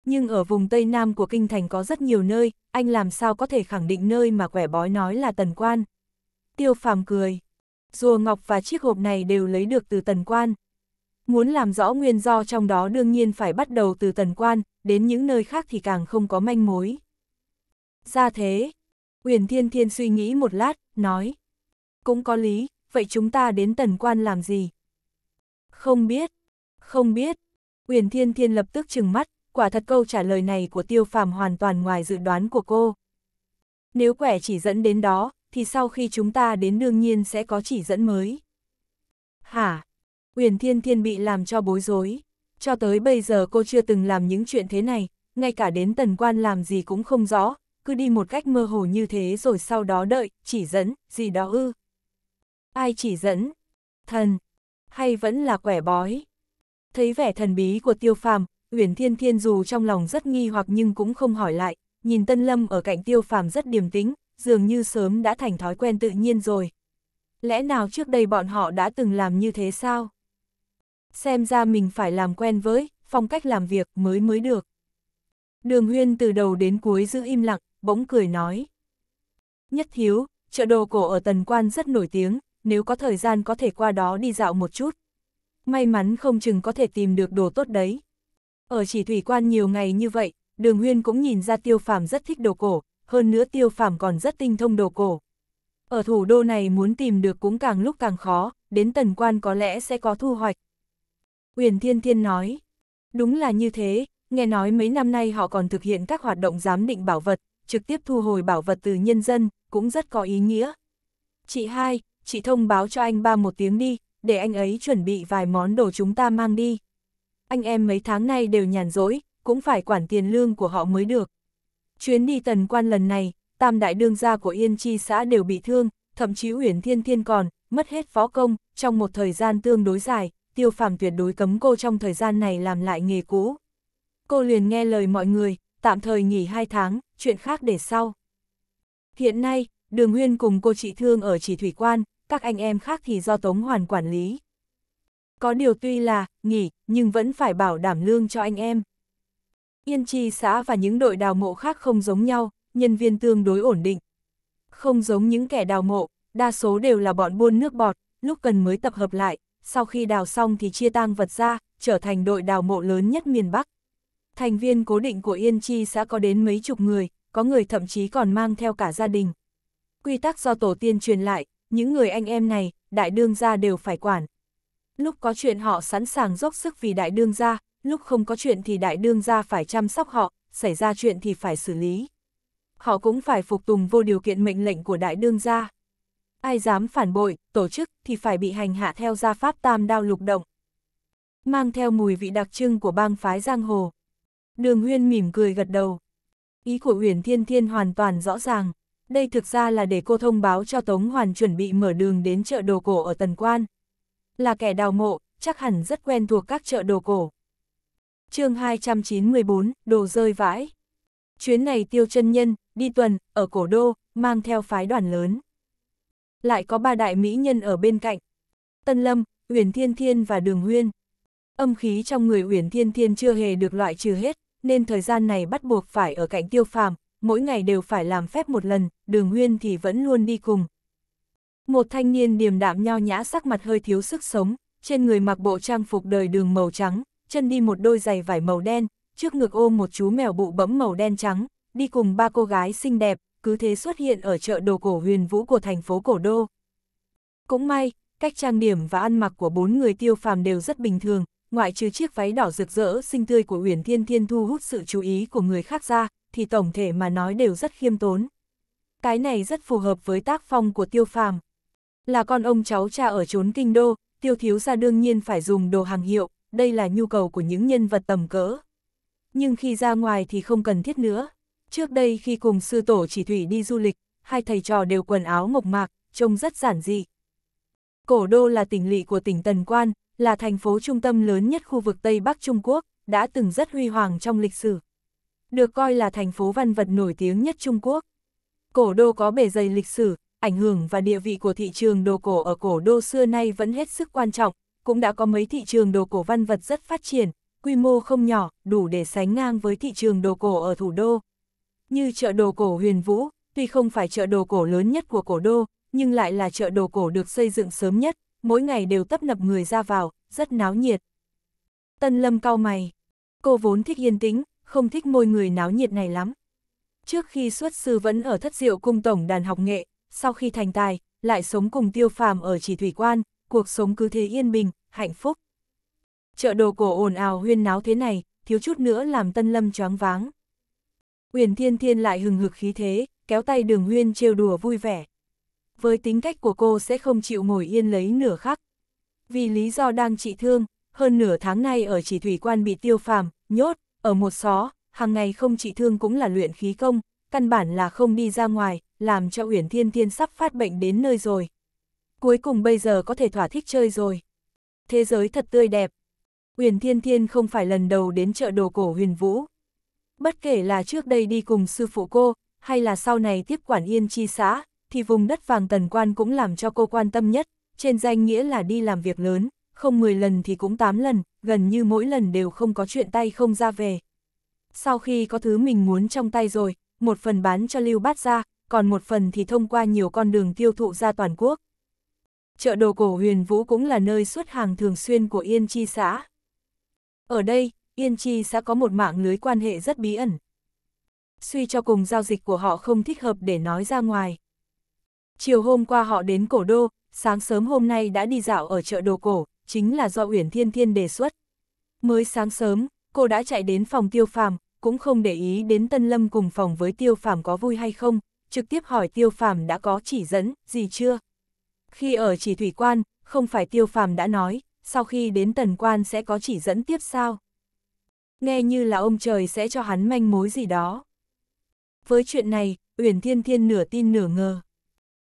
Nhưng ở vùng Tây Nam của Kinh Thành có rất nhiều nơi, anh làm sao có thể khẳng định nơi mà quẻ bói nói là tần quan. Tiêu phàm cười. Rùa ngọc và chiếc hộp này đều lấy được từ tần quan. Muốn làm rõ nguyên do trong đó đương nhiên phải bắt đầu từ tần quan, đến những nơi khác thì càng không có manh mối. Ra thế, Uyển Thiên Thiên suy nghĩ một lát, nói. Cũng có lý, vậy chúng ta đến tần quan làm gì? Không biết, không biết. Uyển Thiên Thiên lập tức trừng mắt, quả thật câu trả lời này của tiêu phàm hoàn toàn ngoài dự đoán của cô. Nếu quẻ chỉ dẫn đến đó, thì sau khi chúng ta đến đương nhiên sẽ có chỉ dẫn mới. Hả? Uyển Thiên Thiên bị làm cho bối rối. Cho tới bây giờ cô chưa từng làm những chuyện thế này, ngay cả đến tần quan làm gì cũng không rõ, cứ đi một cách mơ hồ như thế rồi sau đó đợi, chỉ dẫn, gì đó ư. Ai chỉ dẫn? Thần? Hay vẫn là quẻ bói? Thấy vẻ thần bí của tiêu phàm, Uyển Thiên Thiên dù trong lòng rất nghi hoặc nhưng cũng không hỏi lại, nhìn Tân Lâm ở cạnh tiêu phàm rất điềm tĩnh, dường như sớm đã thành thói quen tự nhiên rồi. Lẽ nào trước đây bọn họ đã từng làm như thế sao? Xem ra mình phải làm quen với, phong cách làm việc mới mới được. Đường huyên từ đầu đến cuối giữ im lặng, bỗng cười nói. Nhất thiếu, chợ đồ cổ ở Tần Quan rất nổi tiếng, nếu có thời gian có thể qua đó đi dạo một chút. May mắn không chừng có thể tìm được đồ tốt đấy. Ở chỉ thủy quan nhiều ngày như vậy, đường huyên cũng nhìn ra tiêu phàm rất thích đồ cổ, hơn nữa tiêu phàm còn rất tinh thông đồ cổ. Ở thủ đô này muốn tìm được cũng càng lúc càng khó, đến tần quan có lẽ sẽ có thu hoạch. Huyền Thiên Thiên nói, đúng là như thế, nghe nói mấy năm nay họ còn thực hiện các hoạt động giám định bảo vật, trực tiếp thu hồi bảo vật từ nhân dân, cũng rất có ý nghĩa. Chị hai, chị thông báo cho anh ba một tiếng đi, để anh ấy chuẩn bị vài món đồ chúng ta mang đi anh em mấy tháng nay đều nhàn rỗi, cũng phải quản tiền lương của họ mới được. Chuyến đi tần quan lần này, tam đại đương gia của Yên Chi xã đều bị thương, thậm chí Uyển Thiên Thiên còn, mất hết phó công, trong một thời gian tương đối dài, tiêu phàm tuyệt đối cấm cô trong thời gian này làm lại nghề cũ. Cô liền nghe lời mọi người, tạm thời nghỉ hai tháng, chuyện khác để sau. Hiện nay, Đường Huyên cùng cô chị Thương ở chỉ thủy quan, các anh em khác thì do Tống Hoàn quản lý có điều tuy là, nghỉ, nhưng vẫn phải bảo đảm lương cho anh em. Yên trì xã và những đội đào mộ khác không giống nhau, nhân viên tương đối ổn định. Không giống những kẻ đào mộ, đa số đều là bọn buôn nước bọt, lúc cần mới tập hợp lại, sau khi đào xong thì chia tang vật ra, trở thành đội đào mộ lớn nhất miền Bắc. Thành viên cố định của Yên Chi xã có đến mấy chục người, có người thậm chí còn mang theo cả gia đình. Quy tắc do tổ tiên truyền lại, những người anh em này, đại đương gia đều phải quản, lúc có chuyện họ sẵn sàng dốc sức vì đại đương gia, lúc không có chuyện thì đại đương gia phải chăm sóc họ, xảy ra chuyện thì phải xử lý. Họ cũng phải phục tùng vô điều kiện mệnh lệnh của đại đương gia. Ai dám phản bội, tổ chức thì phải bị hành hạ theo gia pháp tam đao lục động. Mang theo mùi vị đặc trưng của bang phái giang hồ. Đường Huyên mỉm cười gật đầu. Ý của Uyển Thiên Thiên hoàn toàn rõ ràng. Đây thực ra là để cô thông báo cho Tống Hoàn chuẩn bị mở đường đến chợ đồ cổ ở Tần Quan là kẻ đào mộ, chắc hẳn rất quen thuộc các chợ đồ cổ. chương 294, đồ rơi vãi. Chuyến này tiêu chân nhân, đi tuần, ở cổ đô, mang theo phái đoàn lớn. Lại có ba đại mỹ nhân ở bên cạnh. Tân Lâm, Uyển Thiên Thiên và Đường Huyên. Âm khí trong người Uyển Thiên Thiên chưa hề được loại trừ hết, nên thời gian này bắt buộc phải ở cạnh tiêu phàm, mỗi ngày đều phải làm phép một lần, đường huyên thì vẫn luôn đi cùng, một thanh niên điềm đạm nho nhã sắc mặt hơi thiếu sức sống, trên người mặc bộ trang phục đời đường màu trắng, chân đi một đôi giày vải màu đen, trước ngực ôm một chú mèo bụ bẫm màu đen trắng, đi cùng ba cô gái xinh đẹp, cứ thế xuất hiện ở chợ đồ cổ huyền vũ của thành phố cổ đô. Cũng may, cách trang điểm và ăn mặc của bốn người tiêu phàm đều rất bình thường, ngoại trừ chiếc váy đỏ rực rỡ xinh tươi của Uyển Thiên Thiên thu hút sự chú ý của người khác ra, thì tổng thể mà nói đều rất khiêm tốn. Cái này rất phù hợp với tác phong của tiêu phàm. Là con ông cháu cha ở trốn kinh đô, tiêu thiếu gia đương nhiên phải dùng đồ hàng hiệu, đây là nhu cầu của những nhân vật tầm cỡ. Nhưng khi ra ngoài thì không cần thiết nữa. Trước đây khi cùng sư tổ chỉ thủy đi du lịch, hai thầy trò đều quần áo mộc mạc, trông rất giản dị. Cổ đô là tỉnh lỵ của tỉnh Tần Quan, là thành phố trung tâm lớn nhất khu vực Tây Bắc Trung Quốc, đã từng rất huy hoàng trong lịch sử. Được coi là thành phố văn vật nổi tiếng nhất Trung Quốc. Cổ đô có bề dày lịch sử, ảnh hưởng và địa vị của thị trường đồ cổ ở cổ đô xưa nay vẫn hết sức quan trọng, cũng đã có mấy thị trường đồ cổ văn vật rất phát triển, quy mô không nhỏ, đủ để sánh ngang với thị trường đồ cổ ở thủ đô. Như chợ đồ cổ Huyền Vũ, tuy không phải chợ đồ cổ lớn nhất của cổ đô, nhưng lại là chợ đồ cổ được xây dựng sớm nhất, mỗi ngày đều tấp nập người ra vào, rất náo nhiệt. Tân Lâm cau mày, cô vốn thích yên tĩnh, không thích môi người náo nhiệt này lắm. Trước khi xuất sư vẫn ở thất diệu cung tổng đàn học nghệ, sau khi thành tài, lại sống cùng tiêu phàm ở chỉ thủy quan, cuộc sống cứ thế yên bình, hạnh phúc. Chợ đồ cổ ồn ào huyên náo thế này, thiếu chút nữa làm tân lâm choáng váng. Uyển Thiên Thiên lại hừng hực khí thế, kéo tay đường huyên trêu đùa vui vẻ. Với tính cách của cô sẽ không chịu ngồi yên lấy nửa khắc. Vì lý do đang trị thương, hơn nửa tháng nay ở chỉ thủy quan bị tiêu phàm, nhốt, ở một xó, hàng ngày không trị thương cũng là luyện khí công, căn bản là không đi ra ngoài, làm cho Uyển Thiên Thiên sắp phát bệnh đến nơi rồi. Cuối cùng bây giờ có thể thỏa thích chơi rồi. Thế giới thật tươi đẹp. Uyển Thiên Thiên không phải lần đầu đến chợ đồ cổ huyền vũ. Bất kể là trước đây đi cùng sư phụ cô, hay là sau này tiếp quản yên chi xã, thì vùng đất vàng tần quan cũng làm cho cô quan tâm nhất, trên danh nghĩa là đi làm việc lớn, không 10 lần thì cũng 8 lần, gần như mỗi lần đều không có chuyện tay không ra về. Sau khi có thứ mình muốn trong tay rồi, một phần bán cho Lưu Bát ra, còn một phần thì thông qua nhiều con đường tiêu thụ ra toàn quốc. Chợ đồ cổ huyền vũ cũng là nơi xuất hàng thường xuyên của Yên Chi xã. Ở đây, Yên Chi xã có một mạng lưới quan hệ rất bí ẩn. Suy cho cùng giao dịch của họ không thích hợp để nói ra ngoài. Chiều hôm qua họ đến cổ đô, sáng sớm hôm nay đã đi dạo ở chợ đồ cổ, chính là do Uyển Thiên Thiên đề xuất. Mới sáng sớm, cô đã chạy đến phòng tiêu phàm, cũng không để ý đến Tân Lâm cùng phòng với tiêu phàm có vui hay không, trực tiếp hỏi tiêu phàm đã có chỉ dẫn, gì chưa? Khi ở chỉ thủy quan, không phải tiêu phàm đã nói, sau khi đến tần quan sẽ có chỉ dẫn tiếp sao? Nghe như là ông trời sẽ cho hắn manh mối gì đó. Với chuyện này, Uyển Thiên Thiên nửa tin nửa ngờ.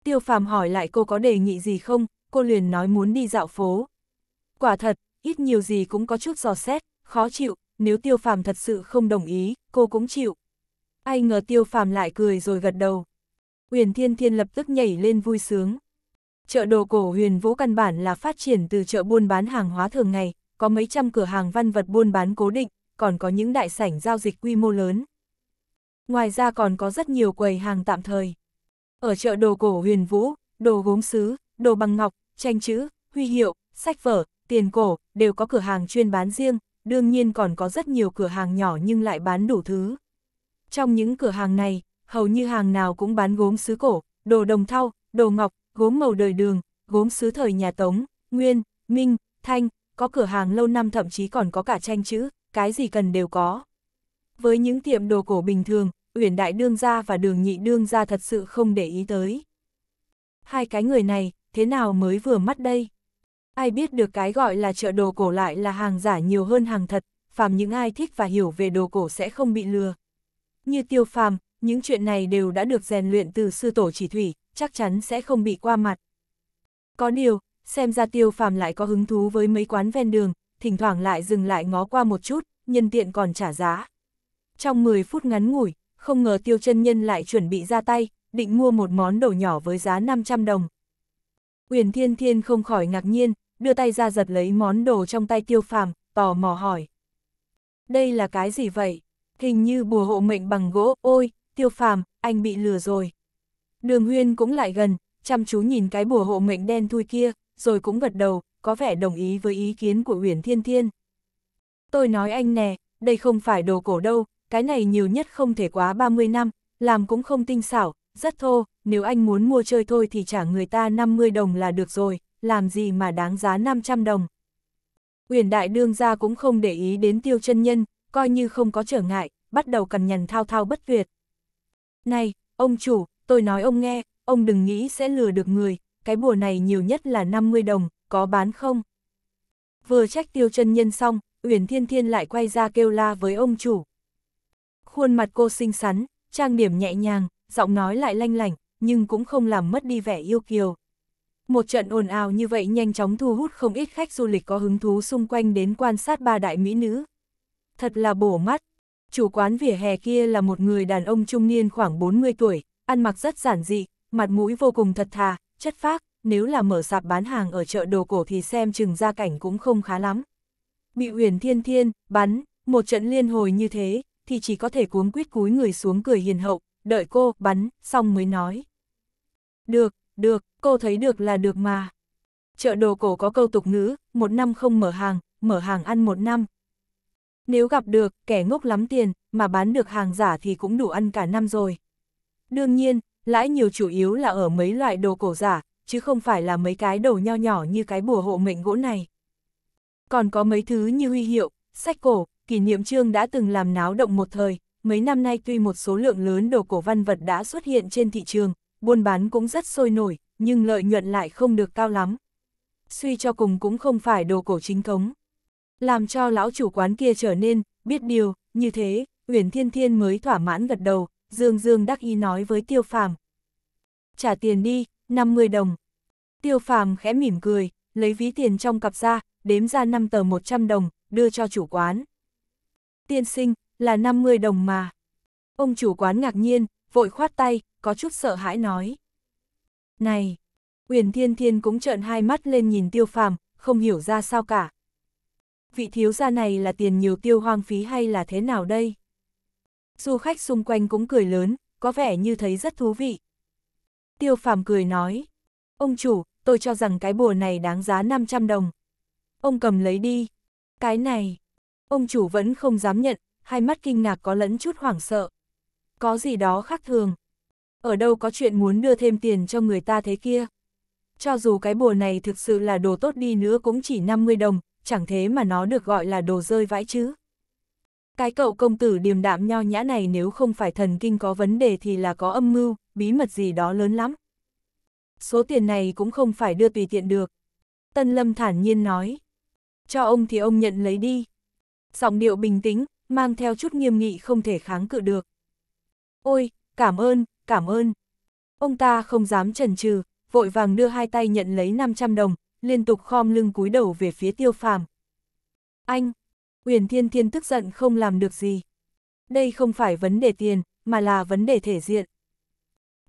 Tiêu phàm hỏi lại cô có đề nghị gì không, cô liền nói muốn đi dạo phố. Quả thật, ít nhiều gì cũng có chút giò xét, khó chịu, nếu tiêu phàm thật sự không đồng ý, cô cũng chịu. Ai ngờ tiêu phàm lại cười rồi gật đầu. Huyền Thiên Thiên lập tức nhảy lên vui sướng. Chợ đồ cổ huyền vũ căn bản là phát triển từ chợ buôn bán hàng hóa thường ngày, có mấy trăm cửa hàng văn vật buôn bán cố định, còn có những đại sảnh giao dịch quy mô lớn. Ngoài ra còn có rất nhiều quầy hàng tạm thời. Ở chợ đồ cổ huyền vũ, đồ gốm sứ, đồ bằng ngọc, tranh chữ, huy hiệu, sách vở, tiền cổ, đều có cửa hàng chuyên bán riêng, đương nhiên còn có rất nhiều cửa hàng nhỏ nhưng lại bán đủ thứ. Trong những cửa hàng này, hầu như hàng nào cũng bán gốm sứ cổ, đồ đồng thau, đồ ngọc, gốm màu đời đường, gốm sứ thời nhà Tống, Nguyên, Minh, Thanh, có cửa hàng lâu năm thậm chí còn có cả tranh chữ, cái gì cần đều có. Với những tiệm đồ cổ bình thường, Uyển Đại Đương Gia và Đường Nhị Đương Gia thật sự không để ý tới. Hai cái người này, thế nào mới vừa mắt đây? Ai biết được cái gọi là chợ đồ cổ lại là hàng giả nhiều hơn hàng thật, phàm những ai thích và hiểu về đồ cổ sẽ không bị lừa. Như tiêu phàm, những chuyện này đều đã được rèn luyện từ sư tổ chỉ thủy, chắc chắn sẽ không bị qua mặt. Có điều, xem ra tiêu phàm lại có hứng thú với mấy quán ven đường, thỉnh thoảng lại dừng lại ngó qua một chút, nhân tiện còn trả giá. Trong 10 phút ngắn ngủi, không ngờ tiêu chân nhân lại chuẩn bị ra tay, định mua một món đồ nhỏ với giá 500 đồng. Uyển Thiên Thiên không khỏi ngạc nhiên, đưa tay ra giật lấy món đồ trong tay tiêu phàm, tò mò hỏi. Đây là cái gì vậy? Hình như bùa hộ mệnh bằng gỗ, ôi, tiêu phàm, anh bị lừa rồi. Đường huyên cũng lại gần, chăm chú nhìn cái bùa hộ mệnh đen thui kia, rồi cũng gật đầu, có vẻ đồng ý với ý kiến của Uyển Thiên Thiên. Tôi nói anh nè, đây không phải đồ cổ đâu, cái này nhiều nhất không thể quá 30 năm, làm cũng không tinh xảo, rất thô, nếu anh muốn mua chơi thôi thì trả người ta 50 đồng là được rồi, làm gì mà đáng giá 500 đồng. Uyển Đại Đương gia cũng không để ý đến tiêu chân nhân, coi như không có trở ngại, bắt đầu cằn nhằn thao thao bất tuyệt. Này, ông chủ, tôi nói ông nghe, ông đừng nghĩ sẽ lừa được người, cái bùa này nhiều nhất là 50 đồng, có bán không? Vừa trách tiêu chân nhân xong, Uyển Thiên Thiên lại quay ra kêu la với ông chủ. Khuôn mặt cô xinh xắn, trang điểm nhẹ nhàng, giọng nói lại lanh lảnh, nhưng cũng không làm mất đi vẻ yêu kiều. Một trận ồn ào như vậy nhanh chóng thu hút không ít khách du lịch có hứng thú xung quanh đến quan sát ba đại mỹ nữ. Thật là bổ mắt, chủ quán vỉa hè kia là một người đàn ông trung niên khoảng 40 tuổi, ăn mặc rất giản dị, mặt mũi vô cùng thật thà, chất phác, nếu là mở sạp bán hàng ở chợ đồ cổ thì xem chừng ra cảnh cũng không khá lắm. Bị Uyển Thiên Thiên bắn, một trận liên hồi như thế, thì chỉ có thể cuống quýt cúi người xuống cười hiền hậu, đợi cô bắn xong mới nói. Được, được, cô thấy được là được mà. Chợ đồ cổ có câu tục ngữ, một năm không mở hàng, mở hàng ăn một năm, nếu gặp được, kẻ ngốc lắm tiền, mà bán được hàng giả thì cũng đủ ăn cả năm rồi. Đương nhiên, lãi nhiều chủ yếu là ở mấy loại đồ cổ giả, chứ không phải là mấy cái đồ nho nhỏ như cái bùa hộ mệnh gỗ này. Còn có mấy thứ như huy hiệu, sách cổ, kỷ niệm trương đã từng làm náo động một thời, mấy năm nay tuy một số lượng lớn đồ cổ văn vật đã xuất hiện trên thị trường, buôn bán cũng rất sôi nổi, nhưng lợi nhuận lại không được cao lắm. Suy cho cùng cũng không phải đồ cổ chính cống làm cho lão chủ quán kia trở nên, biết điều, như thế, Uyển Thiên Thiên mới thỏa mãn gật đầu, Dương Dương đắc ý nói với Tiêu Phàm. Trả tiền đi, 50 đồng. Tiêu Phàm khẽ mỉm cười, lấy ví tiền trong cặp ra, đếm ra 5 tờ 100 đồng, đưa cho chủ quán. Tiên sinh, là 50 đồng mà. Ông chủ quán ngạc nhiên, vội khoát tay, có chút sợ hãi nói. Này, Uyển Thiên Thiên cũng trợn hai mắt lên nhìn Tiêu Phàm, không hiểu ra sao cả, vị thiếu gia này là tiền nhiều tiêu hoang phí hay là thế nào đây? Du khách xung quanh cũng cười lớn, có vẻ như thấy rất thú vị. Tiêu phàm cười nói, ông chủ, tôi cho rằng cái bùa này đáng giá 500 đồng. Ông cầm lấy đi. Cái này, ông chủ vẫn không dám nhận, hai mắt kinh ngạc có lẫn chút hoảng sợ. Có gì đó khác thường. Ở đâu có chuyện muốn đưa thêm tiền cho người ta thế kia. Cho dù cái bùa này thực sự là đồ tốt đi nữa cũng chỉ 50 đồng, chẳng thế mà nó được gọi là đồ rơi vãi chứ. Cái cậu công tử điềm đạm nho nhã này nếu không phải thần kinh có vấn đề thì là có âm mưu, bí mật gì đó lớn lắm. Số tiền này cũng không phải đưa tùy tiện được. Tân Lâm thản nhiên nói. Cho ông thì ông nhận lấy đi. Giọng điệu bình tĩnh, mang theo chút nghiêm nghị không thể kháng cự được. Ôi, cảm ơn, cảm ơn. Ông ta không dám chần chừ, vội vàng đưa hai tay nhận lấy 500 đồng, liên tục khom lưng cúi đầu về phía tiêu phàm. Anh! Uyển Thiên Thiên tức giận không làm được gì. Đây không phải vấn đề tiền, mà là vấn đề thể diện.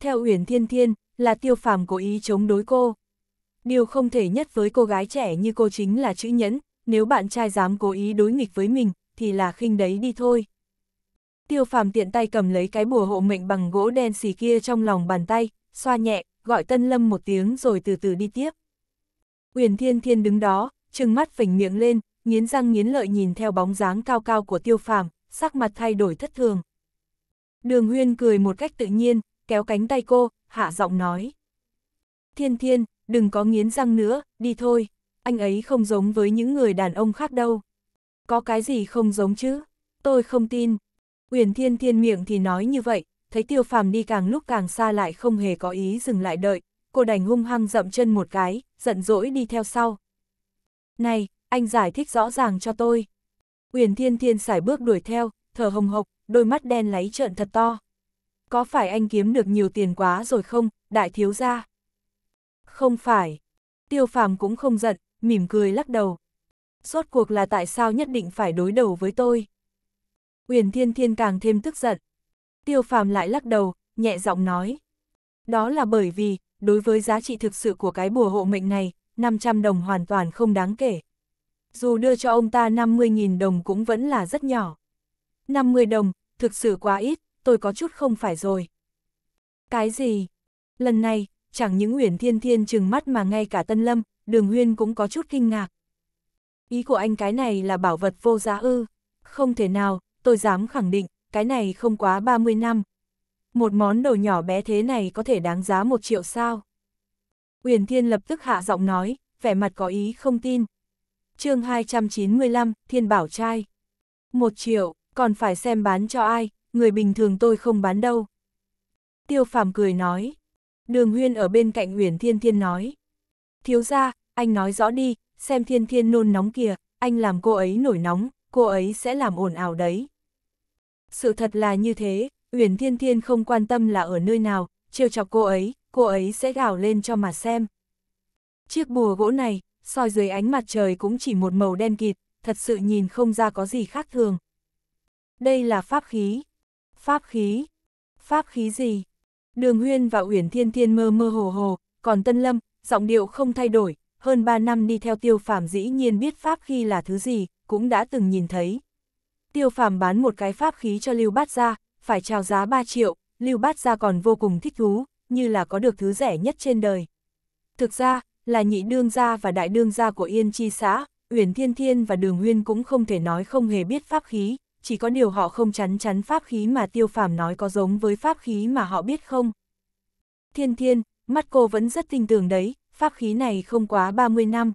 Theo Uyển Thiên Thiên, là tiêu phàm cố ý chống đối cô. Điều không thể nhất với cô gái trẻ như cô chính là chữ nhẫn, nếu bạn trai dám cố ý đối nghịch với mình, thì là khinh đấy đi thôi. Tiêu phàm tiện tay cầm lấy cái bùa hộ mệnh bằng gỗ đen xì kia trong lòng bàn tay, xoa nhẹ, gọi Tân Lâm một tiếng rồi từ từ đi tiếp. Uyển Thiên Thiên đứng đó, trừng mắt phình miệng lên, nghiến răng nghiến lợi nhìn theo bóng dáng cao cao của Tiêu Phàm, sắc mặt thay đổi thất thường. Đường Huyên cười một cách tự nhiên, kéo cánh tay cô, hạ giọng nói. Thiên Thiên, đừng có nghiến răng nữa, đi thôi, anh ấy không giống với những người đàn ông khác đâu. Có cái gì không giống chứ? Tôi không tin. Uyển Thiên Thiên miệng thì nói như vậy, thấy Tiêu Phàm đi càng lúc càng xa lại không hề có ý dừng lại đợi, cô đành hung hăng dậm chân một cái, giận dỗi đi theo sau. Này, anh giải thích rõ ràng cho tôi. Uyển Thiên Thiên xài bước đuổi theo, thở hồng hộc, đôi mắt đen láy trợn thật to. Có phải anh kiếm được nhiều tiền quá rồi không, đại thiếu gia? Không phải. Tiêu phàm cũng không giận, mỉm cười lắc đầu. Rốt cuộc là tại sao nhất định phải đối đầu với tôi? Uyển Thiên Thiên càng thêm tức giận. Tiêu phàm lại lắc đầu, nhẹ giọng nói. Đó là bởi vì, đối với giá trị thực sự của cái bùa hộ mệnh này, 500 đồng hoàn toàn không đáng kể. Dù đưa cho ông ta 50.000 đồng cũng vẫn là rất nhỏ. 50 đồng, thực sự quá ít, tôi có chút không phải rồi. Cái gì? Lần này, chẳng những Nguyễn Thiên Thiên trừng mắt mà ngay cả Tân Lâm, Đường Huyên cũng có chút kinh ngạc. Ý của anh cái này là bảo vật vô giá ư. Không thể nào, tôi dám khẳng định, cái này không quá 30 năm, một món đồ nhỏ bé thế này có thể đáng giá một triệu sao. Uyển Thiên lập tức hạ giọng nói, vẻ mặt có ý không tin. chương 295, Thiên Bảo Trai. Một triệu, còn phải xem bán cho ai, người bình thường tôi không bán đâu. Tiêu Phàm cười nói. Đường Huyên ở bên cạnh Uyển Thiên Thiên nói. Thiếu ra, anh nói rõ đi, xem Thiên Thiên nôn nóng kìa, anh làm cô ấy nổi nóng, cô ấy sẽ làm ồn ào đấy. Sự thật là như thế, Uyển Thiên Thiên không quan tâm là ở nơi nào, trêu chọc cô ấy, cô ấy sẽ gào lên cho mà xem. Chiếc bùa gỗ này, soi dưới ánh mặt trời cũng chỉ một màu đen kịt, thật sự nhìn không ra có gì khác thường. Đây là pháp khí. Pháp khí. Pháp khí gì? Đường Huyên và Uyển Thiên Thiên mơ mơ hồ hồ, còn Tân Lâm, giọng điệu không thay đổi, hơn 3 năm đi theo tiêu phàm dĩ nhiên biết pháp khí là thứ gì, cũng đã từng nhìn thấy. Tiêu phàm bán một cái pháp khí cho Lưu Bát ra, phải trao giá 3 triệu, Lưu Bát Gia còn vô cùng thích thú, như là có được thứ rẻ nhất trên đời. Thực ra, là nhị đương gia và đại đương gia của Yên Chi xã, Uyển Thiên Thiên và Đường Nguyên cũng không thể nói không hề biết pháp khí, chỉ có điều họ không chắn chắn pháp khí mà Tiêu Phàm nói có giống với pháp khí mà họ biết không. Thiên Thiên, mắt cô vẫn rất tinh tường đấy, pháp khí này không quá 30 năm.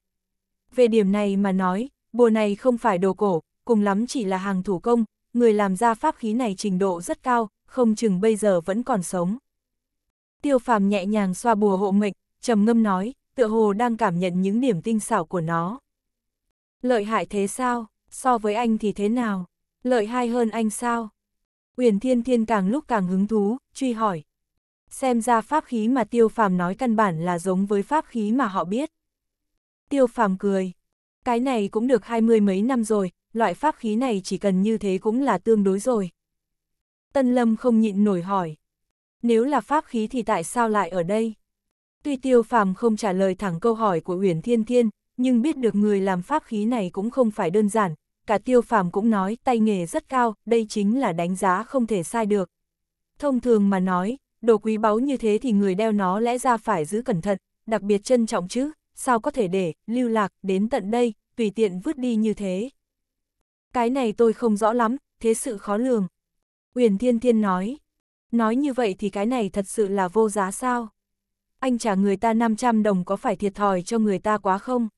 Về điểm này mà nói, bùa này không phải đồ cổ, cùng lắm chỉ là hàng thủ công, người làm ra pháp khí này trình độ rất cao, không chừng bây giờ vẫn còn sống. Tiêu phàm nhẹ nhàng xoa bùa hộ mệnh, trầm ngâm nói, tựa hồ đang cảm nhận những điểm tinh xảo của nó. Lợi hại thế sao, so với anh thì thế nào, lợi hại hơn anh sao? Uyển Thiên Thiên càng lúc càng hứng thú, truy hỏi. Xem ra pháp khí mà Tiêu Phàm nói căn bản là giống với pháp khí mà họ biết. Tiêu Phàm cười, cái này cũng được hai mươi mấy năm rồi, loại pháp khí này chỉ cần như thế cũng là tương đối rồi. Tân Lâm không nhịn nổi hỏi. Nếu là pháp khí thì tại sao lại ở đây? Tuy Tiêu Phàm không trả lời thẳng câu hỏi của Uyển Thiên Thiên, nhưng biết được người làm pháp khí này cũng không phải đơn giản. Cả Tiêu Phàm cũng nói tay nghề rất cao, đây chính là đánh giá không thể sai được. Thông thường mà nói, đồ quý báu như thế thì người đeo nó lẽ ra phải giữ cẩn thận, đặc biệt trân trọng chứ, sao có thể để, lưu lạc, đến tận đây, tùy tiện vứt đi như thế. Cái này tôi không rõ lắm, thế sự khó lường. Uyển Thiên Thiên nói, nói như vậy thì cái này thật sự là vô giá sao? Anh trả người ta 500 đồng có phải thiệt thòi cho người ta quá không?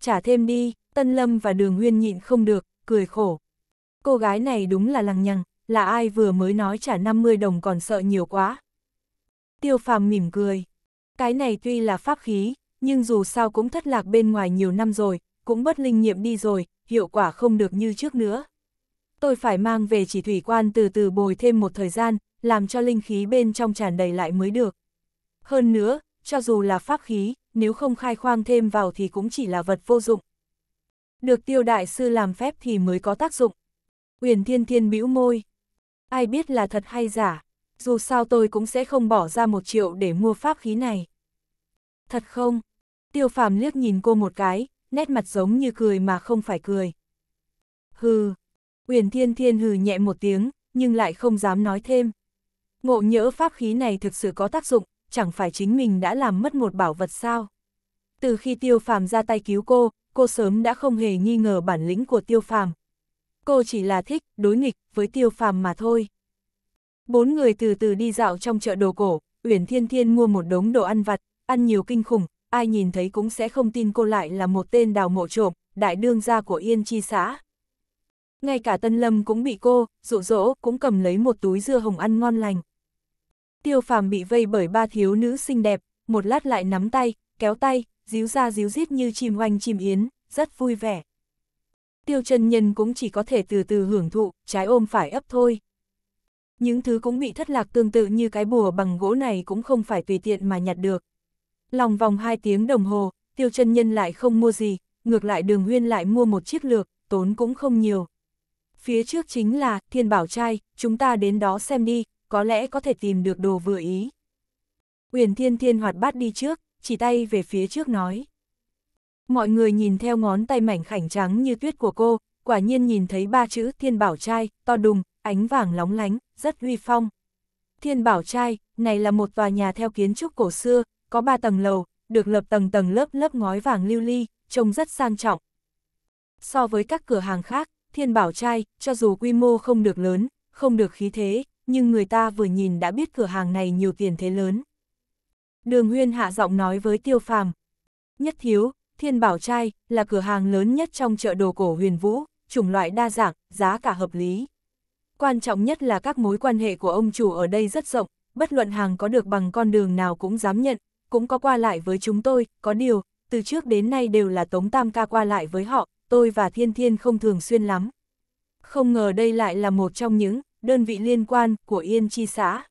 Trả thêm đi, Tân Lâm và Đường Huyên nhịn không được, cười khổ. Cô gái này đúng là lằng nhằng, là ai vừa mới nói trả 50 đồng còn sợ nhiều quá. Tiêu phàm mỉm cười. Cái này tuy là pháp khí, nhưng dù sao cũng thất lạc bên ngoài nhiều năm rồi, cũng bất linh nghiệm đi rồi, hiệu quả không được như trước nữa. Tôi phải mang về chỉ thủy quan từ từ bồi thêm một thời gian, làm cho linh khí bên trong tràn đầy lại mới được. Hơn nữa, cho dù là pháp khí, nếu không khai khoang thêm vào thì cũng chỉ là vật vô dụng. Được tiêu đại sư làm phép thì mới có tác dụng. Uyển thiên thiên bĩu môi. Ai biết là thật hay giả, dù sao tôi cũng sẽ không bỏ ra một triệu để mua pháp khí này. Thật không? Tiêu phàm liếc nhìn cô một cái, nét mặt giống như cười mà không phải cười. Hừ, Uyển Thiên Thiên hừ nhẹ một tiếng, nhưng lại không dám nói thêm. Ngộ nhỡ pháp khí này thực sự có tác dụng, chẳng phải chính mình đã làm mất một bảo vật sao? Từ khi Tiêu Phàm ra tay cứu cô, cô sớm đã không hề nghi ngờ bản lĩnh của Tiêu Phàm. Cô chỉ là thích đối nghịch với Tiêu Phàm mà thôi. Bốn người từ từ đi dạo trong chợ đồ cổ, Uyển Thiên Thiên mua một đống đồ ăn vặt, ăn nhiều kinh khủng, ai nhìn thấy cũng sẽ không tin cô lại là một tên đào mộ trộm, đại đương gia của Yên Chi xã. Ngay cả Tân Lâm cũng bị cô, dụ dỗ, cũng cầm lấy một túi dưa hồng ăn ngon lành. Tiêu phàm bị vây bởi ba thiếu nữ xinh đẹp, một lát lại nắm tay, kéo tay, díu ra díu dít như chim oanh chim yến, rất vui vẻ. Tiêu chân nhân cũng chỉ có thể từ từ hưởng thụ, trái ôm phải ấp thôi. Những thứ cũng bị thất lạc tương tự như cái bùa bằng gỗ này cũng không phải tùy tiện mà nhặt được. Lòng vòng hai tiếng đồng hồ, tiêu chân nhân lại không mua gì, ngược lại đường huyên lại mua một chiếc lược, tốn cũng không nhiều. Phía trước chính là, thiên bảo trai, chúng ta đến đó xem đi, có lẽ có thể tìm được đồ vừa ý. Uyển thiên thiên hoạt bát đi trước, chỉ tay về phía trước nói. Mọi người nhìn theo ngón tay mảnh khảnh trắng như tuyết của cô, quả nhiên nhìn thấy ba chữ thiên bảo trai, to đùng, ánh vàng lóng lánh, rất uy phong. Thiên bảo trai, này là một tòa nhà theo kiến trúc cổ xưa, có ba tầng lầu, được lập tầng tầng lớp lớp ngói vàng lưu ly, trông rất sang trọng. So với các cửa hàng khác, Thiên Bảo Trai, cho dù quy mô không được lớn, không được khí thế, nhưng người ta vừa nhìn đã biết cửa hàng này nhiều tiền thế lớn. Đường Huyên hạ giọng nói với Tiêu Phàm. Nhất thiếu, Thiên Bảo Trai, là cửa hàng lớn nhất trong chợ đồ cổ huyền vũ, chủng loại đa dạng, giá cả hợp lý. Quan trọng nhất là các mối quan hệ của ông chủ ở đây rất rộng, bất luận hàng có được bằng con đường nào cũng dám nhận, cũng có qua lại với chúng tôi, có điều, từ trước đến nay đều là Tống Tam ca qua lại với họ, tôi và Thiên Thiên không thường xuyên lắm. Không ngờ đây lại là một trong những đơn vị liên quan của Yên Chi xã.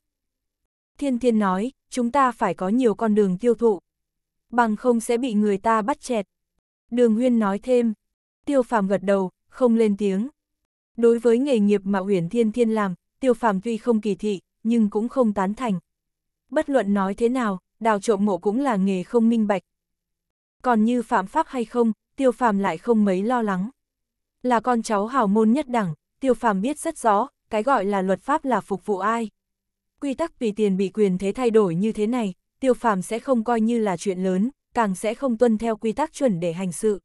Thiên Thiên nói, chúng ta phải có nhiều con đường tiêu thụ. Bằng không sẽ bị người ta bắt chẹt. Đường Huyên nói thêm. Tiêu Phàm gật đầu, không lên tiếng. Đối với nghề nghiệp mà Uyển Thiên Thiên làm, Tiêu Phàm tuy không kỳ thị, nhưng cũng không tán thành. Bất luận nói thế nào, đào trộm mộ cũng là nghề không minh bạch. Còn như phạm pháp hay không, tiêu phàm lại không mấy lo lắng. Là con cháu hào môn nhất đẳng, tiêu phàm biết rất rõ, cái gọi là luật pháp là phục vụ ai. Quy tắc vì tiền bị quyền thế thay đổi như thế này, tiêu phàm sẽ không coi như là chuyện lớn, càng sẽ không tuân theo quy tắc chuẩn để hành sự.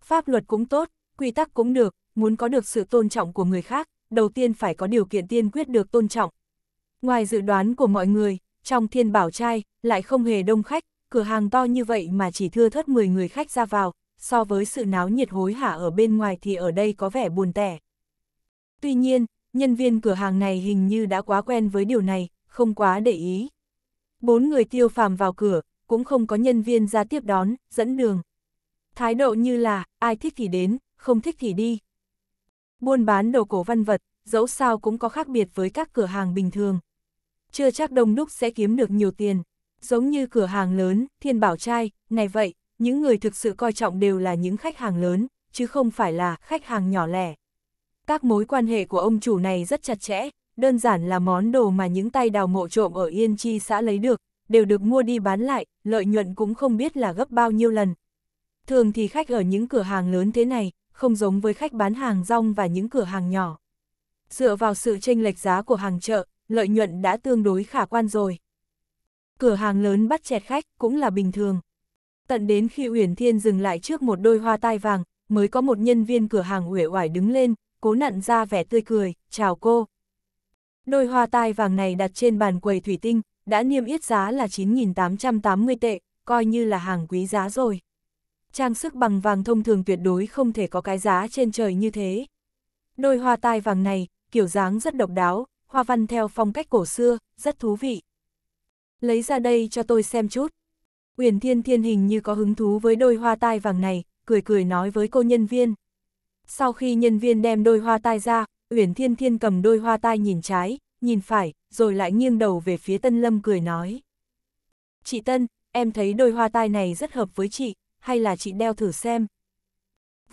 Pháp luật cũng tốt, quy tắc cũng được, muốn có được sự tôn trọng của người khác, đầu tiên phải có điều kiện tiên quyết được tôn trọng. Ngoài dự đoán của mọi người, trong thiên bảo trai, lại không hề đông khách, cửa hàng to như vậy mà chỉ thưa thớt 10 người khách ra vào, so với sự náo nhiệt hối hả ở bên ngoài thì ở đây có vẻ buồn tẻ. Tuy nhiên, nhân viên cửa hàng này hình như đã quá quen với điều này, không quá để ý. Bốn người tiêu phàm vào cửa, cũng không có nhân viên ra tiếp đón, dẫn đường. Thái độ như là, ai thích thì đến, không thích thì đi. Buôn bán đồ cổ văn vật, dẫu sao cũng có khác biệt với các cửa hàng bình thường chưa chắc đông đúc sẽ kiếm được nhiều tiền. Giống như cửa hàng lớn, thiên bảo trai, này vậy, những người thực sự coi trọng đều là những khách hàng lớn, chứ không phải là khách hàng nhỏ lẻ. Các mối quan hệ của ông chủ này rất chặt chẽ, đơn giản là món đồ mà những tay đào mộ trộm ở Yên Chi xã lấy được, đều được mua đi bán lại, lợi nhuận cũng không biết là gấp bao nhiêu lần. Thường thì khách ở những cửa hàng lớn thế này, không giống với khách bán hàng rong và những cửa hàng nhỏ. Dựa vào sự chênh lệch giá của hàng chợ, lợi nhuận đã tương đối khả quan rồi. Cửa hàng lớn bắt chẹt khách cũng là bình thường. Tận đến khi Uyển Thiên dừng lại trước một đôi hoa tai vàng, mới có một nhân viên cửa hàng uể oải đứng lên, cố nặn ra vẻ tươi cười, chào cô. Đôi hoa tai vàng này đặt trên bàn quầy thủy tinh, đã niêm yết giá là 9.880 tệ, coi như là hàng quý giá rồi. Trang sức bằng vàng thông thường tuyệt đối không thể có cái giá trên trời như thế. Đôi hoa tai vàng này, kiểu dáng rất độc đáo, hoa văn theo phong cách cổ xưa, rất thú vị. Lấy ra đây cho tôi xem chút. Uyển Thiên Thiên hình như có hứng thú với đôi hoa tai vàng này, cười cười nói với cô nhân viên. Sau khi nhân viên đem đôi hoa tai ra, Uyển Thiên Thiên cầm đôi hoa tai nhìn trái, nhìn phải, rồi lại nghiêng đầu về phía Tân Lâm cười nói. Chị Tân, em thấy đôi hoa tai này rất hợp với chị, hay là chị đeo thử xem.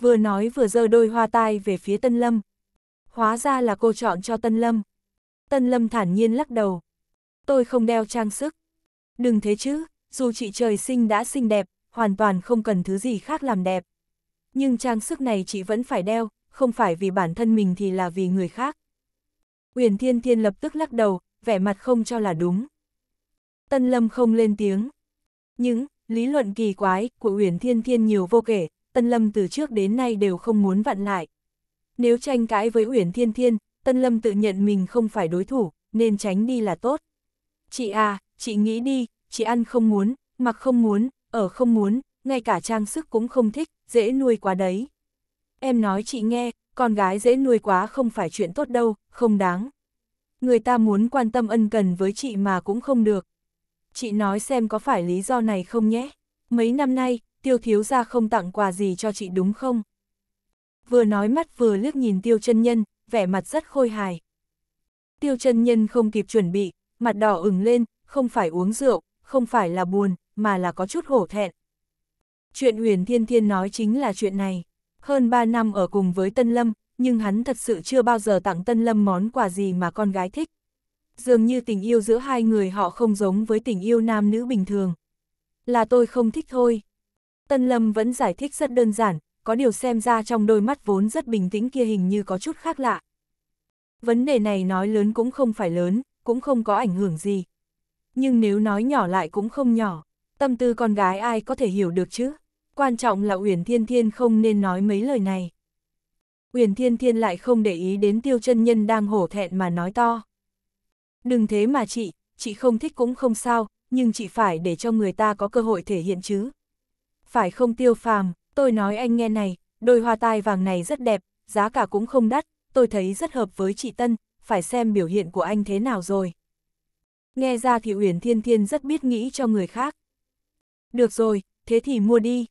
Vừa nói vừa giơ đôi hoa tai về phía Tân Lâm. Hóa ra là cô chọn cho Tân Lâm. Tân Lâm thản nhiên lắc đầu. Tôi không đeo trang sức. Đừng thế chứ, dù chị trời sinh đã xinh đẹp, hoàn toàn không cần thứ gì khác làm đẹp. Nhưng trang sức này chị vẫn phải đeo, không phải vì bản thân mình thì là vì người khác. Uyển Thiên Thiên lập tức lắc đầu, vẻ mặt không cho là đúng. Tân Lâm không lên tiếng. Những lý luận kỳ quái của Uyển Thiên Thiên nhiều vô kể, Tân Lâm từ trước đến nay đều không muốn vặn lại. Nếu tranh cãi với Uyển Thiên Thiên, Tân Lâm tự nhận mình không phải đối thủ, nên tránh đi là tốt. Chị à, chị nghĩ đi, chị ăn không muốn, mặc không muốn, ở không muốn, ngay cả trang sức cũng không thích, dễ nuôi quá đấy. Em nói chị nghe, con gái dễ nuôi quá không phải chuyện tốt đâu, không đáng. Người ta muốn quan tâm ân cần với chị mà cũng không được. Chị nói xem có phải lý do này không nhé? Mấy năm nay, tiêu thiếu gia không tặng quà gì cho chị đúng không? Vừa nói mắt vừa liếc nhìn tiêu chân nhân, vẻ mặt rất khôi hài. Tiêu chân nhân không kịp chuẩn bị, mặt đỏ ửng lên, không phải uống rượu, không phải là buồn, mà là có chút hổ thẹn. Chuyện huyền thiên thiên nói chính là chuyện này. Hơn 3 năm ở cùng với Tân Lâm, nhưng hắn thật sự chưa bao giờ tặng Tân Lâm món quà gì mà con gái thích. Dường như tình yêu giữa hai người họ không giống với tình yêu nam nữ bình thường. Là tôi không thích thôi. Tân Lâm vẫn giải thích rất đơn giản, có điều xem ra trong đôi mắt vốn rất bình tĩnh kia hình như có chút khác lạ. Vấn đề này nói lớn cũng không phải lớn, cũng không có ảnh hưởng gì. Nhưng nếu nói nhỏ lại cũng không nhỏ, tâm tư con gái ai có thể hiểu được chứ? Quan trọng là Uyển Thiên Thiên không nên nói mấy lời này. Uyển Thiên Thiên lại không để ý đến tiêu chân nhân đang hổ thẹn mà nói to. Đừng thế mà chị, chị không thích cũng không sao, nhưng chị phải để cho người ta có cơ hội thể hiện chứ. Phải không tiêu phàm, Tôi nói anh nghe này, đôi hoa tai vàng này rất đẹp, giá cả cũng không đắt, tôi thấy rất hợp với chị Tân, phải xem biểu hiện của anh thế nào rồi. Nghe ra thì Uyển Thiên Thiên rất biết nghĩ cho người khác. Được rồi, thế thì mua đi.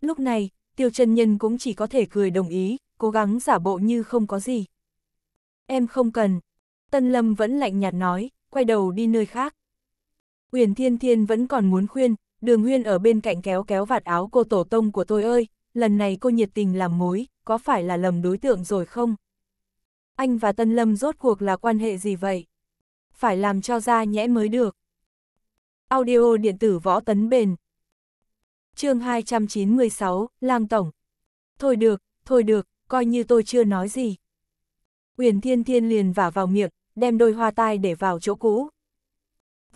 Lúc này, Tiêu chân Nhân cũng chỉ có thể cười đồng ý, cố gắng giả bộ như không có gì. Em không cần. Tân Lâm vẫn lạnh nhạt nói, quay đầu đi nơi khác. Uyển Thiên Thiên vẫn còn muốn khuyên, đường huyên ở bên cạnh kéo kéo vạt áo cô tổ tông của tôi ơi, lần này cô nhiệt tình làm mối, có phải là lầm đối tượng rồi không? Anh và Tân Lâm rốt cuộc là quan hệ gì vậy? Phải làm cho ra nhẽ mới được. Audio điện tử võ tấn bền. chương 296, Lang Tổng. Thôi được, thôi được, coi như tôi chưa nói gì. Uyển Thiên Thiên liền vả vào miệng, đem đôi hoa tai để vào chỗ cũ.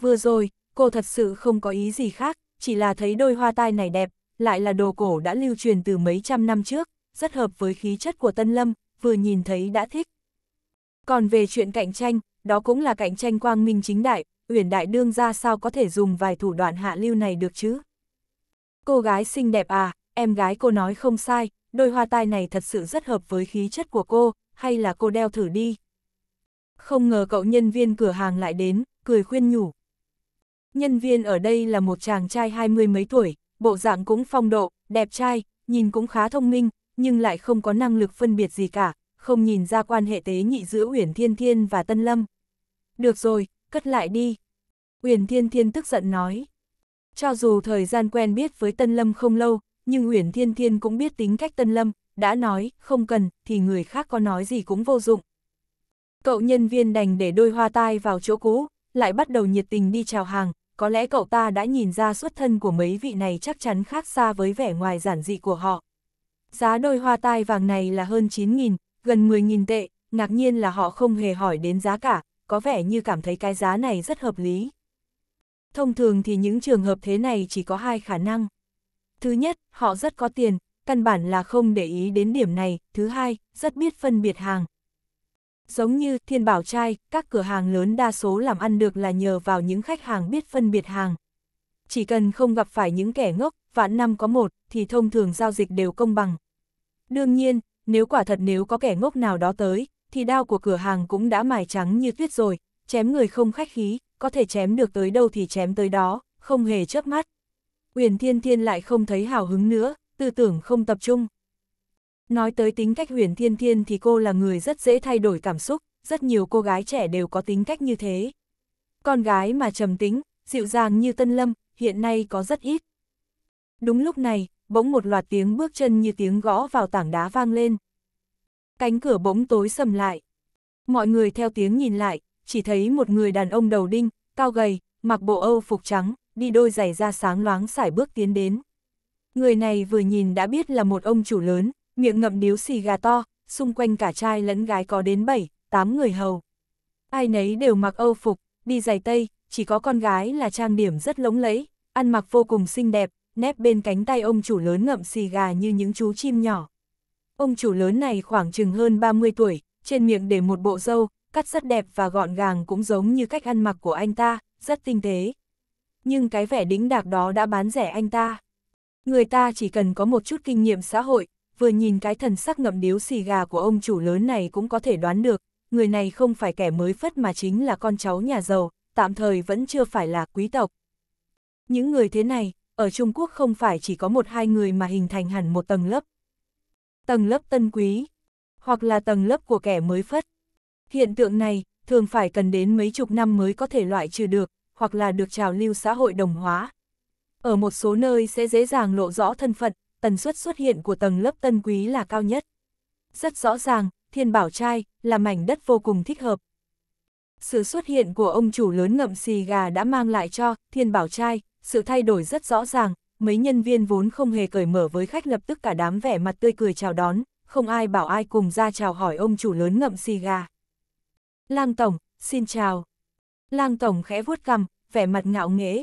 Vừa rồi, cô thật sự không có ý gì khác, chỉ là thấy đôi hoa tai này đẹp, lại là đồ cổ đã lưu truyền từ mấy trăm năm trước, rất hợp với khí chất của Tân Lâm, vừa nhìn thấy đã thích. Còn về chuyện cạnh tranh, đó cũng là cạnh tranh quang minh chính đại, Uyển Đại Đương ra sao có thể dùng vài thủ đoạn hạ lưu này được chứ? Cô gái xinh đẹp à, em gái cô nói không sai, đôi hoa tai này thật sự rất hợp với khí chất của cô, hay là cô đeo thử đi. Không ngờ cậu nhân viên cửa hàng lại đến, cười khuyên nhủ. Nhân viên ở đây là một chàng trai hai mươi mấy tuổi, bộ dạng cũng phong độ, đẹp trai, nhìn cũng khá thông minh, nhưng lại không có năng lực phân biệt gì cả, không nhìn ra quan hệ tế nhị giữa Uyển Thiên Thiên và Tân Lâm. Được rồi, cất lại đi. Uyển Thiên Thiên tức giận nói. Cho dù thời gian quen biết với Tân Lâm không lâu, nhưng Uyển Thiên Thiên cũng biết tính cách Tân Lâm, đã nói, không cần, thì người khác có nói gì cũng vô dụng. Cậu nhân viên đành để đôi hoa tai vào chỗ cũ, lại bắt đầu nhiệt tình đi chào hàng, có lẽ cậu ta đã nhìn ra xuất thân của mấy vị này chắc chắn khác xa với vẻ ngoài giản dị của họ. Giá đôi hoa tai vàng này là hơn 9.000, gần 10.000 tệ, ngạc nhiên là họ không hề hỏi đến giá cả, có vẻ như cảm thấy cái giá này rất hợp lý. Thông thường thì những trường hợp thế này chỉ có hai khả năng. Thứ nhất, họ rất có tiền, căn bản là không để ý đến điểm này. Thứ hai, rất biết phân biệt hàng, Giống như thiên bảo trai, các cửa hàng lớn đa số làm ăn được là nhờ vào những khách hàng biết phân biệt hàng. Chỉ cần không gặp phải những kẻ ngốc, vạn năm có một, thì thông thường giao dịch đều công bằng. Đương nhiên, nếu quả thật nếu có kẻ ngốc nào đó tới, thì đao của cửa hàng cũng đã mài trắng như tuyết rồi, chém người không khách khí, có thể chém được tới đâu thì chém tới đó, không hề chớp mắt. Uyển Thiên Thiên lại không thấy hào hứng nữa, tư tưởng không tập trung. Nói tới tính cách huyền thiên thiên thì cô là người rất dễ thay đổi cảm xúc, rất nhiều cô gái trẻ đều có tính cách như thế. Con gái mà trầm tính, dịu dàng như Tân Lâm, hiện nay có rất ít. Đúng lúc này, bỗng một loạt tiếng bước chân như tiếng gõ vào tảng đá vang lên. Cánh cửa bỗng tối sầm lại. Mọi người theo tiếng nhìn lại, chỉ thấy một người đàn ông đầu đinh, cao gầy, mặc bộ Âu phục trắng, đi đôi giày da sáng loáng sải bước tiến đến. Người này vừa nhìn đã biết là một ông chủ lớn, miệng ngậm điếu xì gà to, xung quanh cả trai lẫn gái có đến 7, 8 người hầu. Ai nấy đều mặc âu phục, đi giày tây, chỉ có con gái là trang điểm rất lống lẫy, ăn mặc vô cùng xinh đẹp, nép bên cánh tay ông chủ lớn ngậm xì gà như những chú chim nhỏ. Ông chủ lớn này khoảng chừng hơn 30 tuổi, trên miệng để một bộ râu, cắt rất đẹp và gọn gàng cũng giống như cách ăn mặc của anh ta, rất tinh tế. Nhưng cái vẻ đĩnh đạc đó đã bán rẻ anh ta. Người ta chỉ cần có một chút kinh nghiệm xã hội, vừa nhìn cái thần sắc ngậm điếu xì gà của ông chủ lớn này cũng có thể đoán được, người này không phải kẻ mới phất mà chính là con cháu nhà giàu, tạm thời vẫn chưa phải là quý tộc. Những người thế này, ở Trung Quốc không phải chỉ có một hai người mà hình thành hẳn một tầng lớp. Tầng lớp tân quý, hoặc là tầng lớp của kẻ mới phất. Hiện tượng này, thường phải cần đến mấy chục năm mới có thể loại trừ được, hoặc là được trào lưu xã hội đồng hóa. Ở một số nơi sẽ dễ dàng lộ rõ thân phận, tần suất xuất hiện của tầng lớp tân quý là cao nhất. Rất rõ ràng, thiên bảo trai là mảnh đất vô cùng thích hợp. Sự xuất hiện của ông chủ lớn ngậm xì gà đã mang lại cho thiên bảo trai sự thay đổi rất rõ ràng, mấy nhân viên vốn không hề cởi mở với khách lập tức cả đám vẻ mặt tươi cười chào đón, không ai bảo ai cùng ra chào hỏi ông chủ lớn ngậm xì gà. Lang Tổng, xin chào. Lang Tổng khẽ vuốt cằm, vẻ mặt ngạo nghễ.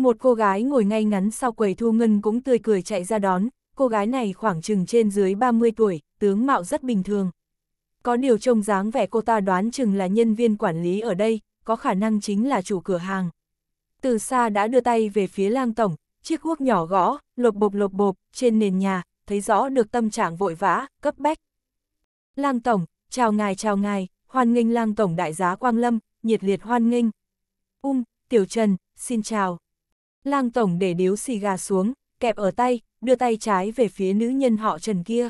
Một cô gái ngồi ngay ngắn sau quầy thu ngân cũng tươi cười chạy ra đón, cô gái này khoảng chừng trên dưới 30 tuổi, tướng mạo rất bình thường. Có điều trông dáng vẻ cô ta đoán chừng là nhân viên quản lý ở đây, có khả năng chính là chủ cửa hàng. Từ xa đã đưa tay về phía lang tổng, chiếc guốc nhỏ gõ, lột bộp lột bộp, trên nền nhà, thấy rõ được tâm trạng vội vã, cấp bách. Lang tổng, chào ngài chào ngài, hoan nghênh lang tổng đại giá Quang Lâm, nhiệt liệt hoan nghênh. um, Tiểu Trần, xin chào. Lang Tổng để điếu xì gà xuống, kẹp ở tay, đưa tay trái về phía nữ nhân họ Trần kia.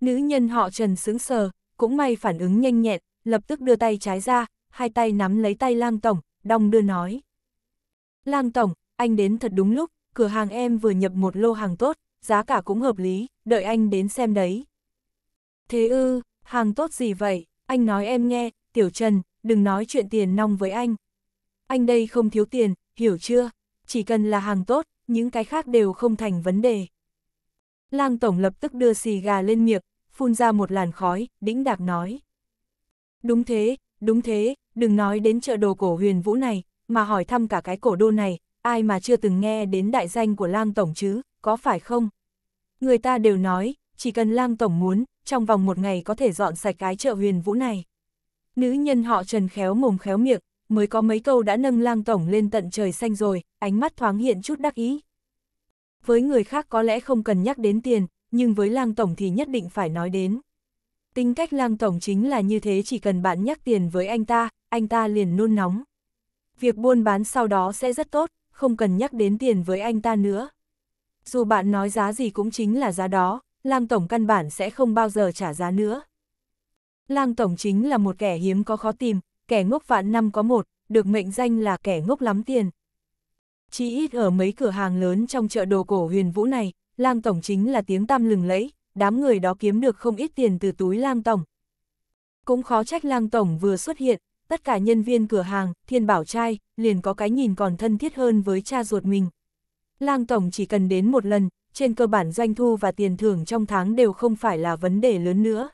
Nữ nhân họ Trần sững sờ, cũng may phản ứng nhanh nhẹn, lập tức đưa tay trái ra, hai tay nắm lấy tay Lang Tổng, đong đưa nói. Lang Tổng, anh đến thật đúng lúc, cửa hàng em vừa nhập một lô hàng tốt, giá cả cũng hợp lý, đợi anh đến xem đấy. Thế ư, hàng tốt gì vậy, anh nói em nghe, Tiểu Trần, đừng nói chuyện tiền nong với anh. Anh đây không thiếu tiền, hiểu chưa? chỉ cần là hàng tốt, những cái khác đều không thành vấn đề. Lang Tổng lập tức đưa xì gà lên miệng, phun ra một làn khói, đĩnh đạc nói. Đúng thế, đúng thế, đừng nói đến chợ đồ cổ huyền vũ này, mà hỏi thăm cả cái cổ đô này, ai mà chưa từng nghe đến đại danh của Lang Tổng chứ, có phải không? Người ta đều nói, chỉ cần Lang Tổng muốn, trong vòng một ngày có thể dọn sạch cái chợ huyền vũ này. Nữ nhân họ trần khéo mồm khéo miệng, mới có mấy câu đã nâng lang tổng lên tận trời xanh rồi, ánh mắt thoáng hiện chút đắc ý. Với người khác có lẽ không cần nhắc đến tiền, nhưng với lang tổng thì nhất định phải nói đến. Tính cách lang tổng chính là như thế chỉ cần bạn nhắc tiền với anh ta, anh ta liền nôn nóng. Việc buôn bán sau đó sẽ rất tốt, không cần nhắc đến tiền với anh ta nữa. Dù bạn nói giá gì cũng chính là giá đó, lang tổng căn bản sẽ không bao giờ trả giá nữa. Lang tổng chính là một kẻ hiếm có khó tìm, kẻ ngốc vạn năm có một, được mệnh danh là kẻ ngốc lắm tiền. Chỉ ít ở mấy cửa hàng lớn trong chợ đồ cổ huyền vũ này, lang tổng chính là tiếng tăm lừng lẫy, đám người đó kiếm được không ít tiền từ túi lang tổng. Cũng khó trách lang tổng vừa xuất hiện, tất cả nhân viên cửa hàng, thiên bảo trai, liền có cái nhìn còn thân thiết hơn với cha ruột mình. Lang tổng chỉ cần đến một lần, trên cơ bản doanh thu và tiền thưởng trong tháng đều không phải là vấn đề lớn nữa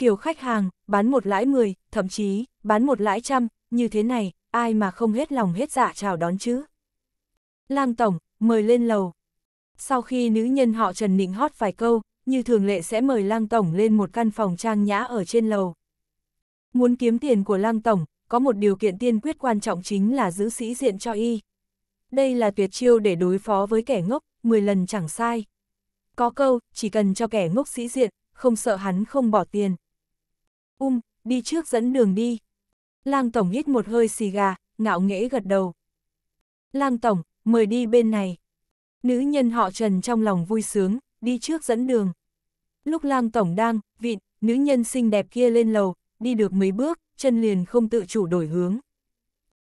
kiểu khách hàng, bán một lãi 10, thậm chí, bán một lãi trăm, như thế này, ai mà không hết lòng hết dạ chào đón chứ. Lang Tổng, mời lên lầu. Sau khi nữ nhân họ Trần Nịnh hót vài câu, như thường lệ sẽ mời Lang Tổng lên một căn phòng trang nhã ở trên lầu. Muốn kiếm tiền của Lang Tổng, có một điều kiện tiên quyết quan trọng chính là giữ sĩ diện cho y. Đây là tuyệt chiêu để đối phó với kẻ ngốc, 10 lần chẳng sai. Có câu, chỉ cần cho kẻ ngốc sĩ diện, không sợ hắn không bỏ tiền um, đi trước dẫn đường đi. Lang Tổng hít một hơi xì gà, ngạo nghễ gật đầu. Lang Tổng, mời đi bên này. Nữ nhân họ Trần trong lòng vui sướng, đi trước dẫn đường. Lúc Lang Tổng đang, vịn, nữ nhân xinh đẹp kia lên lầu, đi được mấy bước, chân liền không tự chủ đổi hướng.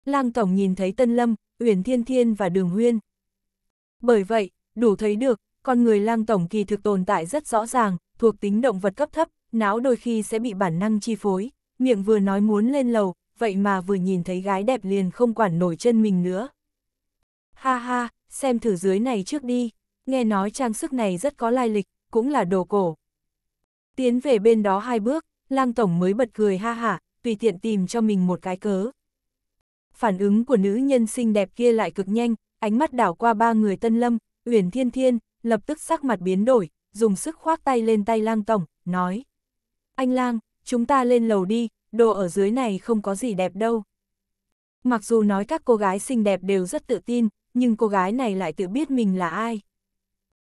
Lang Tổng nhìn thấy Tân Lâm, Uyển Thiên Thiên và Đường Huyên. Bởi vậy, đủ thấy được, con người Lang Tổng kỳ thực tồn tại rất rõ ràng, thuộc tính động vật cấp thấp, não đôi khi sẽ bị bản năng chi phối, miệng vừa nói muốn lên lầu, vậy mà vừa nhìn thấy gái đẹp liền không quản nổi chân mình nữa. Ha ha, xem thử dưới này trước đi, nghe nói trang sức này rất có lai lịch, cũng là đồ cổ. Tiến về bên đó hai bước, lang tổng mới bật cười ha hả, tùy tiện tìm cho mình một cái cớ. Phản ứng của nữ nhân xinh đẹp kia lại cực nhanh, ánh mắt đảo qua ba người tân lâm, uyển thiên thiên, lập tức sắc mặt biến đổi, dùng sức khoác tay lên tay lang tổng, nói. Anh lang, chúng ta lên lầu đi, đồ ở dưới này không có gì đẹp đâu. Mặc dù nói các cô gái xinh đẹp đều rất tự tin, nhưng cô gái này lại tự biết mình là ai.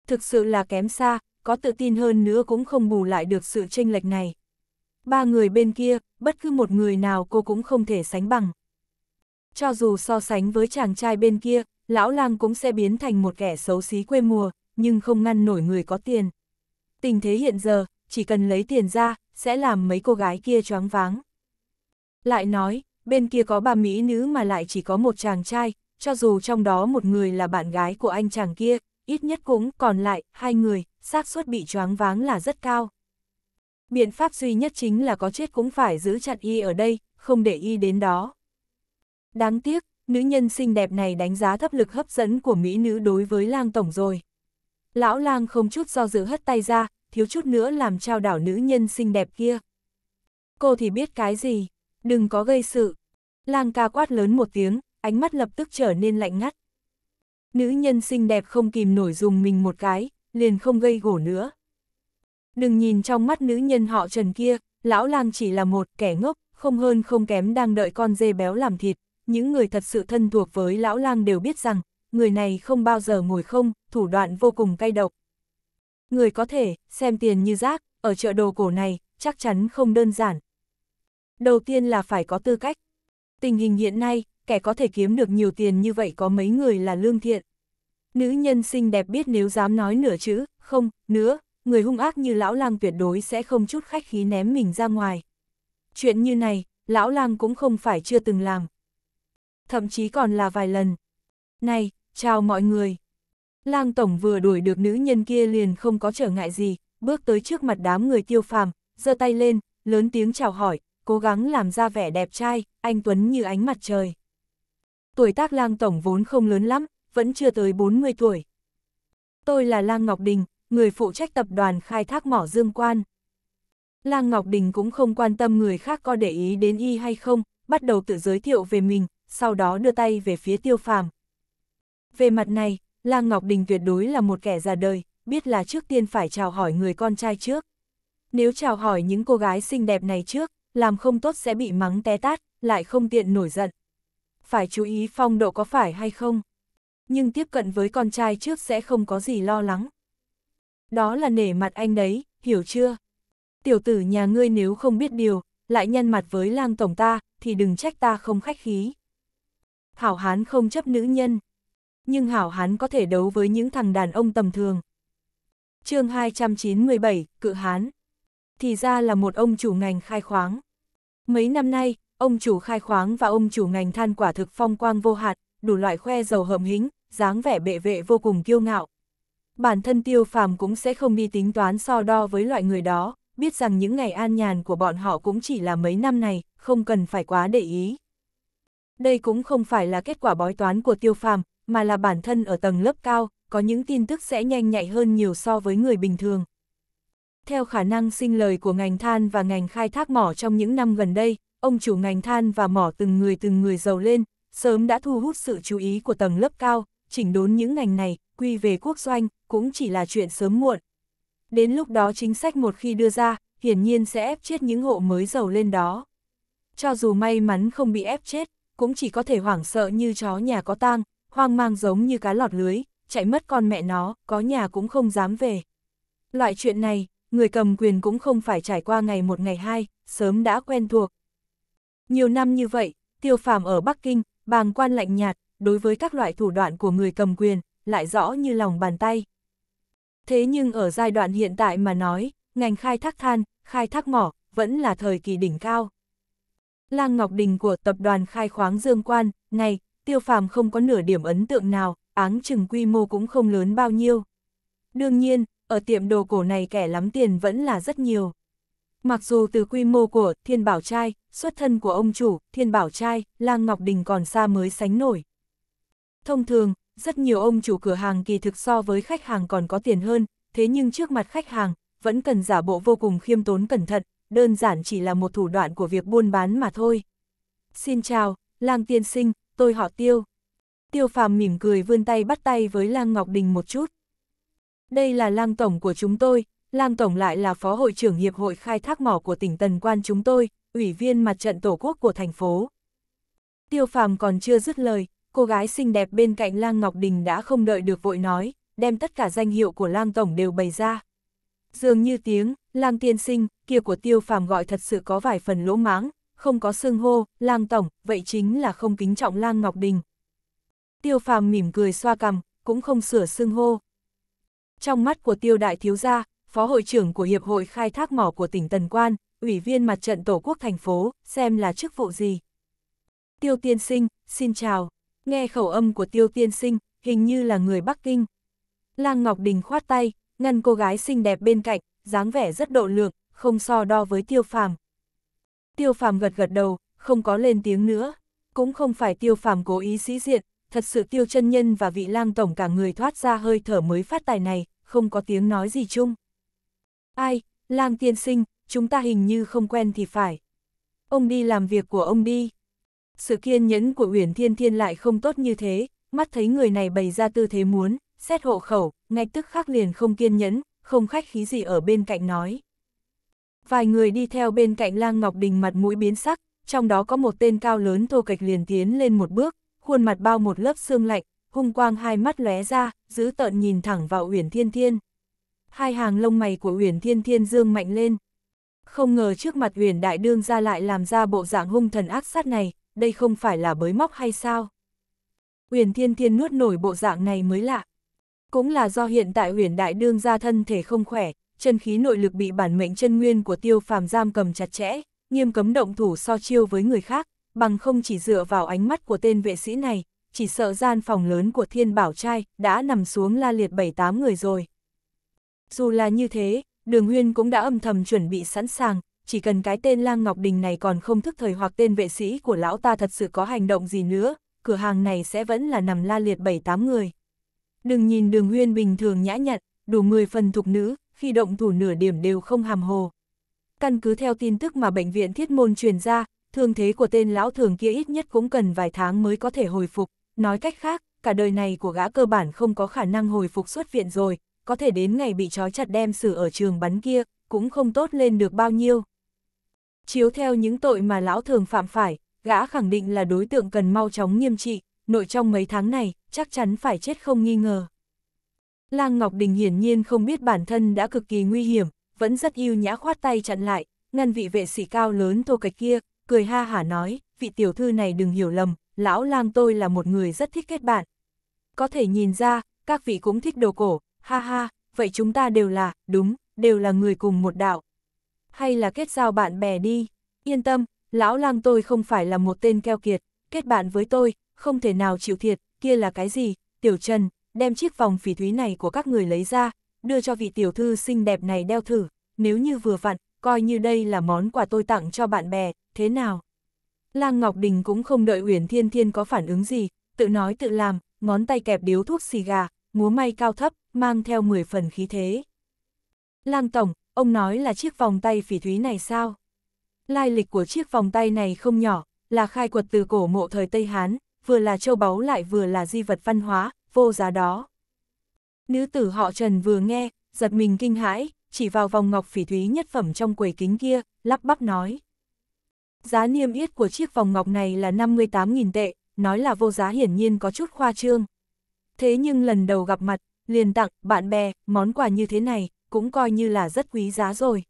Thực sự là kém xa, có tự tin hơn nữa cũng không bù lại được sự chênh lệch này. Ba người bên kia, bất cứ một người nào cô cũng không thể sánh bằng. Cho dù so sánh với chàng trai bên kia, lão lang cũng sẽ biến thành một kẻ xấu xí quê mùa, nhưng không ngăn nổi người có tiền. Tình thế hiện giờ, chỉ cần lấy tiền ra, sẽ làm mấy cô gái kia choáng váng. Lại nói, bên kia có ba Mỹ nữ mà lại chỉ có một chàng trai, cho dù trong đó một người là bạn gái của anh chàng kia, ít nhất cũng còn lại hai người, xác suất bị choáng váng là rất cao. Biện pháp duy nhất chính là có chết cũng phải giữ chặt y ở đây, không để y đến đó. Đáng tiếc, nữ nhân xinh đẹp này đánh giá thấp lực hấp dẫn của mỹ nữ đối với lang tổng rồi. Lão lang không chút do dự hất tay ra, thiếu chút nữa làm trao đảo nữ nhân xinh đẹp kia. Cô thì biết cái gì, đừng có gây sự. Lang ca quát lớn một tiếng, ánh mắt lập tức trở nên lạnh ngắt. Nữ nhân xinh đẹp không kìm nổi dùng mình một cái, liền không gây gổ nữa. Đừng nhìn trong mắt nữ nhân họ trần kia, lão lang chỉ là một kẻ ngốc, không hơn không kém đang đợi con dê béo làm thịt. Những người thật sự thân thuộc với lão lang đều biết rằng, người này không bao giờ ngồi không, thủ đoạn vô cùng cay độc, người có thể, xem tiền như rác, ở chợ đồ cổ này, chắc chắn không đơn giản. Đầu tiên là phải có tư cách. Tình hình hiện nay, kẻ có thể kiếm được nhiều tiền như vậy có mấy người là lương thiện. Nữ nhân xinh đẹp biết nếu dám nói nửa chữ, không, nữa, người hung ác như lão lang tuyệt đối sẽ không chút khách khí ném mình ra ngoài. Chuyện như này, lão lang cũng không phải chưa từng làm. Thậm chí còn là vài lần. Này, chào mọi người. Lang Tổng vừa đuổi được nữ nhân kia liền không có trở ngại gì, bước tới trước mặt đám người tiêu phàm, giơ tay lên, lớn tiếng chào hỏi, cố gắng làm ra vẻ đẹp trai, anh Tuấn như ánh mặt trời. Tuổi tác Lang Tổng vốn không lớn lắm, vẫn chưa tới 40 tuổi. Tôi là Lang Ngọc Đình, người phụ trách tập đoàn khai thác mỏ Dương Quan. Lang Ngọc Đình cũng không quan tâm người khác có để ý đến y hay không, bắt đầu tự giới thiệu về mình, sau đó đưa tay về phía tiêu phàm. Về mặt này, Lang Ngọc Đình tuyệt đối là một kẻ già đời, biết là trước tiên phải chào hỏi người con trai trước. Nếu chào hỏi những cô gái xinh đẹp này trước, làm không tốt sẽ bị mắng té tát, lại không tiện nổi giận. Phải chú ý phong độ có phải hay không. Nhưng tiếp cận với con trai trước sẽ không có gì lo lắng. Đó là nể mặt anh đấy, hiểu chưa? Tiểu tử nhà ngươi nếu không biết điều, lại nhân mặt với lang tổng ta, thì đừng trách ta không khách khí. Hảo hán không chấp nữ nhân, nhưng hảo hán có thể đấu với những thằng đàn ông tầm thường. chương 297, Cự Hán Thì ra là một ông chủ ngành khai khoáng. Mấy năm nay, ông chủ khai khoáng và ông chủ ngành than quả thực phong quang vô hạn, đủ loại khoe dầu hợm hính, dáng vẻ bệ vệ vô cùng kiêu ngạo. Bản thân tiêu phàm cũng sẽ không đi tính toán so đo với loại người đó, biết rằng những ngày an nhàn của bọn họ cũng chỉ là mấy năm này, không cần phải quá để ý. Đây cũng không phải là kết quả bói toán của tiêu phàm, mà là bản thân ở tầng lớp cao, có những tin tức sẽ nhanh nhạy hơn nhiều so với người bình thường. Theo khả năng sinh lời của ngành than và ngành khai thác mỏ trong những năm gần đây, ông chủ ngành than và mỏ từng người từng người giàu lên, sớm đã thu hút sự chú ý của tầng lớp cao, chỉnh đốn những ngành này, quy về quốc doanh, cũng chỉ là chuyện sớm muộn. Đến lúc đó chính sách một khi đưa ra, hiển nhiên sẽ ép chết những hộ mới giàu lên đó. Cho dù may mắn không bị ép chết, cũng chỉ có thể hoảng sợ như chó nhà có tang, hoang mang giống như cá lọt lưới, chạy mất con mẹ nó, có nhà cũng không dám về. Loại chuyện này, người cầm quyền cũng không phải trải qua ngày một ngày hai, sớm đã quen thuộc. Nhiều năm như vậy, tiêu phàm ở Bắc Kinh, bàng quan lạnh nhạt, đối với các loại thủ đoạn của người cầm quyền, lại rõ như lòng bàn tay. Thế nhưng ở giai đoạn hiện tại mà nói, ngành khai thác than, khai thác mỏ, vẫn là thời kỳ đỉnh cao. Lang Ngọc Đình của tập đoàn khai khoáng Dương Quan, ngày tiêu phàm không có nửa điểm ấn tượng nào, áng chừng quy mô cũng không lớn bao nhiêu. Đương nhiên, ở tiệm đồ cổ này kẻ lắm tiền vẫn là rất nhiều. Mặc dù từ quy mô của Thiên Bảo Trai, xuất thân của ông chủ, Thiên Bảo Trai, Lang Ngọc Đình còn xa mới sánh nổi. Thông thường, rất nhiều ông chủ cửa hàng kỳ thực so với khách hàng còn có tiền hơn, thế nhưng trước mặt khách hàng, vẫn cần giả bộ vô cùng khiêm tốn cẩn thận, đơn giản chỉ là một thủ đoạn của việc buôn bán mà thôi. Xin chào, Lang Tiên Sinh, tôi họ tiêu. Tiêu phàm mỉm cười vươn tay bắt tay với Lang Ngọc Đình một chút. Đây là Lang Tổng của chúng tôi, Lang Tổng lại là Phó Hội trưởng Hiệp hội Khai thác mỏ của tỉnh Tần Quan chúng tôi, Ủy viên Mặt trận Tổ quốc của thành phố. Tiêu phàm còn chưa dứt lời, cô gái xinh đẹp bên cạnh Lang Ngọc Đình đã không đợi được vội nói, đem tất cả danh hiệu của Lang Tổng đều bày ra. Dường như tiếng, Lang Tiên Sinh, kia của Tiêu phàm gọi thật sự có vài phần lỗ máng, không có xương hô, lang tổng, vậy chính là không kính trọng lang Ngọc Đình. Tiêu phàm mỉm cười xoa cằm, cũng không sửa xương hô. Trong mắt của tiêu đại thiếu gia, phó hội trưởng của Hiệp hội khai thác mỏ của tỉnh Tần Quan, ủy viên mặt trận Tổ quốc thành phố, xem là chức vụ gì. Tiêu tiên sinh, xin chào. Nghe khẩu âm của tiêu tiên sinh, hình như là người Bắc Kinh. Lang Ngọc Đình khoát tay, ngăn cô gái xinh đẹp bên cạnh, dáng vẻ rất độ lượng, không so đo với tiêu phàm. Tiêu phàm gật gật đầu, không có lên tiếng nữa. Cũng không phải tiêu phàm cố ý sĩ diện, thật sự tiêu chân nhân và vị lang tổng cả người thoát ra hơi thở mới phát tài này, không có tiếng nói gì chung. Ai, lang tiên sinh, chúng ta hình như không quen thì phải. Ông đi làm việc của ông đi. Sự kiên nhẫn của Uyển Thiên Thiên lại không tốt như thế, mắt thấy người này bày ra tư thế muốn, xét hộ khẩu, ngay tức khắc liền không kiên nhẫn, không khách khí gì ở bên cạnh nói. Vài người đi theo bên cạnh Lang Ngọc Đình mặt mũi biến sắc, trong đó có một tên cao lớn thô kệch liền tiến lên một bước, khuôn mặt bao một lớp xương lạnh, hung quang hai mắt lóe ra, giữ tợn nhìn thẳng vào Uyển Thiên Thiên. Hai hàng lông mày của Uyển Thiên Thiên dương mạnh lên. Không ngờ trước mặt Uyển Đại Đương ra lại làm ra bộ dạng hung thần ác sát này, đây không phải là bới móc hay sao? Uyển Thiên Thiên nuốt nổi bộ dạng này mới lạ. Cũng là do hiện tại Uyển Đại Đương ra thân thể không khỏe, chân khí nội lực bị bản mệnh chân nguyên của tiêu phàm giam cầm chặt chẽ, nghiêm cấm động thủ so chiêu với người khác, bằng không chỉ dựa vào ánh mắt của tên vệ sĩ này, chỉ sợ gian phòng lớn của thiên bảo trai đã nằm xuống la liệt bảy tám người rồi. Dù là như thế, đường huyên cũng đã âm thầm chuẩn bị sẵn sàng, chỉ cần cái tên Lang Ngọc Đình này còn không thức thời hoặc tên vệ sĩ của lão ta thật sự có hành động gì nữa, cửa hàng này sẽ vẫn là nằm la liệt bảy tám người. Đừng nhìn đường huyên bình thường nhã nhặn, đủ 10 phần thục nữ, khi động thủ nửa điểm đều không hàm hồ. Căn cứ theo tin tức mà bệnh viện thiết môn truyền ra, thương thế của tên lão thường kia ít nhất cũng cần vài tháng mới có thể hồi phục, nói cách khác, cả đời này của gã cơ bản không có khả năng hồi phục xuất viện rồi, có thể đến ngày bị trói chặt đem xử ở trường bắn kia, cũng không tốt lên được bao nhiêu. Chiếu theo những tội mà lão thường phạm phải, gã khẳng định là đối tượng cần mau chóng nghiêm trị, nội trong mấy tháng này, chắc chắn phải chết không nghi ngờ. Lang Ngọc Đình hiển nhiên không biết bản thân đã cực kỳ nguy hiểm, vẫn rất yêu nhã khoát tay chặn lại, ngăn vị vệ sĩ cao lớn thô cạch kia, cười ha hả nói, vị tiểu thư này đừng hiểu lầm, lão lang tôi là một người rất thích kết bạn. Có thể nhìn ra, các vị cũng thích đồ cổ, ha ha, vậy chúng ta đều là, đúng, đều là người cùng một đạo. Hay là kết giao bạn bè đi, yên tâm, lão lang tôi không phải là một tên keo kiệt, kết bạn với tôi, không thể nào chịu thiệt, kia là cái gì, tiểu trần, đem chiếc vòng phỉ thúy này của các người lấy ra, đưa cho vị tiểu thư xinh đẹp này đeo thử, nếu như vừa vặn, coi như đây là món quà tôi tặng cho bạn bè, thế nào? Lang Ngọc Đình cũng không đợi Uyển Thiên Thiên có phản ứng gì, tự nói tự làm, ngón tay kẹp điếu thuốc xì gà, múa may cao thấp, mang theo 10 phần khí thế. Lang Tổng, ông nói là chiếc vòng tay phỉ thúy này sao? Lai lịch của chiếc vòng tay này không nhỏ, là khai quật từ cổ mộ thời Tây Hán, vừa là châu báu lại vừa là di vật văn hóa, vô giá đó. Nữ tử họ Trần vừa nghe, giật mình kinh hãi, chỉ vào vòng ngọc phỉ thúy nhất phẩm trong quầy kính kia, lắp bắp nói. Giá niêm yết của chiếc vòng ngọc này là 58.000 tệ, nói là vô giá hiển nhiên có chút khoa trương. Thế nhưng lần đầu gặp mặt, liền tặng, bạn bè, món quà như thế này, cũng coi như là rất quý giá rồi.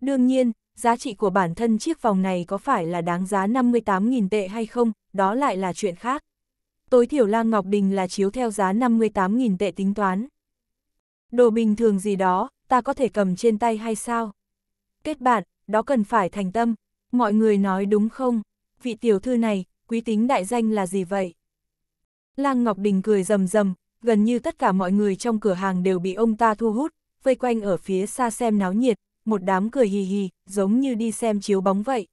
Đương nhiên, giá trị của bản thân chiếc vòng này có phải là đáng giá 58.000 tệ hay không, đó lại là chuyện khác tối thiểu lang Ngọc Đình là chiếu theo giá 58.000 tệ tính toán. Đồ bình thường gì đó, ta có thể cầm trên tay hay sao? Kết bạn, đó cần phải thành tâm, mọi người nói đúng không? Vị tiểu thư này, quý tính đại danh là gì vậy? Lang Ngọc Đình cười rầm rầm, gần như tất cả mọi người trong cửa hàng đều bị ông ta thu hút, vây quanh ở phía xa xem náo nhiệt, một đám cười hì hì, giống như đi xem chiếu bóng vậy.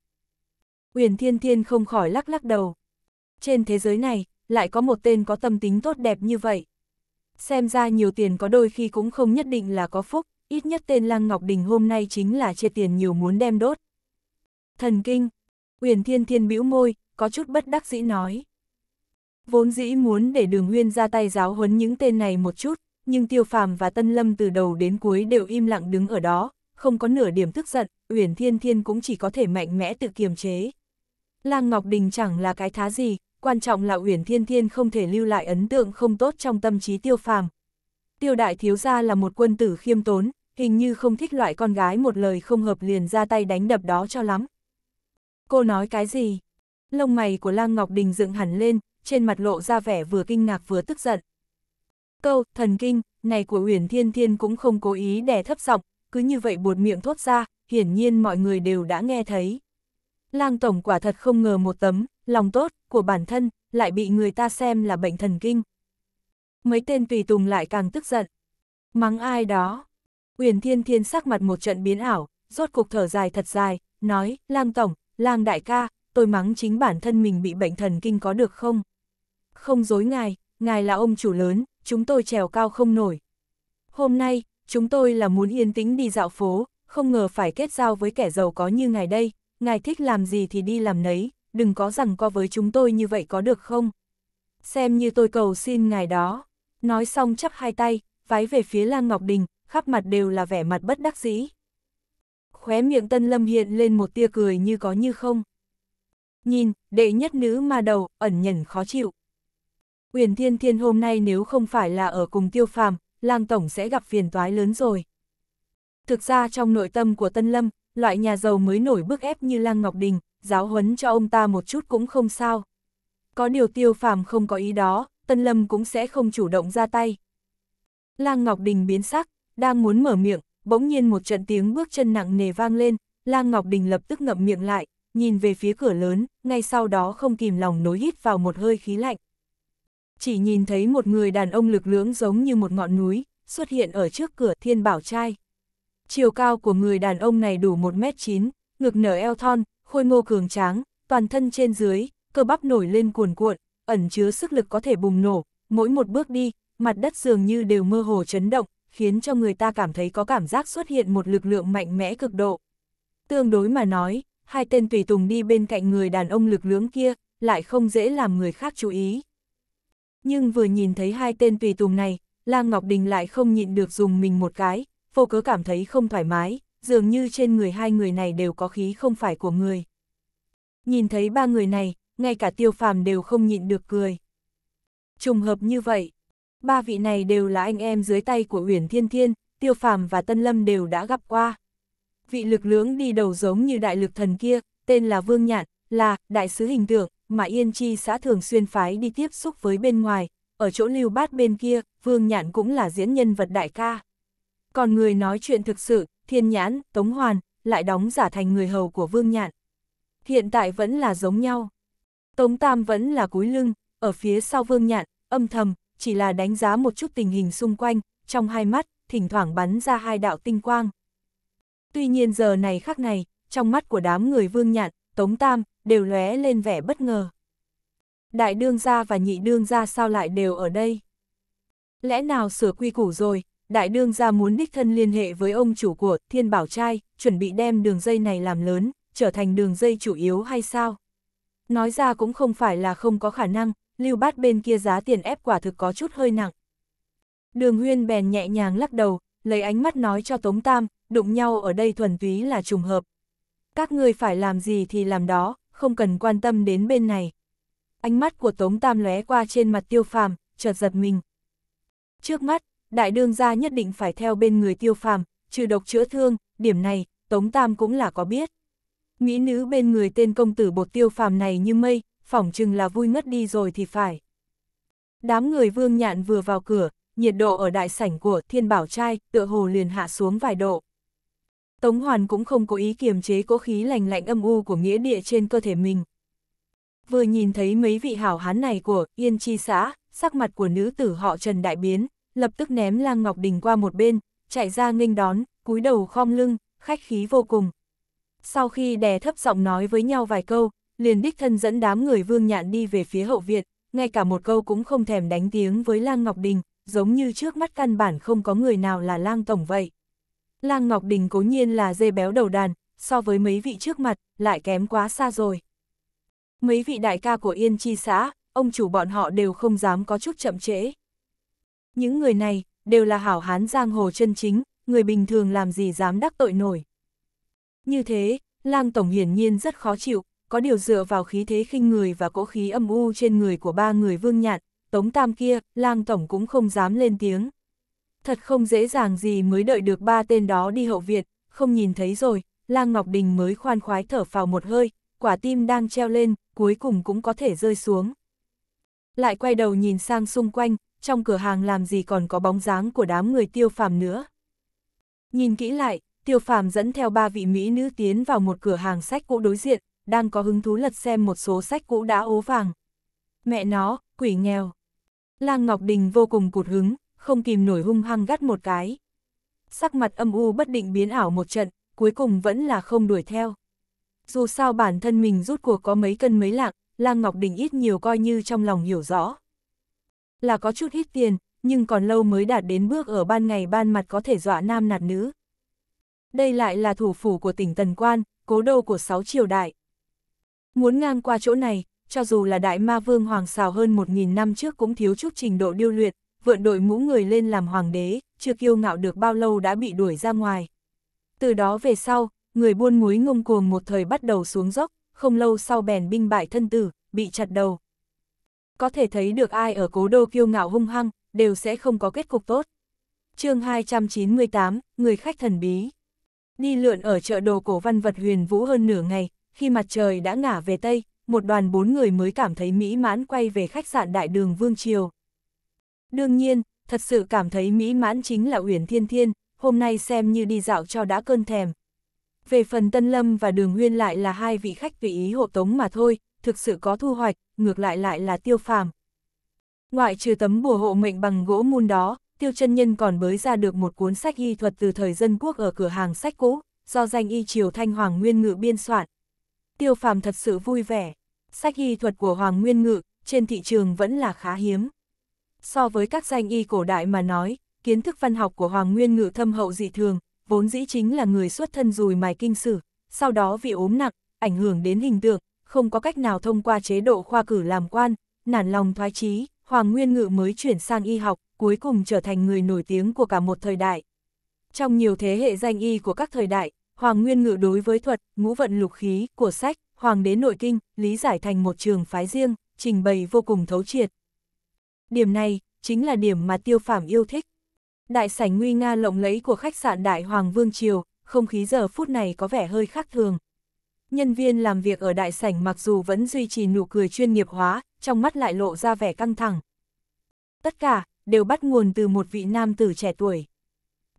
Uyển Thiên Thiên không khỏi lắc lắc đầu. Trên thế giới này, lại có một tên có tâm tính tốt đẹp như vậy. Xem ra nhiều tiền có đôi khi cũng không nhất định là có phúc, ít nhất tên Lăng Ngọc Đình hôm nay chính là chê tiền nhiều muốn đem đốt. Thần kinh, Uyển Thiên Thiên bĩu môi, có chút bất đắc dĩ nói. Vốn dĩ muốn để đường huyên ra tay giáo huấn những tên này một chút, nhưng Tiêu Phàm và Tân Lâm từ đầu đến cuối đều im lặng đứng ở đó, không có nửa điểm tức giận, Uyển Thiên Thiên cũng chỉ có thể mạnh mẽ tự kiềm chế. Lăng Ngọc Đình chẳng là cái thá gì, quan trọng là Uyển Thiên Thiên không thể lưu lại ấn tượng không tốt trong tâm trí tiêu phàm. Tiêu đại thiếu gia là một quân tử khiêm tốn, hình như không thích loại con gái một lời không hợp liền ra tay đánh đập đó cho lắm. Cô nói cái gì? Lông mày của Lang Ngọc Đình dựng hẳn lên, trên mặt lộ ra vẻ vừa kinh ngạc vừa tức giận. Câu, thần kinh, này của Uyển Thiên Thiên cũng không cố ý đè thấp giọng, cứ như vậy buột miệng thốt ra, hiển nhiên mọi người đều đã nghe thấy. Lang Tổng quả thật không ngờ một tấm, lòng tốt của bản thân lại bị người ta xem là bệnh thần kinh. Mấy tên tùy tùng lại càng tức giận. Mắng ai đó. Uyển Thiên Thiên sắc mặt một trận biến ảo, rốt cục thở dài thật dài, nói, lang tổng, lang đại ca, tôi mắng chính bản thân mình bị bệnh thần kinh có được không? Không dối ngài, ngài là ông chủ lớn, chúng tôi trèo cao không nổi. Hôm nay, chúng tôi là muốn yên tĩnh đi dạo phố, không ngờ phải kết giao với kẻ giàu có như ngài đây, ngài thích làm gì thì đi làm nấy, đừng có rằng co với chúng tôi như vậy có được không? Xem như tôi cầu xin ngài đó. Nói xong chắp hai tay, vái về phía Lang Ngọc Đình, khắp mặt đều là vẻ mặt bất đắc dĩ. Khóe miệng Tân Lâm hiện lên một tia cười như có như không. Nhìn, đệ nhất nữ ma đầu, ẩn nhẩn khó chịu. quyền Thiên Thiên hôm nay nếu không phải là ở cùng tiêu phàm, Lang Tổng sẽ gặp phiền toái lớn rồi. Thực ra trong nội tâm của Tân Lâm, loại nhà giàu mới nổi bức ép như Lăng Ngọc Đình, giáo huấn cho ông ta một chút cũng không sao. Có điều tiêu phàm không có ý đó, Tân Lâm cũng sẽ không chủ động ra tay. Lang Ngọc Đình biến sắc, đang muốn mở miệng, bỗng nhiên một trận tiếng bước chân nặng nề vang lên, Lang Ngọc Đình lập tức ngậm miệng lại, nhìn về phía cửa lớn, ngay sau đó không kìm lòng nối hít vào một hơi khí lạnh. Chỉ nhìn thấy một người đàn ông lực lưỡng giống như một ngọn núi, xuất hiện ở trước cửa thiên bảo trai chiều cao của người đàn ông này đủ 1m9, ngực nở eo thon, khôi ngô cường tráng, toàn thân trên dưới, cơ bắp nổi lên cuồn cuộn, ẩn chứa sức lực có thể bùng nổ, mỗi một bước đi, mặt đất dường như đều mơ hồ chấn động, khiến cho người ta cảm thấy có cảm giác xuất hiện một lực lượng mạnh mẽ cực độ. Tương đối mà nói, hai tên tùy tùng đi bên cạnh người đàn ông lực lưỡng kia, lại không dễ làm người khác chú ý. Nhưng vừa nhìn thấy hai tên tùy tùng này, Lang Ngọc Đình lại không nhịn được dùng mình một cái, vô cớ cảm thấy không thoải mái, dường như trên người hai người này đều có khí không phải của người. Nhìn thấy ba người này, ngay cả tiêu phàm đều không nhịn được cười. Trùng hợp như vậy, ba vị này đều là anh em dưới tay của Uyển Thiên Thiên, tiêu phàm và Tân Lâm đều đã gặp qua. Vị lực lưỡng đi đầu giống như đại lực thần kia, tên là Vương Nhạn, là đại sứ hình tượng mà Yên Chi xã thường xuyên phái đi tiếp xúc với bên ngoài, ở chỗ lưu bát bên kia, Vương Nhạn cũng là diễn nhân vật đại ca. Còn người nói chuyện thực sự, thiên nhãn, tống hoàn, lại đóng giả thành người hầu của vương nhạn. Hiện tại vẫn là giống nhau. Tống Tam vẫn là cúi lưng, ở phía sau vương nhạn, âm thầm, chỉ là đánh giá một chút tình hình xung quanh, trong hai mắt, thỉnh thoảng bắn ra hai đạo tinh quang. Tuy nhiên giờ này khác này, trong mắt của đám người vương nhạn, Tống Tam, đều lóe lên vẻ bất ngờ. Đại đương gia và nhị đương gia sao lại đều ở đây? Lẽ nào sửa quy củ rồi, đại đương gia muốn đích thân liên hệ với ông chủ của Thiên Bảo Trai, chuẩn bị đem đường dây này làm lớn, trở thành đường dây chủ yếu hay sao? Nói ra cũng không phải là không có khả năng, lưu bát bên kia giá tiền ép quả thực có chút hơi nặng. Đường huyên bèn nhẹ nhàng lắc đầu, lấy ánh mắt nói cho Tống Tam, đụng nhau ở đây thuần túy là trùng hợp. Các người phải làm gì thì làm đó, không cần quan tâm đến bên này. Ánh mắt của Tống Tam lóe qua trên mặt tiêu phàm, chợt giật mình. Trước mắt, đại đương gia nhất định phải theo bên người tiêu phàm, trừ độc chữa thương, điểm này, Tống Tam cũng là có biết. Mỹ nữ bên người tên công tử bột tiêu phàm này như mây, phỏng chừng là vui ngất đi rồi thì phải. Đám người vương nhạn vừa vào cửa, nhiệt độ ở đại sảnh của thiên bảo trai tựa hồ liền hạ xuống vài độ. Tống Hoàn cũng không cố ý kiềm chế cỗ khí lành lạnh âm u của nghĩa địa trên cơ thể mình. Vừa nhìn thấy mấy vị hảo hán này của Yên Chi xã, sắc mặt của nữ tử họ Trần Đại Biến, lập tức ném lang Ngọc Đình qua một bên, chạy ra nghênh đón, cúi đầu khom lưng, khách khí vô cùng. Sau khi đè thấp giọng nói với nhau vài câu, liền đích thân dẫn đám người Vương Nhạn đi về phía hậu viện, ngay cả một câu cũng không thèm đánh tiếng với lang Ngọc Đình, giống như trước mắt căn bản không có người nào là lang tổng vậy. Lang Ngọc Đình cố nhiên là dê béo đầu đàn, so với mấy vị trước mặt, lại kém quá xa rồi. Mấy vị đại ca của Yên Chi xã, ông chủ bọn họ đều không dám có chút chậm trễ. Những người này, đều là hảo hán giang hồ chân chính, người bình thường làm gì dám đắc tội nổi. Như thế, lang tổng hiển nhiên rất khó chịu, có điều dựa vào khí thế khinh người và cỗ khí âm u trên người của ba người vương nhạn, tống tam kia, lang tổng cũng không dám lên tiếng. Thật không dễ dàng gì mới đợi được ba tên đó đi hậu viện không nhìn thấy rồi, lang Ngọc Đình mới khoan khoái thở phào một hơi, quả tim đang treo lên, cuối cùng cũng có thể rơi xuống. Lại quay đầu nhìn sang xung quanh, trong cửa hàng làm gì còn có bóng dáng của đám người tiêu phàm nữa. Nhìn kỹ lại, tiêu phàm dẫn theo ba vị mỹ nữ tiến vào một cửa hàng sách cũ đối diện, đang có hứng thú lật xem một số sách cũ đã ố vàng. Mẹ nó, quỷ nghèo. Lang Ngọc Đình vô cùng cụt hứng, không kìm nổi hung hăng gắt một cái. Sắc mặt âm u bất định biến ảo một trận, cuối cùng vẫn là không đuổi theo. Dù sao bản thân mình rút cuộc có mấy cân mấy lạng Lang Ngọc Đình ít nhiều coi như trong lòng hiểu rõ là có chút ít tiền, nhưng còn lâu mới đạt đến bước ở ban ngày ban mặt có thể dọa nam nạt nữ. Đây lại là thủ phủ của tỉnh Tần Quan, cố đô của sáu triều đại. Muốn ngang qua chỗ này, cho dù là đại ma vương hoàng xào hơn một nghìn năm trước cũng thiếu chút trình độ điêu luyện, vượn đội mũ người lên làm hoàng đế, chưa kiêu ngạo được bao lâu đã bị đuổi ra ngoài. Từ đó về sau, người buôn muối ngông cuồng một thời bắt đầu xuống dốc, không lâu sau bèn binh bại thân tử, bị chặt đầu có thể thấy được ai ở cố đô kiêu ngạo hung hăng, đều sẽ không có kết cục tốt. chương 298, Người khách thần bí Đi lượn ở chợ đồ cổ văn vật huyền vũ hơn nửa ngày, khi mặt trời đã ngả về Tây, một đoàn bốn người mới cảm thấy mỹ mãn quay về khách sạn đại đường Vương Triều. Đương nhiên, thật sự cảm thấy mỹ mãn chính là Uyển Thiên Thiên, hôm nay xem như đi dạo cho đã cơn thèm. Về phần Tân Lâm và Đường nguyên lại là hai vị khách tùy ý hộ tống mà thôi, thực sự có thu hoạch, ngược lại lại là tiêu phàm. Ngoại trừ tấm bùa hộ mệnh bằng gỗ mun đó, tiêu chân nhân còn bới ra được một cuốn sách y thuật từ thời dân quốc ở cửa hàng sách cũ, do danh y triều thanh Hoàng Nguyên Ngự biên soạn. Tiêu phàm thật sự vui vẻ. Sách y thuật của Hoàng Nguyên Ngự trên thị trường vẫn là khá hiếm. So với các danh y cổ đại mà nói, kiến thức văn học của Hoàng Nguyên Ngự thâm hậu dị thường, vốn dĩ chính là người xuất thân rùi mài kinh sử, sau đó vì ốm nặng, ảnh hưởng đến hình tượng, không có cách nào thông qua chế độ khoa cử làm quan, nản lòng thoái chí, Hoàng Nguyên Ngự mới chuyển sang y học, cuối cùng trở thành người nổi tiếng của cả một thời đại. Trong nhiều thế hệ danh y của các thời đại, Hoàng Nguyên Ngự đối với thuật, ngũ vận lục khí, của sách, Hoàng đế nội kinh, lý giải thành một trường phái riêng, trình bày vô cùng thấu triệt. Điểm này, chính là điểm mà tiêu phạm yêu thích. Đại sảnh nguy nga lộng lẫy của khách sạn Đại Hoàng Vương Triều, không khí giờ phút này có vẻ hơi khác thường. Nhân viên làm việc ở đại sảnh mặc dù vẫn duy trì nụ cười chuyên nghiệp hóa, trong mắt lại lộ ra vẻ căng thẳng. Tất cả đều bắt nguồn từ một vị nam tử trẻ tuổi.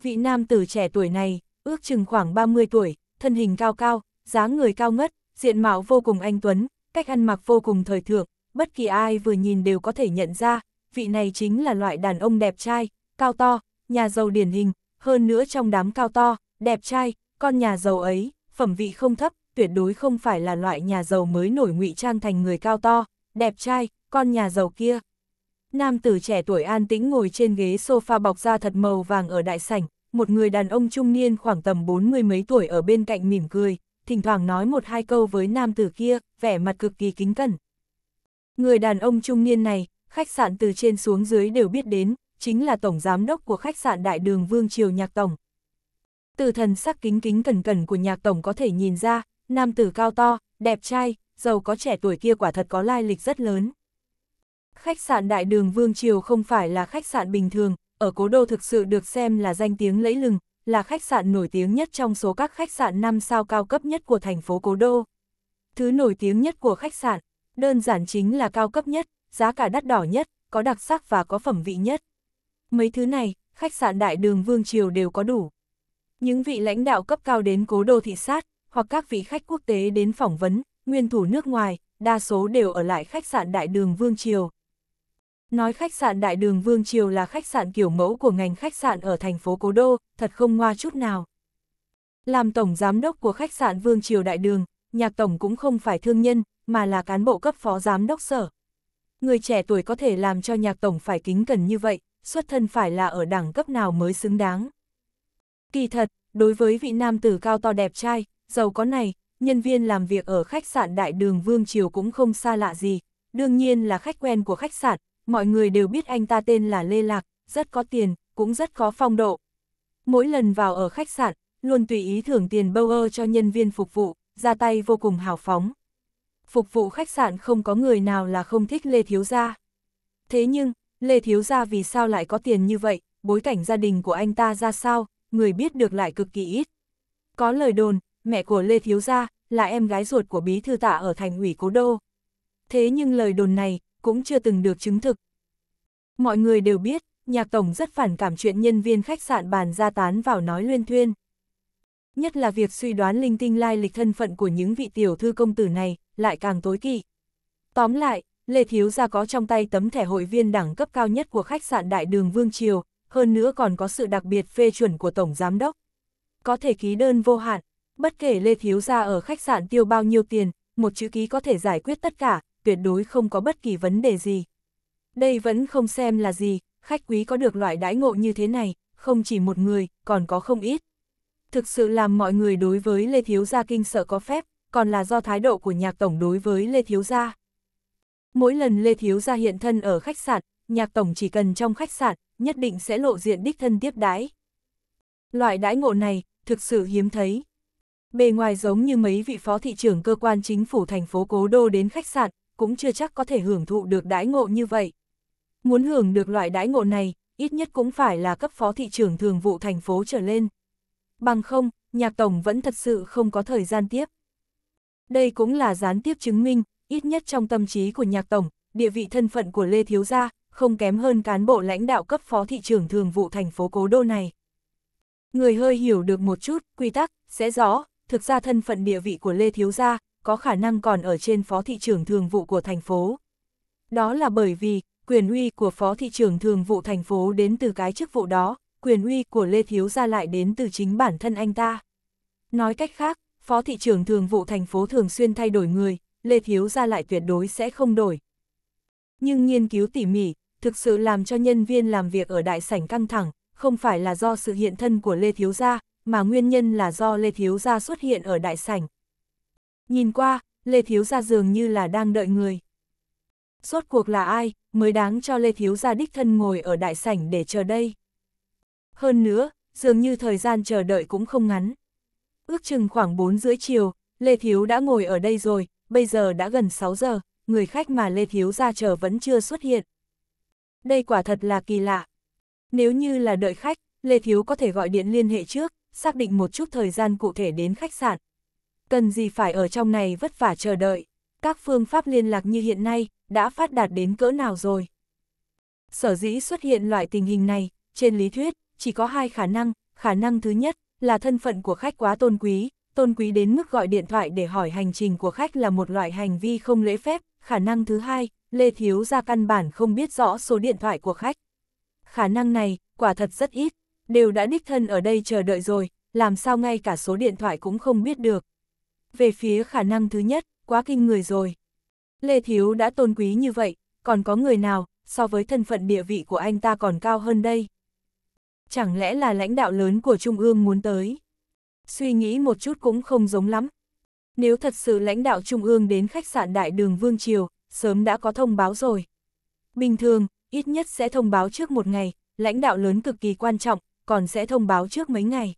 Vị nam tử trẻ tuổi này, ước chừng khoảng 30 tuổi, thân hình cao cao, dáng người cao ngất, diện mạo vô cùng anh tuấn, cách ăn mặc vô cùng thời thượng, bất kỳ ai vừa nhìn đều có thể nhận ra, vị này chính là loại đàn ông đẹp trai, cao to, nhà giàu điển hình, hơn nữa trong đám cao to, đẹp trai, con nhà giàu ấy, phẩm vị không thấp, tuyệt đối không phải là loại nhà giàu mới nổi ngụy trang thành người cao to, đẹp trai, con nhà giàu kia. Nam tử trẻ tuổi an tĩnh ngồi trên ghế sofa bọc da thật màu vàng ở đại sảnh, một người đàn ông trung niên khoảng tầm bốn mươi mấy tuổi ở bên cạnh mỉm cười, thỉnh thoảng nói một hai câu với nam tử kia, vẻ mặt cực kỳ kính cẩn. Người đàn ông trung niên này, khách sạn từ trên xuống dưới đều biết đến, chính là tổng giám đốc của khách sạn Đại Đường Vương Triều Nhạc Tổng. Từ thần sắc kính kính cẩn cẩn của Nhạc Tổng có thể nhìn ra, nam tử cao to, đẹp trai, giàu có trẻ tuổi kia quả thật có lai lịch rất lớn. Khách sạn Đại Đường Vương Triều không phải là khách sạn bình thường, ở cố đô thực sự được xem là danh tiếng lẫy lừng, là khách sạn nổi tiếng nhất trong số các khách sạn 5 sao cao cấp nhất của thành phố cố đô. Thứ nổi tiếng nhất của khách sạn, đơn giản chính là cao cấp nhất, giá cả đắt đỏ nhất, có đặc sắc và có phẩm vị nhất. Mấy thứ này, khách sạn Đại Đường Vương Triều đều có đủ. Những vị lãnh đạo cấp cao đến cố đô thị sát, hoặc các vị khách quốc tế đến phỏng vấn, nguyên thủ nước ngoài, đa số đều ở lại khách sạn Đại Đường Vương Triều. Nói khách sạn Đại Đường Vương Triều là khách sạn kiểu mẫu của ngành khách sạn ở thành phố Cố Đô, thật không ngoa chút nào. Làm tổng giám đốc của khách sạn Vương Triều Đại Đường, nhạc tổng cũng không phải thương nhân, mà là cán bộ cấp phó giám đốc sở. Người trẻ tuổi có thể làm cho nhạc tổng phải kính cẩn như vậy, xuất thân phải là ở đẳng cấp nào mới xứng đáng. Kỳ thật, đối với vị nam tử cao to đẹp trai, giàu có này, nhân viên làm việc ở khách sạn Đại Đường Vương Triều cũng không xa lạ gì, đương nhiên là khách quen của khách sạn, mọi người đều biết anh ta tên là Lê Lạc, rất có tiền, cũng rất có phong độ. Mỗi lần vào ở khách sạn, luôn tùy ý thưởng tiền bâu ơ cho nhân viên phục vụ, ra tay vô cùng hào phóng. Phục vụ khách sạn không có người nào là không thích Lê Thiếu Gia. Thế nhưng, Lê Thiếu Gia vì sao lại có tiền như vậy, bối cảnh gia đình của anh ta ra sao, người biết được lại cực kỳ ít. Có lời đồn, mẹ của Lê Thiếu Gia, là em gái ruột của bí thư tạ ở thành ủy cố đô. Thế nhưng lời đồn này, cũng chưa từng được chứng thực. Mọi người đều biết, nhạc tổng rất phản cảm chuyện nhân viên khách sạn bàn ra tán vào nói luyên thuyên. Nhất là việc suy đoán linh tinh lai lịch thân phận của những vị tiểu thư công tử này, lại càng tối kỵ. Tóm lại, Lê Thiếu Gia có trong tay tấm thẻ hội viên đẳng cấp cao nhất của khách sạn Đại Đường Vương Triều, hơn nữa còn có sự đặc biệt phê chuẩn của Tổng Giám Đốc. Có thể ký đơn vô hạn, Bất kể Lê Thiếu Gia ở khách sạn tiêu bao nhiêu tiền, một chữ ký có thể giải quyết tất cả, tuyệt đối không có bất kỳ vấn đề gì. Đây vẫn không xem là gì, khách quý có được loại đãi ngộ như thế này, không chỉ một người, còn có không ít. Thực sự làm mọi người đối với Lê Thiếu Gia kinh sợ có phép, còn là do thái độ của nhạc tổng đối với Lê Thiếu Gia. Mỗi lần Lê Thiếu Gia hiện thân ở khách sạn, nhạc tổng chỉ cần trong khách sạn, nhất định sẽ lộ diện đích thân tiếp đái. Loại đãi ngộ này, thực sự hiếm thấy. Bề ngoài giống như mấy vị phó thị trưởng cơ quan chính phủ thành phố Cố Đô đến khách sạn, cũng chưa chắc có thể hưởng thụ được đãi ngộ như vậy. Muốn hưởng được loại đãi ngộ này, ít nhất cũng phải là cấp phó thị trưởng thường vụ thành phố trở lên. Bằng không, nhạc tổng vẫn thật sự không có thời gian tiếp. Đây cũng là gián tiếp chứng minh, ít nhất trong tâm trí của nhạc tổng, địa vị thân phận của Lê Thiếu Gia, không kém hơn cán bộ lãnh đạo cấp phó thị trưởng thường vụ thành phố Cố Đô này. Người hơi hiểu được một chút, quy tắc, sẽ rõ, thực ra thân phận địa vị của Lê Thiếu Gia, có khả năng còn ở trên phó thị trưởng thường vụ của thành phố. Đó là bởi vì, quyền uy của phó thị trưởng thường vụ thành phố đến từ cái chức vụ đó, quyền uy của Lê Thiếu Gia lại đến từ chính bản thân anh ta. Nói cách khác, phó thị trưởng thường vụ thành phố thường xuyên thay đổi người, Lê Thiếu Gia lại tuyệt đối sẽ không đổi. Nhưng nghiên cứu tỉ mỉ, thực sự làm cho nhân viên làm việc ở đại sảnh căng thẳng, không phải là do sự hiện thân của Lê Thiếu Gia, mà nguyên nhân là do Lê Thiếu Gia xuất hiện ở đại sảnh. Nhìn qua, Lê Thiếu Gia dường như là đang đợi người. Rốt cuộc là ai, mới đáng cho Lê Thiếu Gia đích thân ngồi ở đại sảnh để chờ đây. Hơn nữa, dường như thời gian chờ đợi cũng không ngắn. Ước chừng khoảng 4 rưỡi chiều, Lê Thiếu đã ngồi ở đây rồi, bây giờ đã gần 6 giờ, người khách mà Lê Thiếu gia chờ vẫn chưa xuất hiện. Đây quả thật là kỳ lạ. Nếu như là đợi khách, Lê Thiếu có thể gọi điện liên hệ trước, xác định một chút thời gian cụ thể đến khách sạn. Cần gì phải ở trong này vất vả chờ đợi, các phương pháp liên lạc như hiện nay đã phát đạt đến cỡ nào rồi. Sở dĩ xuất hiện loại tình hình này, trên lý thuyết, chỉ có hai khả năng, khả năng thứ nhất là thân phận của khách quá tôn quý, tôn quý đến mức gọi điện thoại để hỏi hành trình của khách là một loại hành vi không lễ phép, khả năng thứ hai, Lê Thiếu ra căn bản không biết rõ số điện thoại của khách. Khả năng này, quả thật rất ít, đều đã đích thân ở đây chờ đợi rồi, làm sao ngay cả số điện thoại cũng không biết được. Về phía khả năng thứ nhất, quá kinh người rồi. Lê Thiếu đã tôn quý như vậy, còn có người nào, so với thân phận địa vị của anh ta còn cao hơn đây? Chẳng lẽ là lãnh đạo lớn của Trung ương muốn tới? Suy nghĩ một chút cũng không giống lắm. Nếu thật sự lãnh đạo Trung ương đến khách sạn Đại đường Vương Triều, sớm đã có thông báo rồi. Bình thường, ít nhất sẽ thông báo trước một ngày, lãnh đạo lớn cực kỳ quan trọng, còn sẽ thông báo trước mấy ngày.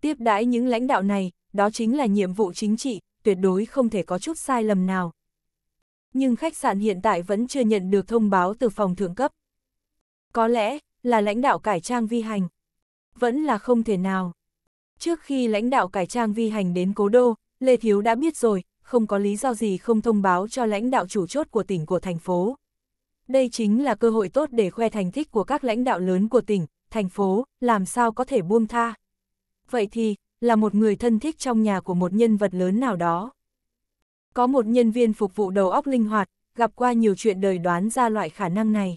Tiếp đãi những lãnh đạo này, đó chính là nhiệm vụ chính trị, tuyệt đối không thể có chút sai lầm nào. Nhưng khách sạn hiện tại vẫn chưa nhận được thông báo từ phòng thượng cấp. Có lẽ, là lãnh đạo cải trang vi hành. Vẫn là không thể nào. Trước khi lãnh đạo cải trang vi hành đến cố đô, Lê Thiếu đã biết rồi, không có lý do gì không thông báo cho lãnh đạo chủ chốt của tỉnh của thành phố. Đây chính là cơ hội tốt để khoe thành tích của các lãnh đạo lớn của tỉnh, thành phố, làm sao có thể buông tha. Vậy thì, là một người thân thích trong nhà của một nhân vật lớn nào đó. Có một nhân viên phục vụ đầu óc linh hoạt, gặp qua nhiều chuyện đời đoán ra loại khả năng này.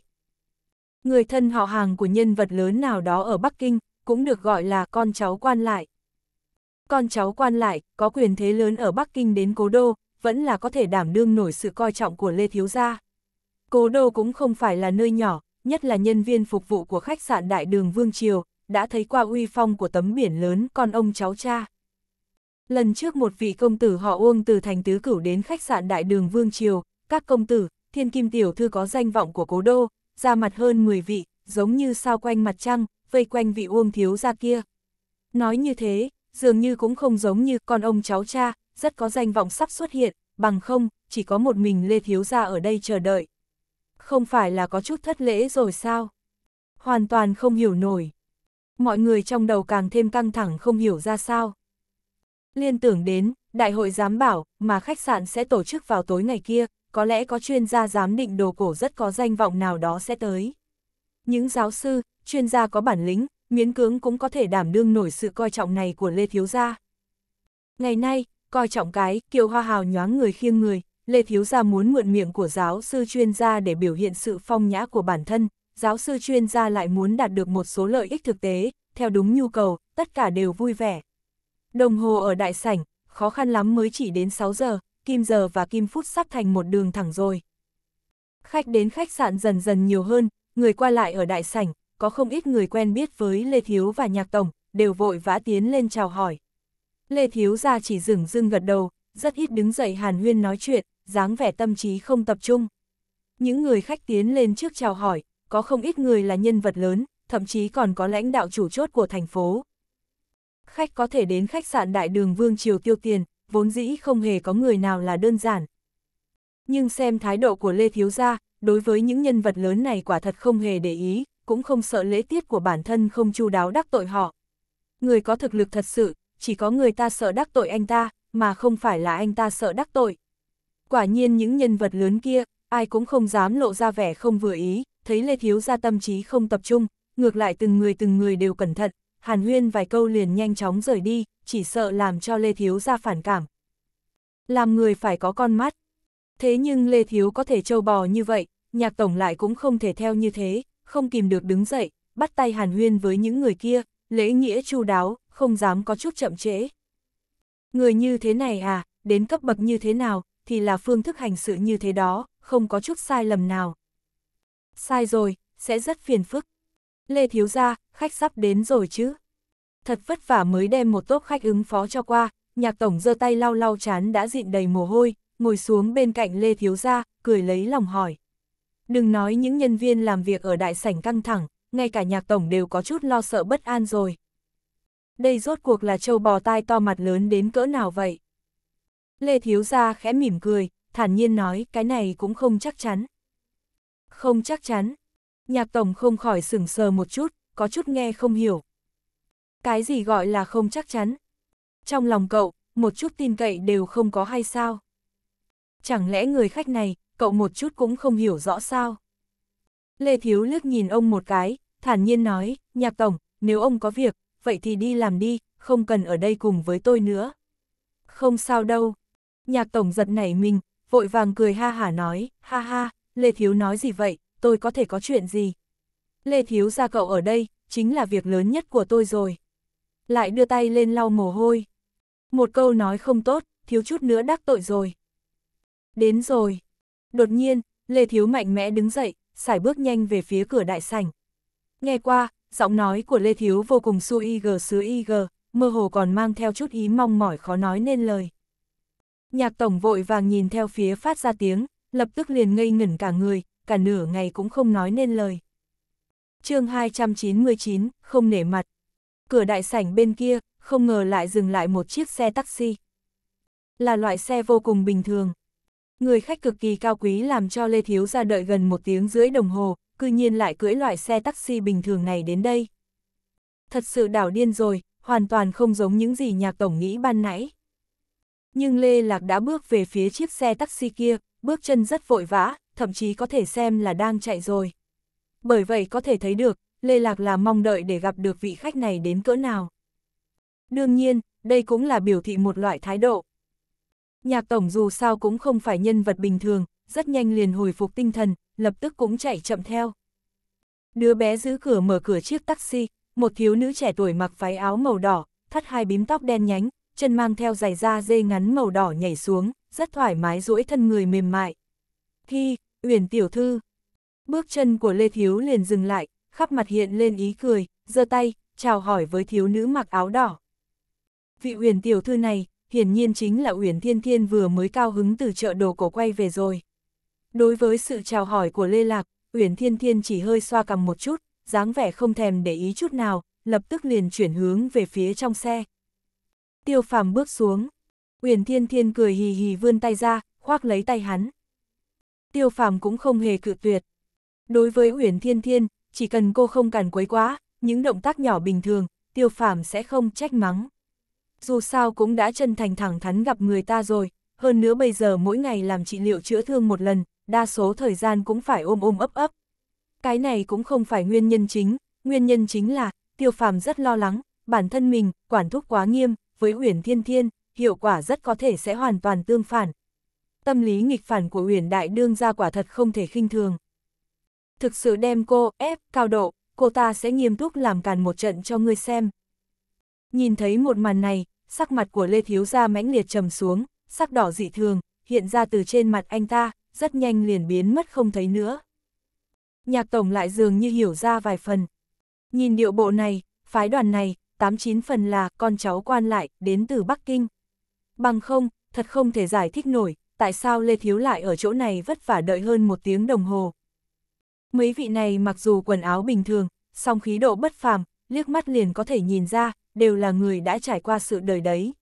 Người thân họ hàng của nhân vật lớn nào đó ở Bắc Kinh, cũng được gọi là con cháu quan lại. Con cháu quan lại, có quyền thế lớn ở Bắc Kinh đến cố đô, vẫn là có thể đảm đương nổi sự coi trọng của Lê Thiếu Gia. Cố đô cũng không phải là nơi nhỏ, nhất là nhân viên phục vụ của khách sạn Đại Đường Vương Triều, đã thấy qua uy phong của tấm biển lớn con ông cháu cha. Lần trước một vị công tử họ Uông từ thành tứ cửu đến khách sạn Đại Đường Vương Triều, các công tử, thiên kim tiểu thư có danh vọng của cố đô, ra mặt hơn 10 vị, giống như sao quanh mặt trăng, vây quanh vị Uông thiếu ra kia. Nói như thế, dường như cũng không giống như con ông cháu cha, rất có danh vọng sắp xuất hiện, bằng không, chỉ có một mình Lê Thiếu Gia ở đây chờ đợi không phải là có chút thất lễ rồi sao? Hoàn toàn không hiểu nổi. Mọi người trong đầu càng thêm căng thẳng không hiểu ra sao. Liên tưởng đến, đại hội giám bảo mà khách sạn sẽ tổ chức vào tối ngày kia, có lẽ có chuyên gia giám định đồ cổ rất có danh vọng nào đó sẽ tới. Những giáo sư, chuyên gia có bản lĩnh, miễn cưỡng cũng có thể đảm đương nổi sự coi trọng này của Lê Thiếu Gia. Ngày nay, coi trọng cái, Kiều Hoa Hào nhoáng người khiêng người, Lê Thiếu Gia muốn mượn miệng của giáo sư chuyên gia để biểu hiện sự phong nhã của bản thân, giáo sư chuyên gia lại muốn đạt được một số lợi ích thực tế, theo đúng nhu cầu, tất cả đều vui vẻ. Đồng hồ ở đại sảnh, khó khăn lắm mới chỉ đến 6 giờ, kim giờ và kim phút sắp thành một đường thẳng rồi. Khách đến khách sạn dần dần nhiều hơn, người qua lại ở đại sảnh, có không ít người quen biết với Lê Thiếu và Nhạc Tổng, đều vội vã tiến lên chào hỏi. Lê Thiếu gia chỉ dừng dưng gật đầu, rất ít đứng dậy hàn huyên nói chuyện, dáng vẻ tâm trí không tập trung. Những người khách tiến lên trước chào hỏi, có không ít người là nhân vật lớn, thậm chí còn có lãnh đạo chủ chốt của thành phố. Khách có thể đến khách sạn Đại Đường Vương Triều tiêu tiền, vốn dĩ không hề có người nào là đơn giản. Nhưng xem thái độ của Lê Thiếu Gia, đối với những nhân vật lớn này quả thật không hề để ý, cũng không sợ lễ tiết của bản thân không chu đáo đắc tội họ. Người có thực lực thật sự, chỉ có người ta sợ đắc tội anh ta, mà không phải là anh ta sợ đắc tội. Quả nhiên những nhân vật lớn kia, ai cũng không dám lộ ra vẻ không vừa ý, thấy Lê Thiếu ra tâm trí không tập trung, ngược lại từng người từng người đều cẩn thận, Hàn Huyên vài câu liền nhanh chóng rời đi, chỉ sợ làm cho Lê Thiếu ra phản cảm. Làm người phải có con mắt. Thế nhưng Lê Thiếu có thể trâu bò như vậy, nhạc tổng lại cũng không thể theo như thế, không kìm được đứng dậy, bắt tay Hàn Huyên với những người kia, lễ nghĩa chu đáo, không dám có chút chậm trễ. Người như thế này à, đến cấp bậc như thế nào, thì là phương thức hành sự như thế đó, không có chút sai lầm nào. Sai rồi, sẽ rất phiền phức. Lê Thiếu Gia, khách sắp đến rồi chứ. Thật vất vả mới đem một tốp khách ứng phó cho qua, nhạc tổng giơ tay lau lau chán đã dịn đầy mồ hôi, ngồi xuống bên cạnh Lê Thiếu Gia, cười lấy lòng hỏi. Đừng nói những nhân viên làm việc ở đại sảnh căng thẳng, ngay cả nhạc tổng đều có chút lo sợ bất an rồi. Đây rốt cuộc là châu bò tai to mặt lớn đến cỡ nào vậy? Lê Thiếu Gia khẽ mỉm cười, thản nhiên nói cái này cũng không chắc chắn. Không chắc chắn. Nhạc Tổng không khỏi sửng sờ một chút, có chút nghe không hiểu. Cái gì gọi là không chắc chắn? Trong lòng cậu, một chút tin cậy đều không có hay sao? Chẳng lẽ người khách này, cậu một chút cũng không hiểu rõ sao? Lê Thiếu liếc nhìn ông một cái, thản nhiên nói, nhạc tổng, nếu ông có việc, vậy thì đi làm đi, không cần ở đây cùng với tôi nữa. Không sao đâu, Nhạc tổng giật nảy mình, vội vàng cười ha hả nói, ha ha, Lê Thiếu nói gì vậy, tôi có thể có chuyện gì. Lê Thiếu ra cậu ở đây, chính là việc lớn nhất của tôi rồi. Lại đưa tay lên lau mồ hôi. Một câu nói không tốt, thiếu chút nữa đắc tội rồi. Đến rồi. Đột nhiên, Lê Thiếu mạnh mẽ đứng dậy, xài bước nhanh về phía cửa đại sảnh. Nghe qua, giọng nói của Lê Thiếu vô cùng su y g sứ y g, mơ hồ còn mang theo chút ý mong mỏi khó nói nên lời. Nhạc tổng vội vàng nhìn theo phía phát ra tiếng, lập tức liền ngây ngẩn cả người, cả nửa ngày cũng không nói nên lời. chương 299, không nể mặt. Cửa đại sảnh bên kia, không ngờ lại dừng lại một chiếc xe taxi. Là loại xe vô cùng bình thường. Người khách cực kỳ cao quý làm cho Lê Thiếu ra đợi gần một tiếng rưỡi đồng hồ, cư nhiên lại cưỡi loại xe taxi bình thường này đến đây. Thật sự đảo điên rồi, hoàn toàn không giống những gì nhạc tổng nghĩ ban nãy nhưng Lê Lạc đã bước về phía chiếc xe taxi kia, bước chân rất vội vã, thậm chí có thể xem là đang chạy rồi. Bởi vậy có thể thấy được, Lê Lạc là mong đợi để gặp được vị khách này đến cỡ nào. Đương nhiên, đây cũng là biểu thị một loại thái độ. Nhạc tổng dù sao cũng không phải nhân vật bình thường, rất nhanh liền hồi phục tinh thần, lập tức cũng chạy chậm theo. Đứa bé giữ cửa mở cửa chiếc taxi, một thiếu nữ trẻ tuổi mặc váy áo màu đỏ, thắt hai bím tóc đen nhánh, chân mang theo giày da dê ngắn màu đỏ nhảy xuống, rất thoải mái duỗi thân người mềm mại. Hi, Uyển tiểu thư. Bước chân của Lê Thiếu liền dừng lại, khắp mặt hiện lên ý cười, giơ tay, chào hỏi với thiếu nữ mặc áo đỏ. Vị Uyển tiểu thư này, hiển nhiên chính là Uyển Thiên Thiên vừa mới cao hứng từ chợ đồ cổ quay về rồi. Đối với sự chào hỏi của Lê Lạc, Uyển Thiên Thiên chỉ hơi xoa cằm một chút, dáng vẻ không thèm để ý chút nào, lập tức liền chuyển hướng về phía trong xe, tiêu phàm bước xuống. Uyển Thiên Thiên cười hì hì vươn tay ra, khoác lấy tay hắn. Tiêu phàm cũng không hề cự tuyệt. Đối với Uyển Thiên Thiên, chỉ cần cô không cản quấy quá, những động tác nhỏ bình thường, tiêu phàm sẽ không trách mắng. Dù sao cũng đã chân thành thẳng thắn gặp người ta rồi, hơn nữa bây giờ mỗi ngày làm trị liệu chữa thương một lần, đa số thời gian cũng phải ôm ôm ấp ấp. Cái này cũng không phải nguyên nhân chính, nguyên nhân chính là, tiêu phàm rất lo lắng, bản thân mình, quản thúc quá nghiêm, với Huyền Thiên Thiên, hiệu quả rất có thể sẽ hoàn toàn tương phản. Tâm lý nghịch phản của Huyền Đại Đương ra quả thật không thể khinh thường. Thực sự đem cô ép cao độ, cô ta sẽ nghiêm túc làm càn một trận cho ngươi xem. Nhìn thấy một màn này, sắc mặt của Lê Thiếu Gia mãnh liệt trầm xuống, sắc đỏ dị thường, hiện ra từ trên mặt anh ta, rất nhanh liền biến mất không thấy nữa. Nhạc Tổng lại dường như hiểu ra vài phần. Nhìn điệu bộ này, phái đoàn này, tám chín phần là con cháu quan lại, đến từ Bắc Kinh. Bằng không, thật không thể giải thích nổi, tại sao Lê Thiếu lại ở chỗ này vất vả đợi hơn một tiếng đồng hồ. Mấy vị này mặc dù quần áo bình thường, song khí độ bất phàm, liếc mắt liền có thể nhìn ra, đều là người đã trải qua sự đời đấy.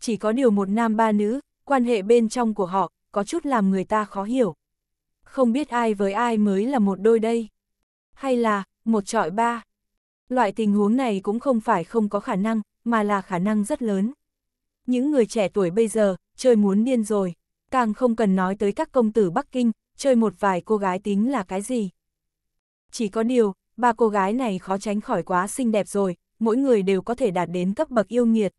Chỉ có điều một nam ba nữ, quan hệ bên trong của họ, có chút làm người ta khó hiểu. Không biết ai với ai mới là một đôi đây. Hay là, một trọi ba. Loại tình huống này cũng không phải không có khả năng, mà là khả năng rất lớn. Những người trẻ tuổi bây giờ, chơi muốn điên rồi, càng không cần nói tới các công tử Bắc Kinh, chơi một vài cô gái tính là cái gì. Chỉ có điều, ba cô gái này khó tránh khỏi quá xinh đẹp rồi, mỗi người đều có thể đạt đến cấp bậc yêu nghiệt.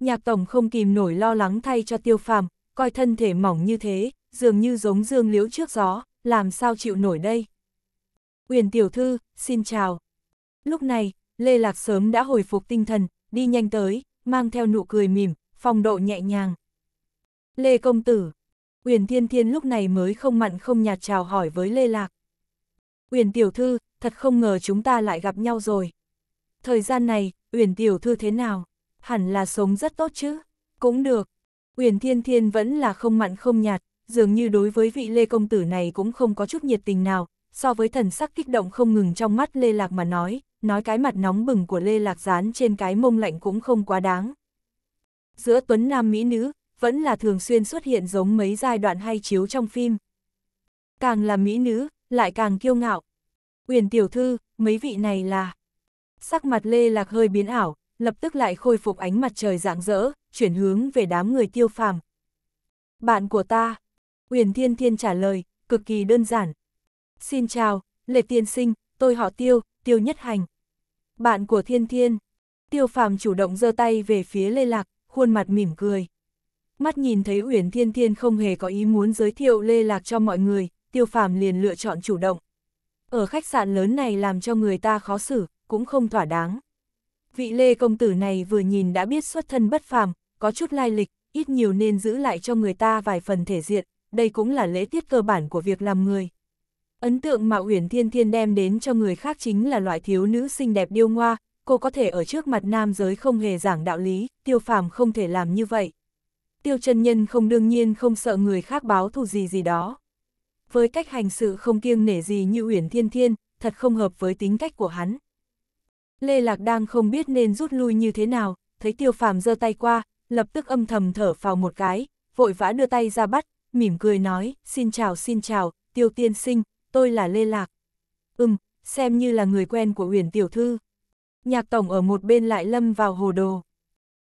Nhạc tổng không kìm nổi lo lắng thay cho tiêu phàm, coi thân thể mỏng như thế, dường như giống dương liễu trước gió, làm sao chịu nổi đây. Uyển tiểu thư, xin chào. Lúc này, Lê Lạc sớm đã hồi phục tinh thần, đi nhanh tới, mang theo nụ cười mỉm, phong độ nhẹ nhàng. Lê Công Tử Uyển Thiên Thiên lúc này mới không mặn không nhạt chào hỏi với Lê Lạc. Uyển Tiểu Thư, thật không ngờ chúng ta lại gặp nhau rồi. Thời gian này, Uyển Tiểu Thư thế nào? Hẳn là sống rất tốt chứ? Cũng được. Uyển Thiên Thiên vẫn là không mặn không nhạt, dường như đối với vị Lê Công Tử này cũng không có chút nhiệt tình nào, so với thần sắc kích động không ngừng trong mắt Lê Lạc mà nói, nói cái mặt nóng bừng của Lê Lạc dán trên cái mông lạnh cũng không quá đáng. Giữa tuấn nam mỹ nữ, vẫn là thường xuyên xuất hiện giống mấy giai đoạn hay chiếu trong phim. Càng là mỹ nữ, lại càng kiêu ngạo. Uyển tiểu thư, mấy vị này là... Sắc mặt Lê Lạc hơi biến ảo, lập tức lại khôi phục ánh mặt trời rạng rỡ, chuyển hướng về đám người tiêu phàm. Bạn của ta, Uyển Thiên Thiên trả lời, cực kỳ đơn giản. Xin chào, lê Tiên Sinh, tôi họ Tiêu, Tiêu Nhất Hành bạn của thiên thiên. Tiêu phàm chủ động giơ tay về phía Lê Lạc, khuôn mặt mỉm cười. Mắt nhìn thấy Uyển Thiên Thiên không hề có ý muốn giới thiệu Lê Lạc cho mọi người, tiêu phàm liền lựa chọn chủ động. Ở khách sạn lớn này làm cho người ta khó xử, cũng không thỏa đáng. Vị Lê công tử này vừa nhìn đã biết xuất thân bất phàm, có chút lai lịch, ít nhiều nên giữ lại cho người ta vài phần thể diện, đây cũng là lễ tiết cơ bản của việc làm người. Ấn tượng mà Uyển Thiên Thiên đem đến cho người khác chính là loại thiếu nữ xinh đẹp điêu ngoa, cô có thể ở trước mặt nam giới không hề giảng đạo lý, tiêu phàm không thể làm như vậy. Tiêu chân nhân không đương nhiên không sợ người khác báo thù gì gì đó. Với cách hành sự không kiêng nể gì như Uyển Thiên Thiên, thật không hợp với tính cách của hắn. Lê Lạc đang không biết nên rút lui như thế nào, thấy tiêu phàm giơ tay qua, lập tức âm thầm thở vào một cái, vội vã đưa tay ra bắt, mỉm cười nói, xin chào xin chào, tiêu tiên sinh, tôi là Lê Lạc. Ừm, xem như là người quen của uyển tiểu thư. Nhạc tổng ở một bên lại lâm vào hồ đồ.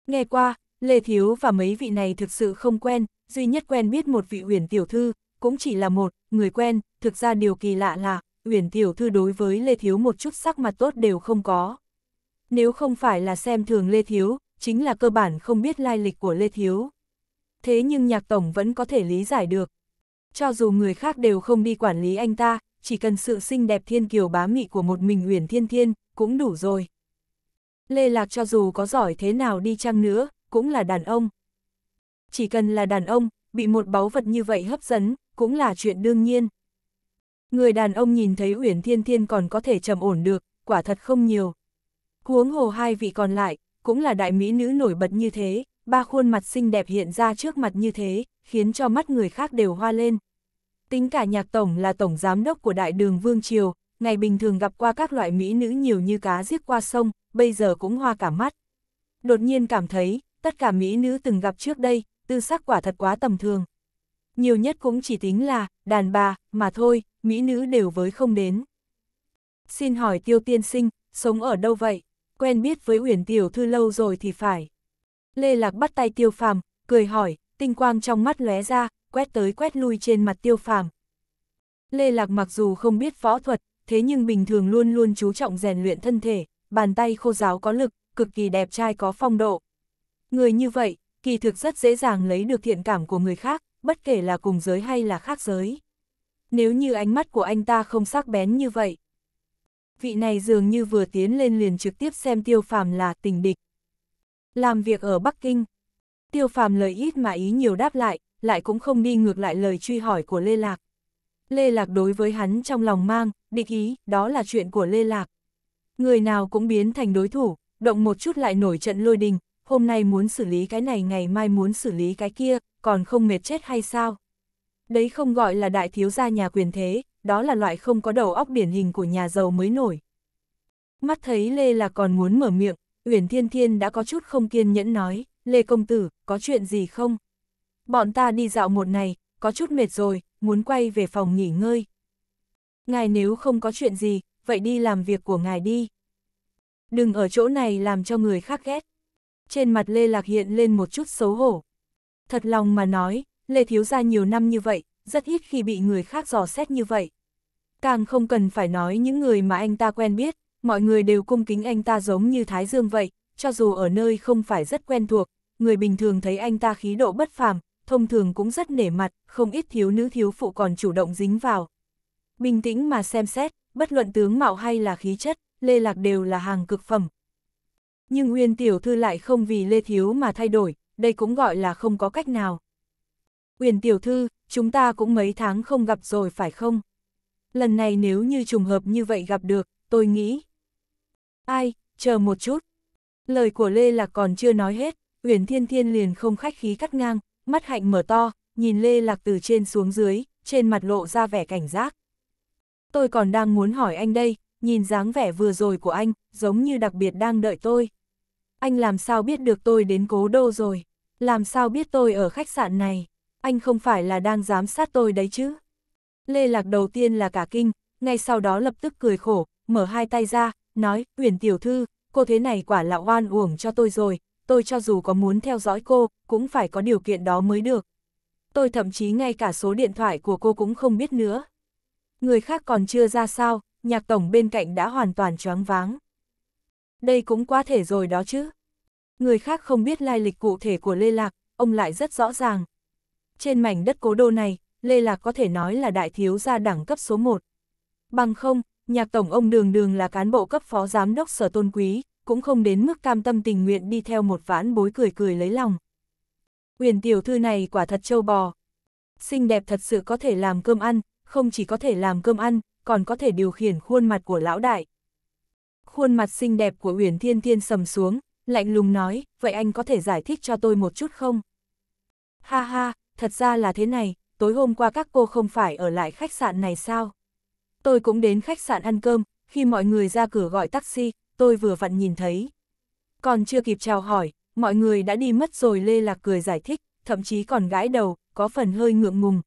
Nghe qua, Lê Thiếu và mấy vị này thực sự không quen, duy nhất quen biết một vị uyển tiểu thư, cũng chỉ là một, người quen, thực ra điều kỳ lạ là, uyển tiểu thư đối với Lê Thiếu một chút sắc mặt tốt đều không có. Nếu không phải là xem thường Lê Thiếu, chính là cơ bản không biết lai lịch của Lê Thiếu. Thế nhưng nhạc tổng vẫn có thể lý giải được. Cho dù người khác đều không đi quản lý anh ta, chỉ cần sự xinh đẹp thiên kiều bá mị của một mình Uyển Thiên Thiên, cũng đủ rồi. Lê Lạc cho dù có giỏi thế nào đi chăng nữa, cũng là đàn ông. Chỉ cần là đàn ông, bị một báu vật như vậy hấp dẫn, cũng là chuyện đương nhiên. Người đàn ông nhìn thấy Uyển Thiên Thiên còn có thể trầm ổn được, quả thật không nhiều. Huống hồ hai vị còn lại, cũng là đại mỹ nữ nổi bật như thế, ba khuôn mặt xinh đẹp hiện ra trước mặt như thế, khiến cho mắt người khác đều hoa lên. Tính cả nhạc tổng là tổng giám đốc của đại đường Vương Triều, ngày bình thường gặp qua các loại mỹ nữ nhiều như cá giết qua sông, bây giờ cũng hoa cả mắt. Đột nhiên cảm thấy, tất cả mỹ nữ từng gặp trước đây, tư sắc quả thật quá tầm thường. Nhiều nhất cũng chỉ tính là, đàn bà, mà thôi, mỹ nữ đều với không đến. Xin hỏi tiêu tiên sinh, sống ở đâu vậy? Quen biết với Uyển Tiểu Thư lâu rồi thì phải. Lê Lạc bắt tay tiêu phàm, cười hỏi, tinh quang trong mắt lóe ra, quét tới quét lui trên mặt tiêu phàm. Lê Lạc mặc dù không biết võ thuật, thế nhưng bình thường luôn luôn chú trọng rèn luyện thân thể, bàn tay khô giáo có lực, cực kỳ đẹp trai có phong độ. Người như vậy, kỳ thực rất dễ dàng lấy được thiện cảm của người khác, bất kể là cùng giới hay là khác giới. Nếu như ánh mắt của anh ta không sắc bén như vậy. Vị này dường như vừa tiến lên liền trực tiếp xem tiêu phàm là tình địch. Làm việc ở Bắc Kinh. Tiêu phàm lời ít mà ý nhiều đáp lại, lại cũng không đi ngược lại lời truy hỏi của Lê Lạc. Lê Lạc đối với hắn trong lòng mang, địch ý, đó là chuyện của Lê Lạc. Người nào cũng biến thành đối thủ, động một chút lại nổi trận lôi đình, hôm nay muốn xử lý cái này ngày mai muốn xử lý cái kia, còn không mệt chết hay sao? Đấy không gọi là đại thiếu gia nhà quyền thế, đó là loại không có đầu óc điển hình của nhà giàu mới nổi. Mắt thấy Lê là còn muốn mở miệng, Uyển Thiên Thiên đã có chút không kiên nhẫn nói, Lê Công Tử, có chuyện gì không? Bọn ta đi dạo một ngày, có chút mệt rồi, muốn quay về phòng nghỉ ngơi. Ngài nếu không có chuyện gì, vậy đi làm việc của ngài đi. Đừng ở chỗ này làm cho người khác ghét. Trên mặt Lê Lạc hiện lên một chút xấu hổ. Thật lòng mà nói, Lê Thiếu Gia nhiều năm như vậy, rất ít khi bị người khác dò xét như vậy. Càng không cần phải nói những người mà anh ta quen biết, mọi người đều cung kính anh ta giống như Thái Dương vậy, cho dù ở nơi không phải rất quen thuộc, người bình thường thấy anh ta khí độ bất phàm, thông thường cũng rất nể mặt, không ít thiếu nữ thiếu phụ còn chủ động dính vào. Bình tĩnh mà xem xét, bất luận tướng mạo hay là khí chất, Lê Lạc đều là hàng cực phẩm. Nhưng Uyên Tiểu Thư lại không vì Lê Thiếu mà thay đổi, đây cũng gọi là không có cách nào. Uyên Tiểu Thư, chúng ta cũng mấy tháng không gặp rồi phải không? Lần này nếu như trùng hợp như vậy gặp được, tôi nghĩ. Ai, chờ một chút. Lời của Lê Lạc còn chưa nói hết, Uyển Thiên Thiên liền không khách khí cắt ngang, mắt hạnh mở to, nhìn Lê Lạc từ trên xuống dưới, trên mặt lộ ra vẻ cảnh giác. Tôi còn đang muốn hỏi anh đây, nhìn dáng vẻ vừa rồi của anh, giống như đặc biệt đang đợi tôi. Anh làm sao biết được tôi đến cố đô rồi? Làm sao biết tôi ở khách sạn này? Anh không phải là đang giám sát tôi đấy chứ? Lê Lạc đầu tiên là cả kinh, ngay sau đó lập tức cười khổ, mở hai tay ra, nói, Uyển tiểu thư, cô thế này quả là oan uổng cho tôi rồi, tôi cho dù có muốn theo dõi cô, cũng phải có điều kiện đó mới được. Tôi thậm chí ngay cả số điện thoại của cô cũng không biết nữa. Người khác còn chưa ra sao, nhạc tổng bên cạnh đã hoàn toàn choáng váng. Đây cũng quá thể rồi đó chứ. Người khác không biết lai lịch cụ thể của Lê Lạc, ông lại rất rõ ràng. Trên mảnh đất cố đô này, Lê Lạc có thể nói là đại thiếu gia đẳng cấp số 1. Bằng không, nhạc tổng ông đường đường là cán bộ cấp phó giám đốc sở tôn quý, cũng không đến mức cam tâm tình nguyện đi theo một vãn bối cười cười lấy lòng. Uyển tiểu thư này quả thật châu bò. Xinh đẹp thật sự có thể làm cơm ăn, không chỉ có thể làm cơm ăn, còn có thể điều khiển khuôn mặt của lão đại. Khuôn mặt xinh đẹp của Uyển Thiên Thiên sầm xuống, lạnh lùng nói, vậy anh có thể giải thích cho tôi một chút không? Ha ha, thật ra là thế này, tối hôm qua các cô không phải ở lại khách sạn này sao? Tôi cũng đến khách sạn ăn cơm, khi mọi người ra cửa gọi taxi, tôi vừa vặn nhìn thấy. Còn chưa kịp chào hỏi, mọi người đã đi mất rồi Lê Lạc cười giải thích, thậm chí còn gãi đầu, có phần hơi ngượng ngùng.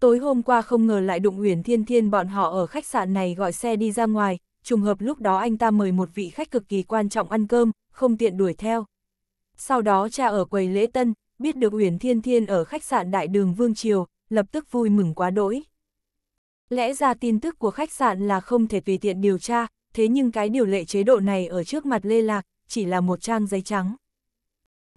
Tối hôm qua không ngờ lại đụng Uyển Thiên Thiên bọn họ ở khách sạn này gọi xe đi ra ngoài, trùng hợp lúc đó anh ta mời một vị khách cực kỳ quan trọng ăn cơm, không tiện đuổi theo. Sau đó cha ở quầy lễ tân, biết được Uyển Thiên Thiên ở khách sạn Đại Đường Vương Triều, lập tức vui mừng quá đỗi. Lẽ ra tin tức của khách sạn là không thể tùy tiện điều tra, thế nhưng cái điều lệ chế độ này ở trước mặt Lê Lạc, chỉ là một trang giấy trắng.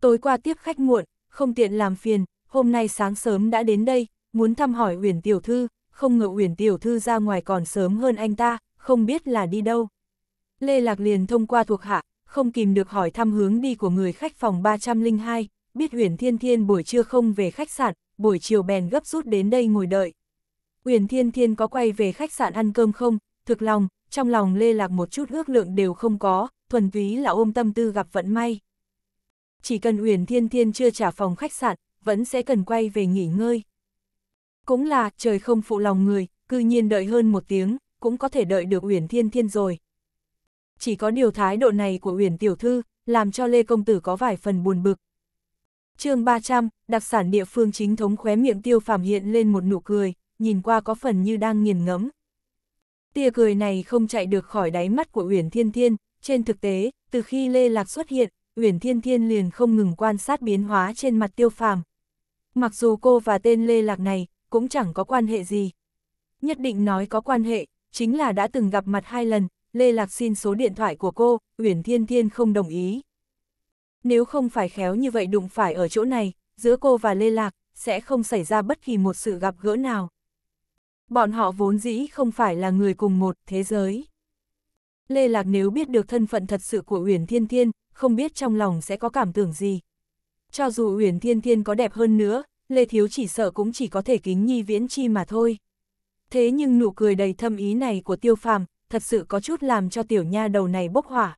Tối qua tiếp khách muộn, không tiện làm phiền, hôm nay sáng sớm đã đến đây, muốn thăm hỏi Uyển Tiểu Thư, không ngờ Uyển Tiểu Thư ra ngoài còn sớm hơn anh ta, không biết là đi đâu. Lê Lạc liền thông qua thuộc hạ, không kìm được hỏi thăm hướng đi của người khách phòng 302, biết Uyển Thiên Thiên buổi trưa không về khách sạn, buổi chiều bèn gấp rút đến đây ngồi đợi. Uyển Thiên Thiên có quay về khách sạn ăn cơm không? Thực lòng, trong lòng Lê Lạc một chút ước lượng đều không có, thuần túy là ôm tâm tư gặp vận may. Chỉ cần Uyển Thiên Thiên chưa trả phòng khách sạn, vẫn sẽ cần quay về nghỉ ngơi. Cũng là, trời không phụ lòng người, cư nhiên đợi hơn một tiếng, cũng có thể đợi được Uyển Thiên Thiên rồi. Chỉ có điều thái độ này của Uyển Tiểu Thư, làm cho Lê Công Tử có vài phần buồn bực. chương 300, đặc sản địa phương chính thống khóe miệng tiêu phàm hiện lên một nụ cười, nhìn qua có phần như đang nghiền ngẫm, Tia cười này không chạy được khỏi đáy mắt của Uyển Thiên Thiên, trên thực tế, từ khi Lê Lạc xuất hiện, Uyển Thiên Thiên liền không ngừng quan sát biến hóa trên mặt Tiêu Phàm. Mặc dù cô và tên Lê Lạc này cũng chẳng có quan hệ gì. Nhất định nói có quan hệ, chính là đã từng gặp mặt hai lần, Lê Lạc xin số điện thoại của cô, Uyển Thiên Thiên không đồng ý. Nếu không phải khéo như vậy đụng phải ở chỗ này, giữa cô và Lê Lạc, sẽ không xảy ra bất kỳ một sự gặp gỡ nào. Bọn họ vốn dĩ không phải là người cùng một thế giới. Lê Lạc nếu biết được thân phận thật sự của Uyển Thiên Thiên, không biết trong lòng sẽ có cảm tưởng gì. Cho dù Uyển Thiên Thiên có đẹp hơn nữa, Lê Thiếu chỉ sợ cũng chỉ có thể kính nhi viễn chi mà thôi. Thế nhưng nụ cười đầy thâm ý này của Tiêu Phàm thật sự có chút làm cho tiểu nha đầu này bốc hỏa.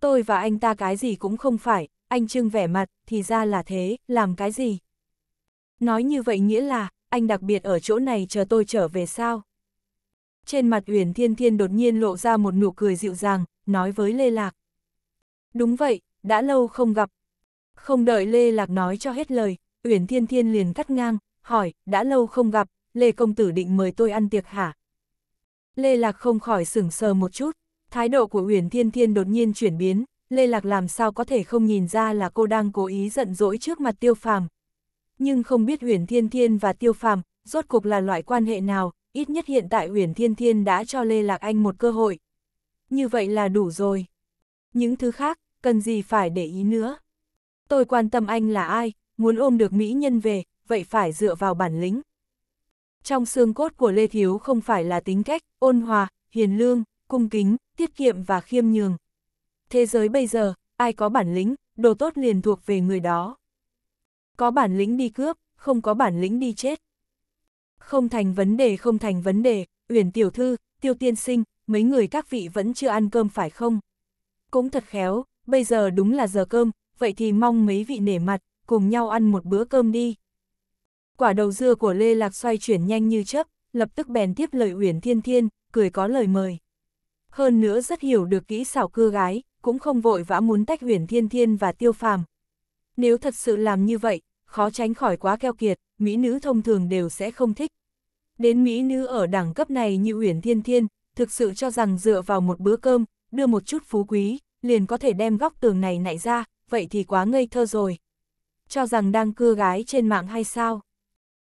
Tôi và anh ta cái gì cũng không phải, anh trưng vẻ mặt, thì ra là thế, làm cái gì? Nói như vậy nghĩa là, anh đặc biệt ở chỗ này chờ tôi trở về sao? Trên mặt Uyển Thiên Thiên đột nhiên lộ ra một nụ cười dịu dàng, nói với Lê Lạc. Đúng vậy, đã lâu không gặp. Không đợi Lê Lạc nói cho hết lời, Uyển Thiên Thiên liền cắt ngang, hỏi, đã lâu không gặp, Lê Công Tử định mời tôi ăn tiệc hả? Lê Lạc không khỏi sửng sờ một chút, thái độ của Uyển Thiên Thiên đột nhiên chuyển biến, Lê Lạc làm sao có thể không nhìn ra là cô đang cố ý giận dỗi trước mặt tiêu phàm, nhưng không biết huyền thiên thiên và tiêu phàm, rốt cục là loại quan hệ nào, ít nhất hiện tại huyền thiên thiên đã cho Lê Lạc Anh một cơ hội. Như vậy là đủ rồi. Những thứ khác, cần gì phải để ý nữa. Tôi quan tâm anh là ai, muốn ôm được mỹ nhân về, vậy phải dựa vào bản lĩnh. Trong xương cốt của Lê Thiếu không phải là tính cách, ôn hòa, hiền lương, cung kính, tiết kiệm và khiêm nhường. Thế giới bây giờ, ai có bản lĩnh, đồ tốt liền thuộc về người đó có bản lĩnh đi cướp, không có bản lĩnh đi chết. Không thành vấn đề không thành vấn đề, Uyển Tiểu Thư, Tiêu Tiên Sinh, mấy người các vị vẫn chưa ăn cơm phải không? Cũng thật khéo, bây giờ đúng là giờ cơm, vậy thì mong mấy vị nể mặt, cùng nhau ăn một bữa cơm đi. Quả đầu dưa của Lê Lạc xoay chuyển nhanh như chớp, lập tức bèn tiếp lời Uyển Thiên Thiên, cười có lời mời. Hơn nữa rất hiểu được kỹ xảo cưa gái, cũng không vội vã muốn tách Uyển Thiên Thiên và Tiêu Phàm. Nếu thật sự làm như vậy, khó tránh khỏi quá keo kiệt, mỹ nữ thông thường đều sẽ không thích. Đến mỹ nữ ở đẳng cấp này như Uyển Thiên Thiên, thực sự cho rằng dựa vào một bữa cơm, đưa một chút phú quý, liền có thể đem góc tường này nảy ra, vậy thì quá ngây thơ rồi. Cho rằng đang cưa gái trên mạng hay sao?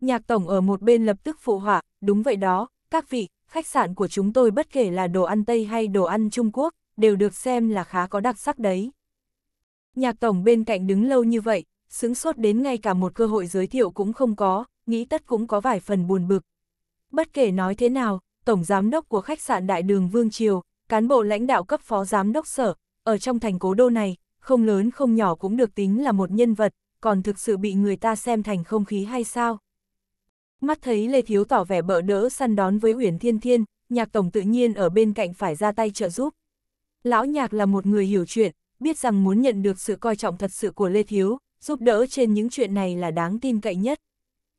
Nhạc tổng ở một bên lập tức phụ họa, đúng vậy đó, các vị, khách sạn của chúng tôi bất kể là đồ ăn Tây hay đồ ăn Trung Quốc, đều được xem là khá có đặc sắc đấy. Nhạc tổng bên cạnh đứng lâu như vậy, xứng sốt đến ngay cả một cơ hội giới thiệu cũng không có, nghĩ tất cũng có vài phần buồn bực. Bất kể nói thế nào, Tổng Giám đốc của khách sạn Đại đường Vương Triều, cán bộ lãnh đạo cấp phó giám đốc sở, ở trong thành cố đô này, không lớn không nhỏ cũng được tính là một nhân vật, còn thực sự bị người ta xem thành không khí hay sao? Mắt thấy Lê Thiếu tỏ vẻ bỡ đỡ săn đón với Uyển Thiên Thiên, nhạc tổng tự nhiên ở bên cạnh phải ra tay trợ giúp. Lão nhạc là một người hiểu chuyện, biết rằng muốn nhận được sự coi trọng thật sự của Lê Thiếu, giúp đỡ trên những chuyện này là đáng tin cậy nhất.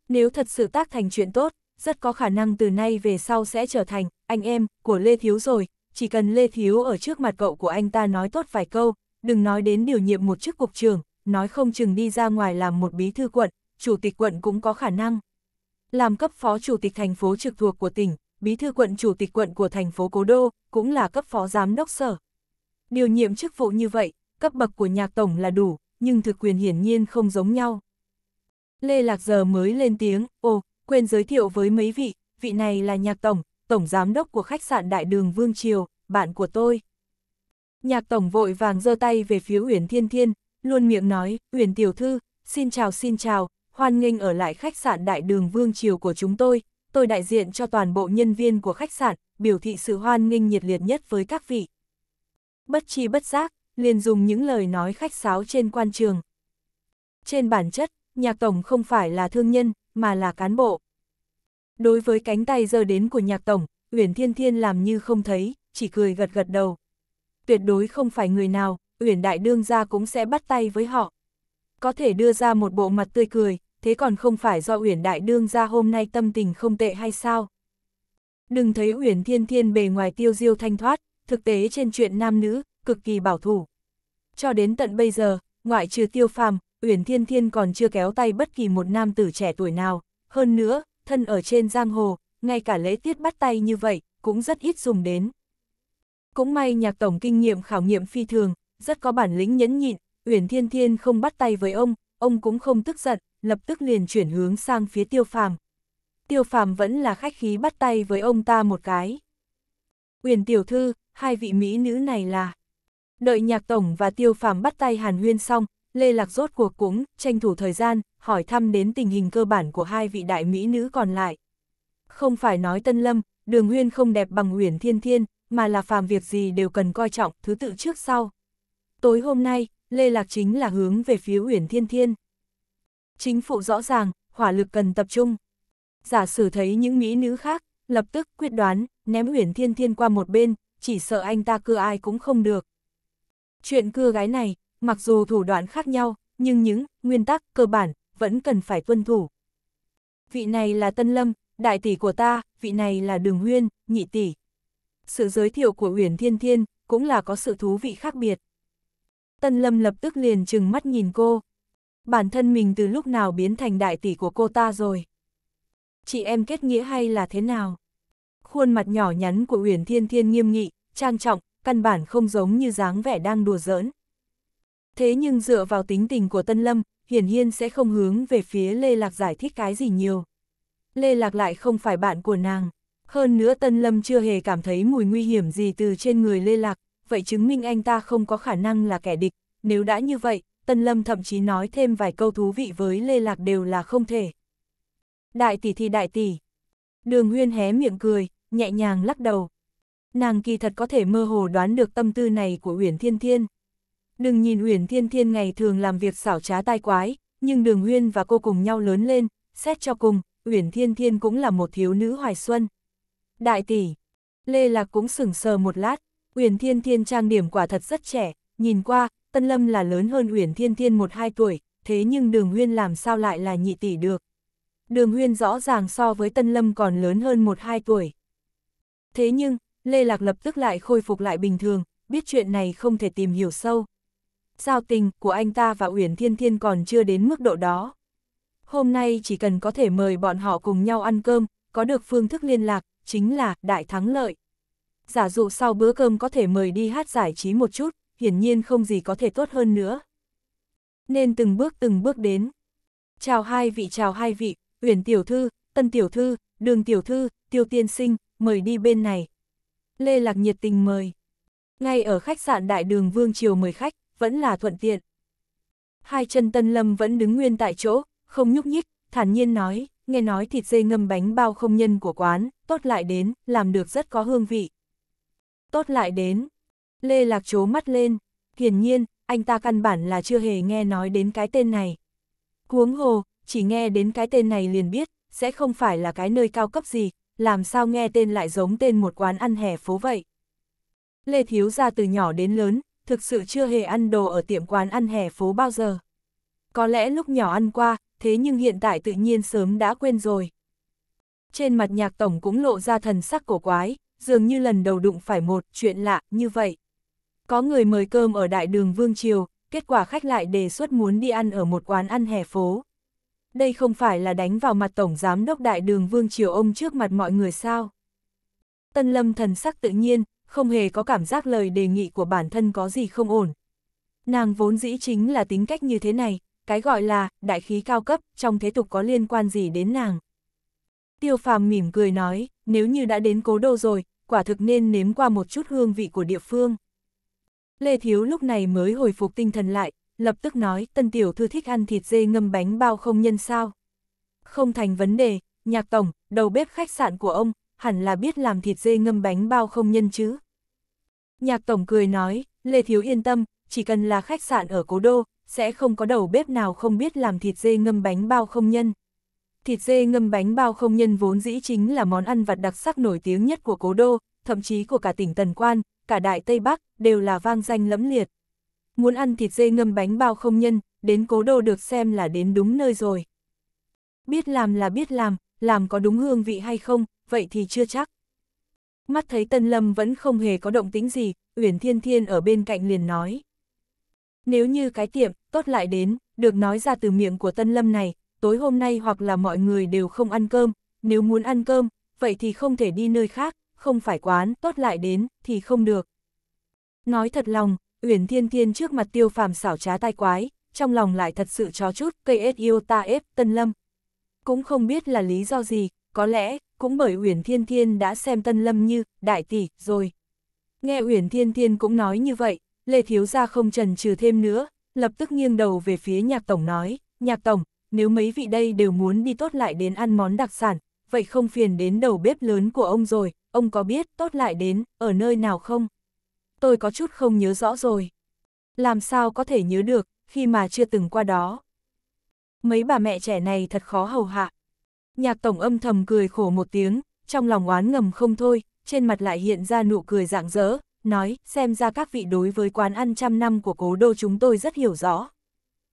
Nếu thật sự tác thành chuyện tốt, rất có khả năng từ nay về sau sẽ trở thành anh em của Lê Thiếu rồi, chỉ cần Lê Thiếu ở trước mặt cậu của anh ta nói tốt vài câu, đừng nói đến điều nhiệm một chức cục trưởng, nói không chừng đi ra ngoài làm một bí thư quận, chủ tịch quận cũng có khả năng. Làm cấp phó chủ tịch thành phố trực thuộc của tỉnh, bí thư quận chủ tịch quận của thành phố Cố Đô, cũng là cấp phó giám đốc sở. Điều nhiệm chức vụ như vậy, cấp bậc của nhạc tổng là đủ, nhưng thực quyền hiển nhiên không giống nhau. Lê Lạc giờ mới lên tiếng, ồ, quên giới thiệu với mấy vị, vị này là nhạc tổng, tổng giám đốc của khách sạn Đại Đường Vương Triều, bạn của tôi. Nhạc tổng vội vàng giơ tay về phía Uyển Thiên Thiên, luôn miệng nói, Uyển tiểu thư, xin chào xin chào, hoan nghênh ở lại khách sạn Đại Đường Vương Triều của chúng tôi, tôi đại diện cho toàn bộ nhân viên của khách sạn, biểu thị sự hoan nghênh nhiệt liệt nhất với các vị. Bất chi bất giác, liền dùng những lời nói khách sáo trên quan trường. Trên bản chất, nhạc tổng không phải là thương nhân, mà là cán bộ. Đối với cánh tay giơ đến của nhạc tổng, Uyển Thiên Thiên làm như không thấy, chỉ cười gật gật đầu. Tuyệt đối không phải người nào, Uyển Đại Đương ra cũng sẽ bắt tay với họ. Có thể đưa ra một bộ mặt tươi cười, thế còn không phải do Uyển Đại Đương ra hôm nay tâm tình không tệ hay sao? Đừng thấy Uyển Thiên Thiên bề ngoài tiêu diêu thanh thoát, thực tế trên chuyện nam nữ, cực kỳ bảo thủ. Cho đến tận bây giờ, ngoại trừ tiêu phàm, Uyển Thiên Thiên còn chưa kéo tay bất kỳ một nam tử trẻ tuổi nào, hơn nữa, thân ở trên giang hồ, ngay cả lễ tiết bắt tay như vậy, cũng rất ít dùng đến. Cũng may nhạc tổng kinh nghiệm khảo nghiệm phi thường, rất có bản lĩnh nhẫn nhịn, Uyển Thiên Thiên không bắt tay với ông, ông cũng không tức giận, lập tức liền chuyển hướng sang phía tiêu phàm. Tiêu phàm vẫn là khách khí bắt tay với ông ta một cái. Uyển tiểu thư, hai vị mỹ nữ này là... Đợi nhạc tổng và tiêu phàm bắt tay Hàn Huyên xong, Lê Lạc rốt cuộc cũng, tranh thủ thời gian, hỏi thăm đến tình hình cơ bản của hai vị đại mỹ nữ còn lại. Không phải nói Tân Lâm, Đường Huyên không đẹp bằng Huyền Thiên Thiên, mà là phàm việc gì đều cần coi trọng, thứ tự trước sau. Tối hôm nay, Lê Lạc chính là hướng về phía Huyền Thiên Thiên. Chính phụ rõ ràng, hỏa lực cần tập trung. Giả sử thấy những mỹ nữ khác, lập tức quyết đoán, ném Huyền Thiên Thiên qua một bên, chỉ sợ anh ta cưa ai cũng không được. Chuyện cưa gái này, mặc dù thủ đoạn khác nhau, nhưng những nguyên tắc cơ bản vẫn cần phải tuân thủ. Vị này là Tân Lâm, đại tỷ của ta, vị này là Đường nguyên nhị tỷ. Sự giới thiệu của Uyển Thiên Thiên cũng là có sự thú vị khác biệt. Tân Lâm lập tức liền trừng mắt nhìn cô. Bản thân mình từ lúc nào biến thành đại tỷ của cô ta rồi? Chị em kết nghĩa hay là thế nào? Khuôn mặt nhỏ nhắn của Uyển Thiên Thiên nghiêm nghị, trang trọng, căn bản không giống như dáng vẻ đang đùa giỡn. Thế nhưng dựa vào tính tình của Tân Lâm, hiển nhiên sẽ không hướng về phía Lê Lạc giải thích cái gì nhiều. Lê Lạc lại không phải bạn của nàng. Hơn nữa Tân Lâm chưa hề cảm thấy mùi nguy hiểm gì từ trên người Lê Lạc, vậy chứng minh anh ta không có khả năng là kẻ địch. Nếu đã như vậy, Tân Lâm thậm chí nói thêm vài câu thú vị với Lê Lạc đều là không thể. Đại tỷ thì đại tỷ. Đường Huyên hé miệng cười, nhẹ nhàng lắc đầu, nàng kỳ thật có thể mơ hồ đoán được tâm tư này của Uyển Thiên Thiên. Đừng nhìn Uyển Thiên Thiên ngày thường làm việc xảo trá tai quái, nhưng Đường Huyên và cô cùng nhau lớn lên, xét cho cùng, Uyển Thiên Thiên cũng là một thiếu nữ hoài xuân. Đại tỷ, Lê Lạc cũng sửng sờ một lát, Uyển Thiên Thiên trang điểm quả thật rất trẻ, nhìn qua, Tân Lâm là lớn hơn Uyển Thiên Thiên một hai tuổi, thế nhưng Đường Huyên làm sao lại là nhị tỷ được. Đường Huyên rõ ràng so với Tân Lâm còn lớn hơn một hai tuổi. Thế nhưng, Lê Lạc lập tức lại khôi phục lại bình thường, biết chuyện này không thể tìm hiểu sâu. Giao tình của anh ta và Uyển Thiên Thiên còn chưa đến mức độ đó. Hôm nay chỉ cần có thể mời bọn họ cùng nhau ăn cơm, có được phương thức liên lạc, chính là đại thắng lợi. Giả dụ sau bữa cơm có thể mời đi hát giải trí một chút, hiển nhiên không gì có thể tốt hơn nữa. Nên từng bước từng bước đến. Chào hai vị chào hai vị, Uyển tiểu thư, Tân tiểu thư, Đường tiểu thư, Tiêu tiên sinh, mời đi bên này. Lê Lạc nhiệt tình mời. Ngay ở khách sạn Đại Đường Vương Triều mời khách, vẫn là thuận tiện. Hai chân Tân Lâm vẫn đứng nguyên tại chỗ, không nhúc nhích, thản nhiên nói, nghe nói thịt dê ngâm bánh bao không nhân của quán, tốt lại đến, làm được rất có hương vị. Tốt lại đến. Lê Lạc chố mắt lên, hiển nhiên, anh ta căn bản là chưa hề nghe nói đến cái tên này. Huống hồ, chỉ nghe đến cái tên này liền biết, sẽ không phải là cái nơi cao cấp gì, làm sao nghe tên lại giống tên một quán ăn hè phố vậy. Lê Thiếu Gia từ nhỏ đến lớn, thực sự chưa hề ăn đồ ở tiệm quán ăn hè phố bao giờ. Có lẽ lúc nhỏ ăn qua, thế nhưng hiện tại tự nhiên sớm đã quên rồi. Trên mặt nhạc tổng cũng lộ ra thần sắc cổ quái, dường như lần đầu đụng phải một chuyện lạ như vậy. Có người mời cơm ở đại đường Vương Triều, kết quả khách lại đề xuất muốn đi ăn ở một quán ăn hè phố đây không phải là đánh vào mặt Tổng Giám đốc Đại đường Vương Triều ông trước mặt mọi người sao. Tân Lâm thần sắc tự nhiên, không hề có cảm giác lời đề nghị của bản thân có gì không ổn. Nàng vốn dĩ chính là tính cách như thế này, cái gọi là đại khí cao cấp trong thế tục có liên quan gì đến nàng. Tiêu phàm mỉm cười nói, nếu như đã đến cố đô rồi, quả thực nên nếm qua một chút hương vị của địa phương. Lê Thiếu lúc này mới hồi phục tinh thần lại, lập tức nói tân tiểu thư thích ăn thịt dê ngâm bánh bao không nhân sao. Không thành vấn đề, nhạc tổng, đầu bếp khách sạn của ông, hẳn là biết làm thịt dê ngâm bánh bao không nhân chứ. Nhạc tổng cười nói, Lê Thiếu yên tâm, chỉ cần là khách sạn ở cố đô, sẽ không có đầu bếp nào không biết làm thịt dê ngâm bánh bao không nhân. Thịt dê ngâm bánh bao không nhân vốn dĩ chính là món ăn vặt đặc sắc nổi tiếng nhất của cố đô, thậm chí của cả tỉnh Tần Quan, cả Đại Tây Bắc, đều là vang danh lẫm liệt muốn ăn thịt dê ngâm bánh bao không nhân, đến cố đô được xem là đến đúng nơi rồi. Biết làm là biết làm, làm có đúng hương vị hay không, vậy thì chưa chắc. Mắt thấy Tân Lâm vẫn không hề có động tĩnh gì, Uyển Thiên Thiên ở bên cạnh liền nói. Nếu như cái tiệm, tốt lại đến, được nói ra từ miệng của Tân Lâm này, tối hôm nay hoặc là mọi người đều không ăn cơm, nếu muốn ăn cơm, vậy thì không thể đi nơi khác, không phải quán, tốt lại đến, thì không được. Nói thật lòng, Uyển Thiên Thiên trước mặt tiêu phàm xảo trá tai quái, trong lòng lại thật sự chó chút, cây ết yêu ta ép, Tân Lâm. Cũng không biết là lý do gì, có lẽ, cũng bởi Uyển Thiên Thiên đã xem Tân Lâm như, đại tỷ, rồi. Nghe Uyển Thiên Thiên cũng nói như vậy, Lê Thiếu Gia không trần trừ thêm nữa, lập tức nghiêng đầu về phía nhạc tổng nói, nhạc tổng, nếu mấy vị đây đều muốn đi tốt lại đến ăn món đặc sản, vậy không phiền đến đầu bếp lớn của ông rồi, ông có biết tốt lại đến, ở nơi nào không? tôi có chút không nhớ rõ rồi. Làm sao có thể nhớ được, khi mà chưa từng qua đó. Mấy bà mẹ trẻ này thật khó hầu hạ. Nhạc tổng âm thầm cười khổ một tiếng, trong lòng oán ngầm không thôi, trên mặt lại hiện ra nụ cười rạng rỡ, nói, xem ra các vị đối với quán ăn trăm năm của cố đô chúng tôi rất hiểu rõ.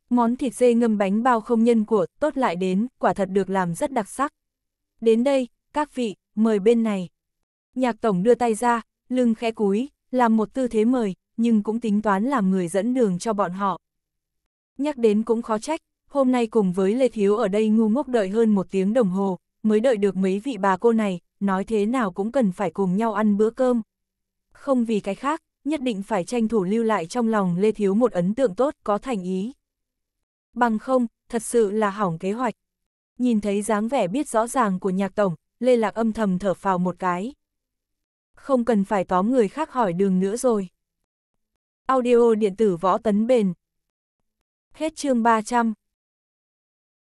Món thịt dê ngâm bánh bao không nhân của tốt lại đến, quả thật được làm rất đặc sắc. Đến đây, các vị, mời bên này. Nhạc tổng đưa tay ra, lưng khẽ cúi, làm một tư thế mời, nhưng cũng tính toán làm người dẫn đường cho bọn họ. Nhắc đến cũng khó trách, hôm nay cùng với Lê Thiếu ở đây ngu ngốc đợi hơn một tiếng đồng hồ, mới đợi được mấy vị bà cô này, nói thế nào cũng cần phải cùng nhau ăn bữa cơm. Không vì cái khác, nhất định phải tranh thủ lưu lại trong lòng Lê Thiếu một ấn tượng tốt có thành ý. Bằng không, thật sự là hỏng kế hoạch. Nhìn thấy dáng vẻ biết rõ ràng của nhạc tổng, Lê Lạc âm thầm thở phào một cái không cần phải tóm người khác hỏi đường nữa rồi. Audio điện tử võ tấn bền. Hết chương 300.